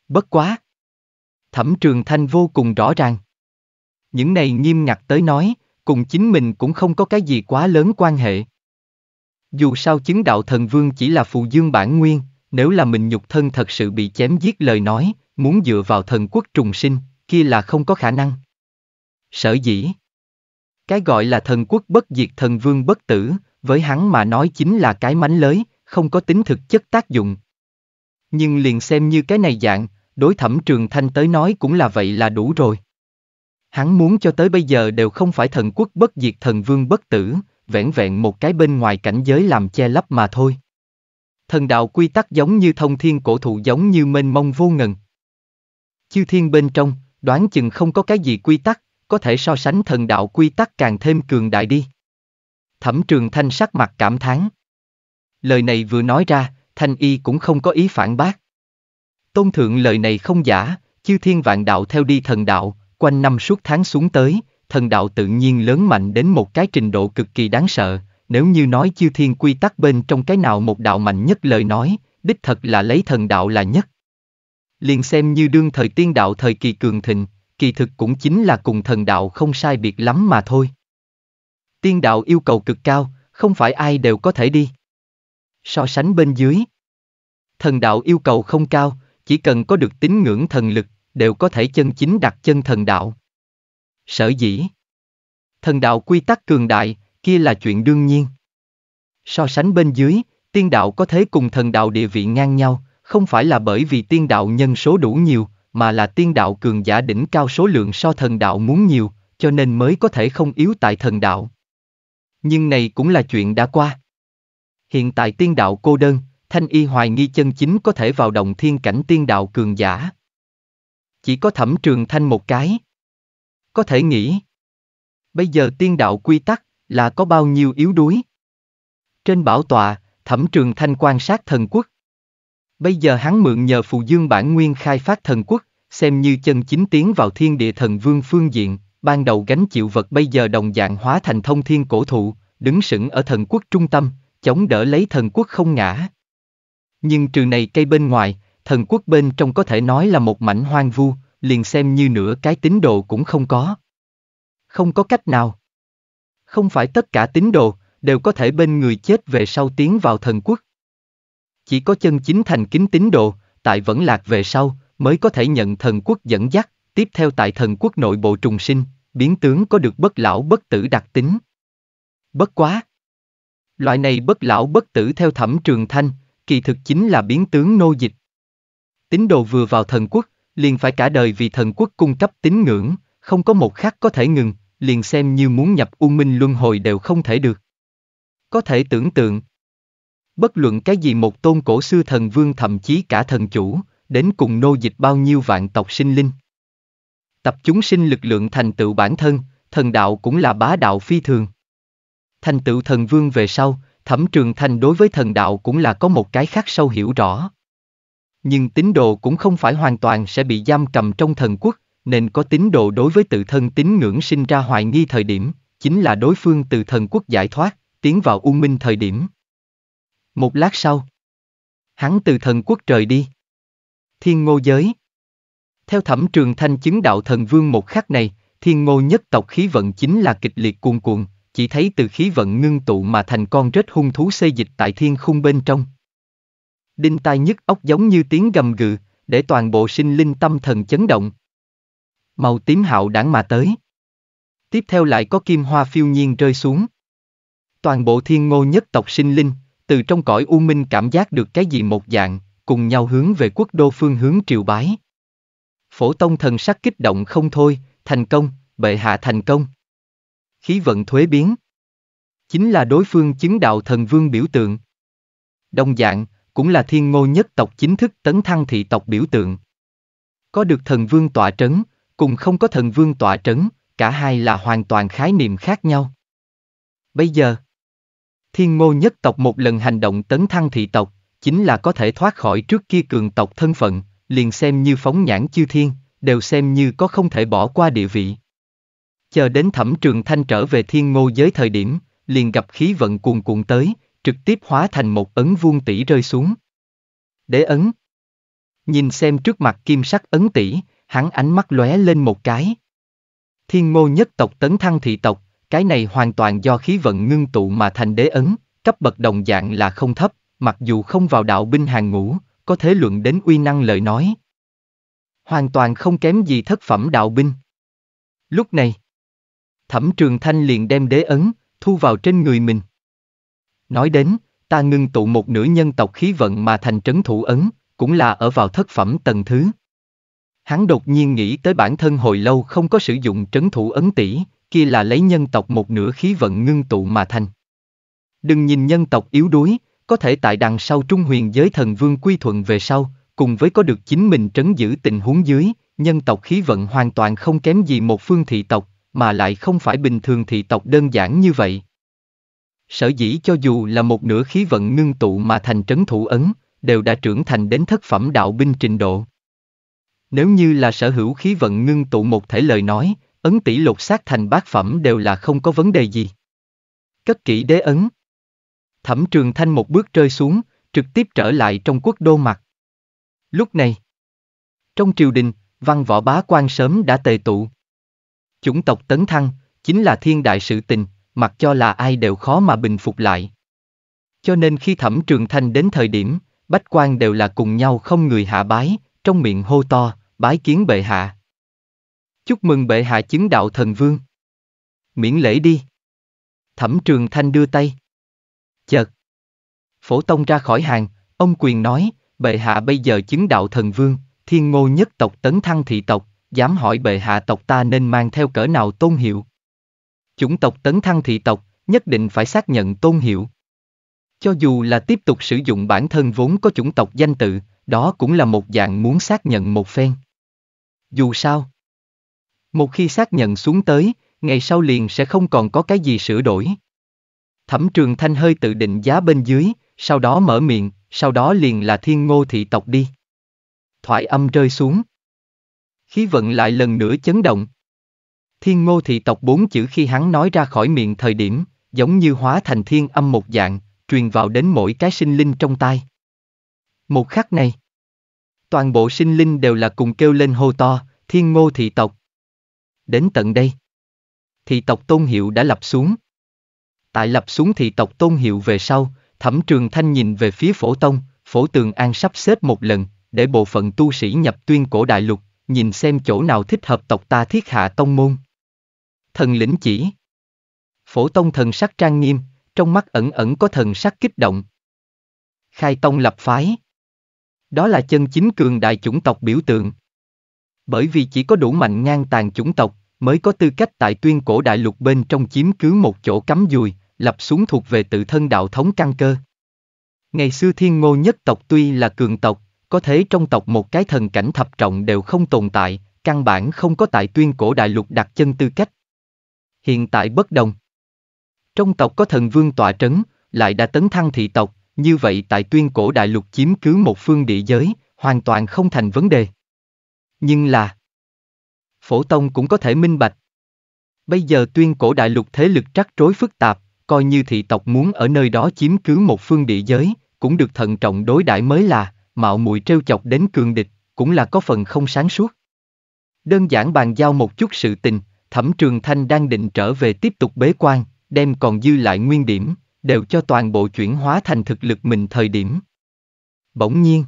Bất quá. Thẩm trường thanh vô cùng rõ ràng. Những này nghiêm ngặt tới nói, cùng chính mình cũng không có cái gì quá lớn quan hệ. Dù sao chứng đạo thần vương chỉ là phù dương bản nguyên, nếu là mình nhục thân thật sự bị chém giết lời nói, muốn dựa vào thần quốc trùng sinh, kia là không có khả năng. Sở dĩ. Cái gọi là thần quốc bất diệt thần vương bất tử, với hắn mà nói chính là cái mánh lới, không có tính thực chất tác dụng. Nhưng liền xem như cái này dạng, đối thẩm trường thanh tới nói cũng là vậy là đủ rồi. Hắn muốn cho tới bây giờ đều không phải thần quốc bất diệt thần vương bất tử, vẻn vẹn một cái bên ngoài cảnh giới làm che lấp mà thôi. Thần đạo quy tắc giống như thông thiên cổ thụ giống như mênh mông vô ngần. Chư thiên bên trong, đoán chừng không có cái gì quy tắc, có thể so sánh thần đạo quy tắc càng thêm cường đại đi. Thẩm Trường Thanh sắc mặt cảm thán. Lời này vừa nói ra, Thanh Y cũng không có ý phản bác. Tôn thượng lời này không giả, chư thiên vạn đạo theo đi thần đạo, quanh năm suốt tháng xuống tới, thần đạo tự nhiên lớn mạnh đến một cái trình độ cực kỳ đáng sợ, nếu như nói chư thiên quy tắc bên trong cái nào một đạo mạnh nhất lời nói, đích thật là lấy thần đạo là nhất. Liền xem như đương thời tiên đạo thời kỳ cường thịnh, kỳ thực cũng chính là cùng thần đạo không sai biệt lắm mà thôi. Tiên đạo yêu cầu cực cao, không phải ai đều có thể đi. So sánh bên dưới. Thần đạo yêu cầu không cao, chỉ cần có được tín ngưỡng thần lực, đều có thể chân chính đặt chân thần đạo. Sở dĩ. Thần đạo quy tắc cường đại, kia là chuyện đương nhiên. So sánh bên dưới, tiên đạo có thế cùng thần đạo địa vị ngang nhau, không phải là bởi vì tiên đạo nhân số đủ nhiều, mà là tiên đạo cường giả đỉnh cao số lượng so thần đạo muốn nhiều, cho nên mới có thể không yếu tại thần đạo. Nhưng này cũng là chuyện đã qua. Hiện tại tiên đạo cô đơn, Thanh Y hoài nghi chân chính có thể vào đồng thiên cảnh tiên đạo cường giả. Chỉ có thẩm trường thanh một cái. Có thể nghĩ. Bây giờ tiên đạo quy tắc là có bao nhiêu yếu đuối. Trên bảo tòa thẩm trường thanh quan sát thần quốc. Bây giờ hắn mượn nhờ phù dương bản nguyên khai phát thần quốc, xem như chân chính tiến vào thiên địa thần vương phương diện, ban đầu gánh chịu vật bây giờ đồng dạng hóa thành thông thiên cổ thụ, đứng sững ở thần quốc trung tâm, chống đỡ lấy thần quốc không ngã. Nhưng trừ này cây bên ngoài, thần quốc bên trong có thể nói là một mảnh hoang vu, liền xem như nửa cái tín đồ cũng không có. Không có cách nào. Không phải tất cả tín đồ, đều có thể bên người chết về sau tiến vào thần quốc. Chỉ có chân chính thành kính tín đồ, tại vẫn lạc về sau, mới có thể nhận thần quốc dẫn dắt tiếp theo tại thần quốc nội bộ trùng sinh, biến tướng có được bất lão bất tử đặc tính. Bất quá! Loại này bất lão bất tử theo thẩm trường thanh, kỳ thực chính là biến tướng nô dịch. Tín đồ vừa vào thần quốc, liền phải cả đời vì thần quốc cung cấp tín ngưỡng, không có một khắc có thể ngừng, liền xem như muốn nhập u minh luân hồi đều không thể được. Có thể tưởng tượng, bất luận cái gì một tôn cổ xưa thần vương thậm chí cả thần chủ, đến cùng nô dịch bao nhiêu vạn tộc sinh linh tập chúng sinh lực lượng thành tựu bản thân, thần đạo cũng là bá đạo phi thường. Thành tựu thần vương về sau, Thẩm Trường thành đối với thần đạo cũng là có một cái khác sâu hiểu rõ. Nhưng tín đồ cũng không phải hoàn toàn sẽ bị giam cầm trong thần quốc, nên có tín đồ đối với tự thân tín ngưỡng sinh ra hoài nghi thời điểm, chính là đối phương từ thần quốc giải thoát, tiến vào u minh thời điểm. Một lát sau, hắn từ thần quốc trời đi. Thiên ngô giới theo thẩm trường thanh chứng đạo thần vương một khắc này, thiên ngô nhất tộc khí vận chính là kịch liệt cuồn cuộn, chỉ thấy từ khí vận ngưng tụ mà thành con rết hung thú xây dịch tại thiên khung bên trong. Đinh tai nhức ốc giống như tiếng gầm gừ, để toàn bộ sinh linh tâm thần chấn động. Màu tím hạo đảng mà tới. Tiếp theo lại có kim hoa phiêu nhiên rơi xuống. Toàn bộ thiên ngô nhất tộc sinh linh, từ trong cõi u minh cảm giác được cái gì một dạng, cùng nhau hướng về quốc đô phương hướng triều bái. Phổ Tông thần sắc kích động không thôi, thành công, bệ hạ thành công. Khí vận thuế biến. Chính là đối phương chứng đạo thần vương biểu tượng. Đông dạng, cũng là thiên ngô nhất tộc chính thức tấn thăng thị tộc biểu tượng. Có được thần vương tọa trấn, cùng không có thần vương tọa trấn, cả hai là hoàn toàn khái niệm khác nhau. Bây giờ, thiên ngô nhất tộc một lần hành động tấn thăng thị tộc, chính là có thể thoát khỏi trước kia cường tộc thân phận, liền xem như phóng nhãn chư thiên, đều xem như có không thể bỏ qua địa vị. Chờ đến thẩm trường thanh trở về thiên ngô giới thời điểm, liền gặp khí vận cuồn cuộn tới, trực tiếp hóa thành một ấn vuông tỷ rơi xuống. Đế ấn. Nhìn xem trước mặt kim sắc ấn tỷ, hắn ánh mắt lóe lên một cái. Thiên ngô nhất tộc tấn thăng thị tộc, cái này hoàn toàn do khí vận ngưng tụ mà thành đế ấn, cấp bậc đồng dạng là không thấp, mặc dù không vào đạo binh hàng ngũ, có thế luận đến uy năng lời nói. Hoàn toàn không kém gì thất phẩm đạo binh. Lúc này, Thẩm Trường Thanh liền đem đế ấn, thu vào trên người mình. Nói đến, ta ngưng tụ một nửa nhân tộc khí vận mà thành trấn thủ ấn, cũng là ở vào thất phẩm tầng thứ. Hắn đột nhiên nghĩ tới bản thân hồi lâu không có sử dụng trấn thủ ấn tỷ, kia là lấy nhân tộc một nửa khí vận ngưng tụ mà thành. Đừng nhìn nhân tộc yếu đuối, có thể tại đằng sau trung huyền giới thần vương quy thuận về sau, cùng với có được chính mình trấn giữ tình huống dưới, nhân tộc khí vận hoàn toàn không kém gì một phương thị tộc, mà lại không phải bình thường thị tộc đơn giản như vậy. Sở dĩ cho dù là một nửa khí vận ngưng tụ mà thành trấn thủ ấn, đều đã trưởng thành đến thất phẩm đạo binh trình độ. Nếu như là sở hữu khí vận ngưng tụ một thể lời nói, ấn tỷ lột xác thành bát phẩm đều là không có vấn đề gì. Cất kỹ đế ấn Thẩm Trường Thanh một bước rơi xuống, trực tiếp trở lại trong quốc đô mặt. Lúc này, trong triều đình, văn võ bá quan sớm đã tề tụ. Chủng tộc tấn thăng, chính là thiên đại sự tình, mặc cho là ai đều khó mà bình phục lại. Cho nên khi Thẩm Trường Thanh đến thời điểm, bách quan đều là cùng nhau không người hạ bái, trong miệng hô to, bái kiến bệ hạ. Chúc mừng bệ hạ chứng đạo thần vương. Miễn lễ đi. Thẩm Trường Thanh đưa tay. Chợt. Phổ Tông ra khỏi hàng, ông quyền nói, bệ hạ bây giờ chứng đạo thần vương, thiên ngô nhất tộc tấn thăng thị tộc, dám hỏi bệ hạ tộc ta nên mang theo cỡ nào tôn hiệu. Chủng tộc tấn thăng thị tộc, nhất định phải xác nhận tôn hiệu. Cho dù là tiếp tục sử dụng bản thân vốn có chủng tộc danh tự, đó cũng là một dạng muốn xác nhận một phen. Dù sao, một khi xác nhận xuống tới, ngày sau liền sẽ không còn có cái gì sửa đổi. Thẩm Trường Thanh hơi tự định giá bên dưới, sau đó mở miệng, sau đó liền là thiên ngô thị tộc đi. Thoại âm rơi xuống. Khí vận lại lần nữa chấn động. Thiên ngô thị tộc bốn chữ khi hắn nói ra khỏi miệng thời điểm, giống như hóa thành thiên âm một dạng, truyền vào đến mỗi cái sinh linh trong tai. Một khắc này, toàn bộ sinh linh đều là cùng kêu lên hô to, thiên ngô thị tộc. Đến tận đây, thị tộc tôn hiệu đã lập xuống tại lập xuống thị tộc tôn hiệu về sau, Thẩm Trường Thanh nhìn về phía phổ tông, phổ tường an sắp xếp một lần, để bộ phận tu sĩ nhập tuyên cổ đại lục, nhìn xem chỗ nào thích hợp tộc ta thiết hạ tông môn. Thần lĩnh chỉ Phổ tông thần sắc trang nghiêm, trong mắt ẩn ẩn có thần sắc kích động. Khai tông lập phái Đó là chân chính cường đại chủng tộc biểu tượng. Bởi vì chỉ có đủ mạnh ngang tàn chủng tộc, mới có tư cách tại tuyên cổ đại lục bên trong chiếm cứ một chỗ cắm dùi, lập xuống thuộc về tự thân đạo thống căn cơ. Ngày xưa thiên ngô nhất tộc tuy là cường tộc, có thế trong tộc một cái thần cảnh thập trọng đều không tồn tại, căn bản không có tại tuyên cổ đại lục đặt chân tư cách. Hiện tại bất đồng. Trong tộc có thần vương tọa trấn, lại đã tấn thăng thị tộc, như vậy tại tuyên cổ đại lục chiếm cứ một phương địa giới, hoàn toàn không thành vấn đề. Nhưng là Phổ Tông cũng có thể minh bạch. Bây giờ tuyên cổ đại lục thế lực trắc rối phức tạp, coi như thị tộc muốn ở nơi đó chiếm cứ một phương địa giới, cũng được thận trọng đối đãi mới là, mạo muội trêu chọc đến cường địch, cũng là có phần không sáng suốt. Đơn giản bàn giao một chút sự tình, Thẩm Trường Thanh đang định trở về tiếp tục bế quan, đem còn dư lại nguyên điểm, đều cho toàn bộ chuyển hóa thành thực lực mình thời điểm. Bỗng nhiên,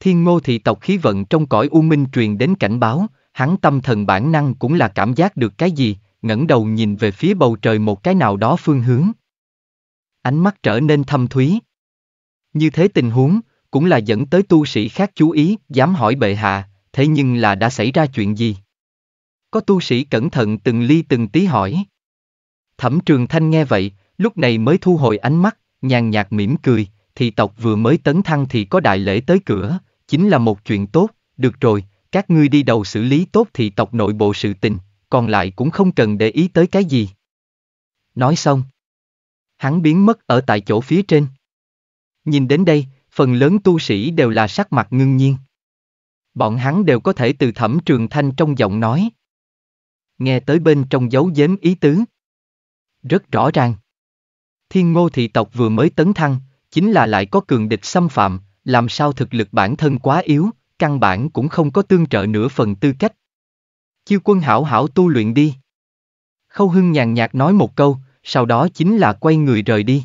thiên ngô thị tộc khí vận trong cõi u minh truyền đến cảnh báo, hắn tâm thần bản năng cũng là cảm giác được cái gì, ngẩng đầu nhìn về phía bầu trời một cái nào đó phương hướng. Ánh mắt trở nên thâm thúy. Như thế tình huống, cũng là dẫn tới tu sĩ khác chú ý, dám hỏi bệ hạ, thế nhưng là đã xảy ra chuyện gì? Có tu sĩ cẩn thận từng ly từng tí hỏi. Thẩm Trường Thanh nghe vậy, lúc này mới thu hồi ánh mắt, nhàn nhạt mỉm cười, thì tộc vừa mới tấn thăng thì có đại lễ tới cửa, chính là một chuyện tốt, được rồi, các ngươi đi đầu xử lý tốt thì tộc nội bộ sự tình, còn lại cũng không cần để ý tới cái gì. Nói xong. Hắn biến mất ở tại chỗ phía trên. Nhìn đến đây, phần lớn tu sĩ đều là sắc mặt ngưng nhiên. Bọn hắn đều có thể từ thẩm trường thanh trong giọng nói. Nghe tới bên trong dấu giếm ý tứ. Rất rõ ràng. Thiên ngô thị tộc vừa mới tấn thăng, chính là lại có cường địch xâm phạm, làm sao thực lực bản thân quá yếu, căn bản cũng không có tương trợ nửa phần tư cách, Chiêu quân hảo hảo tu luyện đi. Khâu Hưng nhàn nhạt nói một câu, sau đó chính là quay người rời đi.